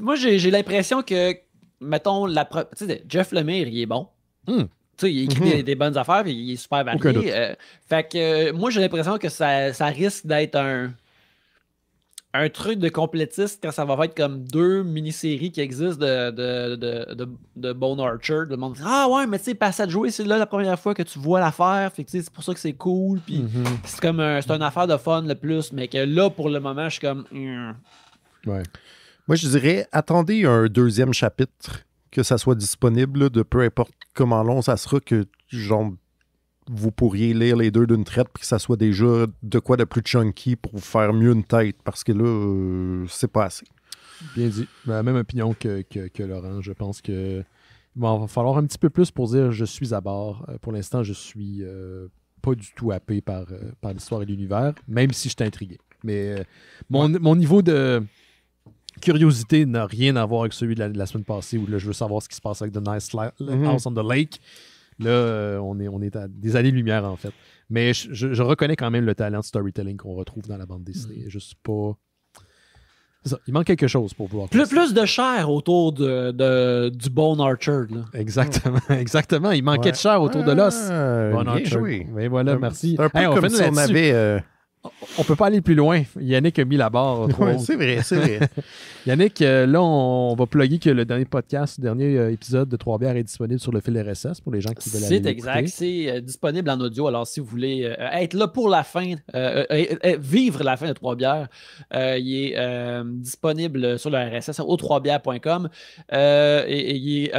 Moi, j'ai l'impression que, mettons, la sais, Jeff Lemire, il est bon. Hmm. tu sais il écrit des, mhm. bonnes affaires, il est super varié. Euh, fait que moi, j'ai l'impression que ça risque d'être un un truc de complétiste quand ça va être comme deux mini-séries qui existent de, de, de, Bone Archer. Le monde dit Ah ouais, mais tu sais, à Jouer, c'est là la première fois que tu vois l'affaire. Fait que c'est pour ça que c'est cool. Puis mhm. c'est comme un, une affaire de fun le plus. Mais que là, pour le moment, je suis comme. Hmm. Ouais. Moi, je dirais attendez un deuxième chapitre, que ça soit disponible, de peu importe comment long ça sera, que genre vous pourriez lire les deux d'une traite puis que ça soit déjà de quoi de plus chunky pour vous faire mieux une tête parce que là, euh, c'est pas assez. Bien dit. même opinion que, Laurent. Je pense que va falloir un petit peu plus pour dire je suis à bord. Euh, pour l'instant, je suis euh, pas du tout happé par, par l'histoire et l'univers, même si je suis intrigué. Mais mon, niveau de curiosité n'a rien à voir avec celui de la, semaine passée où je veux savoir ce qui se passe avec The Nice mm-hmm. House on the Lake. Là, euh, on est, on est à des années-lumière, en fait. Mais je, reconnais quand même le talent de storytelling qu'on retrouve dans la bande dessinée. ne mm. suis pas. il manque quelque chose pour voir Plus, plus de chair autour de, du Bone Archer. Exactement, exactement. Il manquait de chair autour de l'os. Ah, Bone Archer. Oui, Mais ben voilà, merci. Un peu comme si on avait. Euh, on ne peut pas aller plus loin. Yannick a mis la barre C'est vrai, c'est vrai. Yannick, euh, là, on, va plugger que le dernier podcast, le dernier euh, épisode de Trois bières est disponible sur le fil RSS pour les gens qui veulent aller C'est exact. Euh, c'est disponible en audio. Alors, si vous voulez être là pour la fin, vivre la fin de Trois bières, il est disponible sur le RSS au 3bières.com et, il est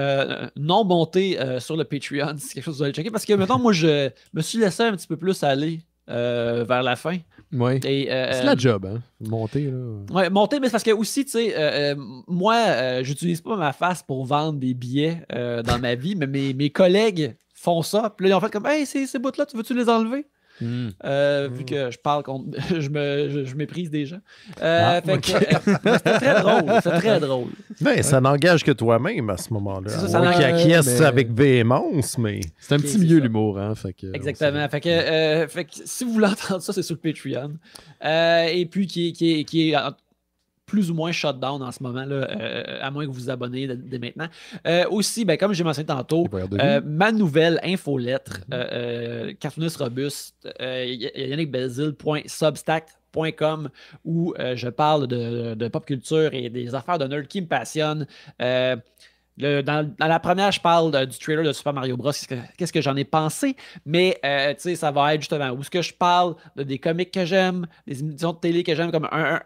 non monté sur le Patreon. C'est quelque chose que vous allez checker parce que maintenant, moi, je me suis laissé un petit peu plus aller euh, vers la fin. Euh, c'est la euh, job, hein? Monter, là. Ouais, monter, mais c'est parce que aussi, tu sais, moi, j'utilise pas ma face pour vendre des billets dans ma vie, mais mes, mes collègues font ça. Puis là, ils ont fait comme Hey, ces, ces bouts-là, tu veux-tu les enlever? Hmm. Euh, vu hmm. que je parle contre. je, me, je, méprise des gens. Euh, ah, euh, c'était très drôle. C'était très drôle. mais ça n'engage que toi-même à ce moment-là. ça, qui acquiesce avec véhémence, mais. C'est un petit mieux l'humour, hein. Fait que, Exactement. Fait que, fait que, si vous voulez entendre ça, c'est sur le Patreon. et puis qui, qui, qui est plus ou moins shutdown en ce moment, là, euh, à moins que vous vous abonnez dès maintenant. Euh, aussi, ben, comme j'ai mentionné tantôt, euh, ma nouvelle infolettre, mm-hmm. Cartoonus robuste, yannickbelzile.substack.com, où je parle de, pop culture et des affaires de nerd qui me passionnent. dans, la première, je parle du trailer de Super Mario Bros. Qu'est-ce que, j'en ai pensé? Mais ça va être justement où ce que je parle des comics que j'aime, des émissions de télé que j'aime, comme un,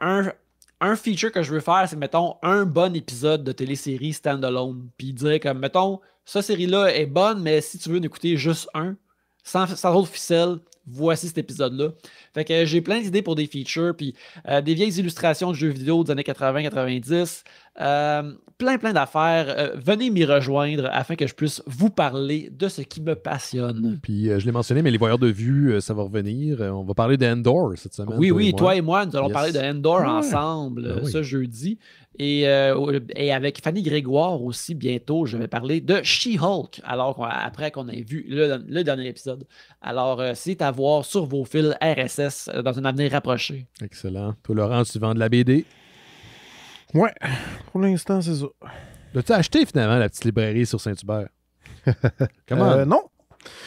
un feature que je veux faire, c'est, mettons, un bon épisode de télésérie standalone. Puis dire comme, mettons, cette série-là est bonne, mais si tu veux en écouter juste un, sans, sans autre ficelle, voici cet épisode-là. Fait que euh, j'ai plein d'idées pour des features, puis euh, des vieilles illustrations de jeux vidéo des années 80-90, euh, plein, plein d'affaires. venez m'y rejoindre afin que je puisse vous parler de ce qui me passionne. Puis je l'ai mentionné, mais les voyeurs de vue, ça va revenir. on va parler d'Endor cette semaine. Oui, oui, toi et moi, nous allons parler d'Endor ah ensemble ben ce jeudi. Euh, et, avec Fanny Grégoire aussi, bientôt, je vais parler de She-Hulk, alors après qu'on ait vu le, dernier épisode. Alors, euh, c'est à voir sur vos fils RSS euh, dans un avenir rapproché. Excellent. Toi, Laurent, tu vends de la BD? Ouais, pour l'instant, c'est ça. L'as-tu acheté finalement la petite librairie sur Saint-Hubert? Comment? non.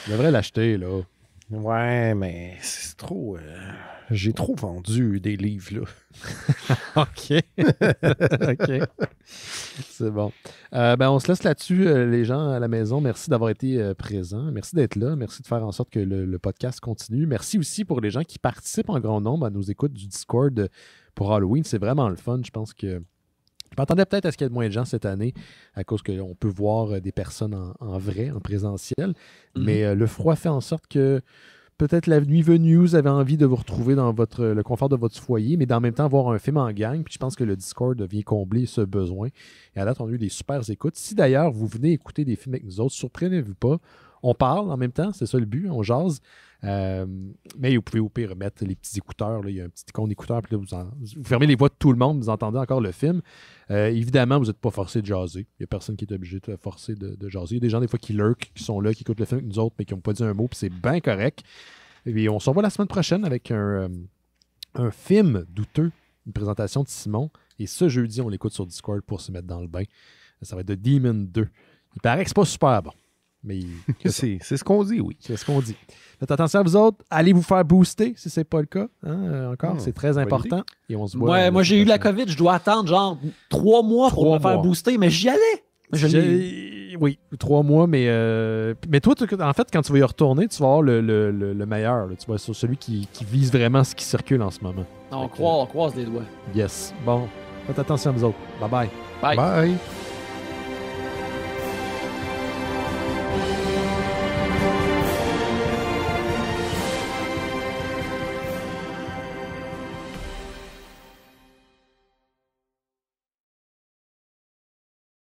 Je devrais l'acheter, là. Ouais, mais c'est trop. J'ai trop vendu des livres, là. OK. OK. C'est bon. Euh, ben, on se laisse là-dessus, euh, les gens à la maison. Merci d'avoir été euh, présents. Merci d'être là. Merci de faire en sorte que le, podcast continue. Merci aussi pour les gens qui participent en grand nombre à nos écoutes du Discord pour Halloween. C'est vraiment le fun. Je pense que. Je m'attendais peut-être à ce qu'il y ait moins de gens cette année à cause qu'on peut voir des personnes en, vrai, en présentiel. Mm-hmm. Mais le froid fait en sorte que peut-être la nuit venue, vous avez envie de vous retrouver dans votre, le confort de votre foyer, mais en même temps voir un film en gang. Puis je pense que le Discord vient combler ce besoin. Et à date, on a eu des super écoutes. Si d'ailleurs vous venez écouter des films avec nous autres, surprenez-vous pas. On parle en même temps, c'est ça le but, on jase. Euh, mais vous pouvez au pire mettre les petits écouteurs. Là. Il y a un petit icône d'écouteurs Puis vous, fermez les voix de tout le monde. Vous entendez encore le film. Euh, évidemment, vous n'êtes pas forcé de jaser. Il n'y a personne qui est obligé de forcer de, jaser. Il y a des gens, des fois, qui lurk qui sont là, qui écoutent le film avec nous autres, mais qui n'ont pas dit un mot. Puis c'est bien correct. Et on se revoit la semaine prochaine avec un, euh, un film douteux, une présentation de Simon. Et ce jeudi, on l'écoute sur Discord pour se mettre dans le bain. Ça va être The Demon 2. Il paraît que c'est pas super bon. Mais c'est ce qu'on dit, oui. C'est ce qu'on dit. Faites attention à vous autres. Allez vous faire booster si c'est pas le cas. Hein, euh, encore, ah, c'est très important. Et moi, euh, j'ai eu la COVID. Je dois attendre genre trois mois pour me faire booster, mais j'y allais. oui, trois mois, mais, euh, mais toi, en fait, quand tu vas y retourner, tu vas avoir le, meilleur. Tu vas sur celui qui, vise vraiment ce qui circule en ce moment. On, croise, on les doigts. Yes. Bon, faites attention à vous autres. Bye bye. Bye. Bye.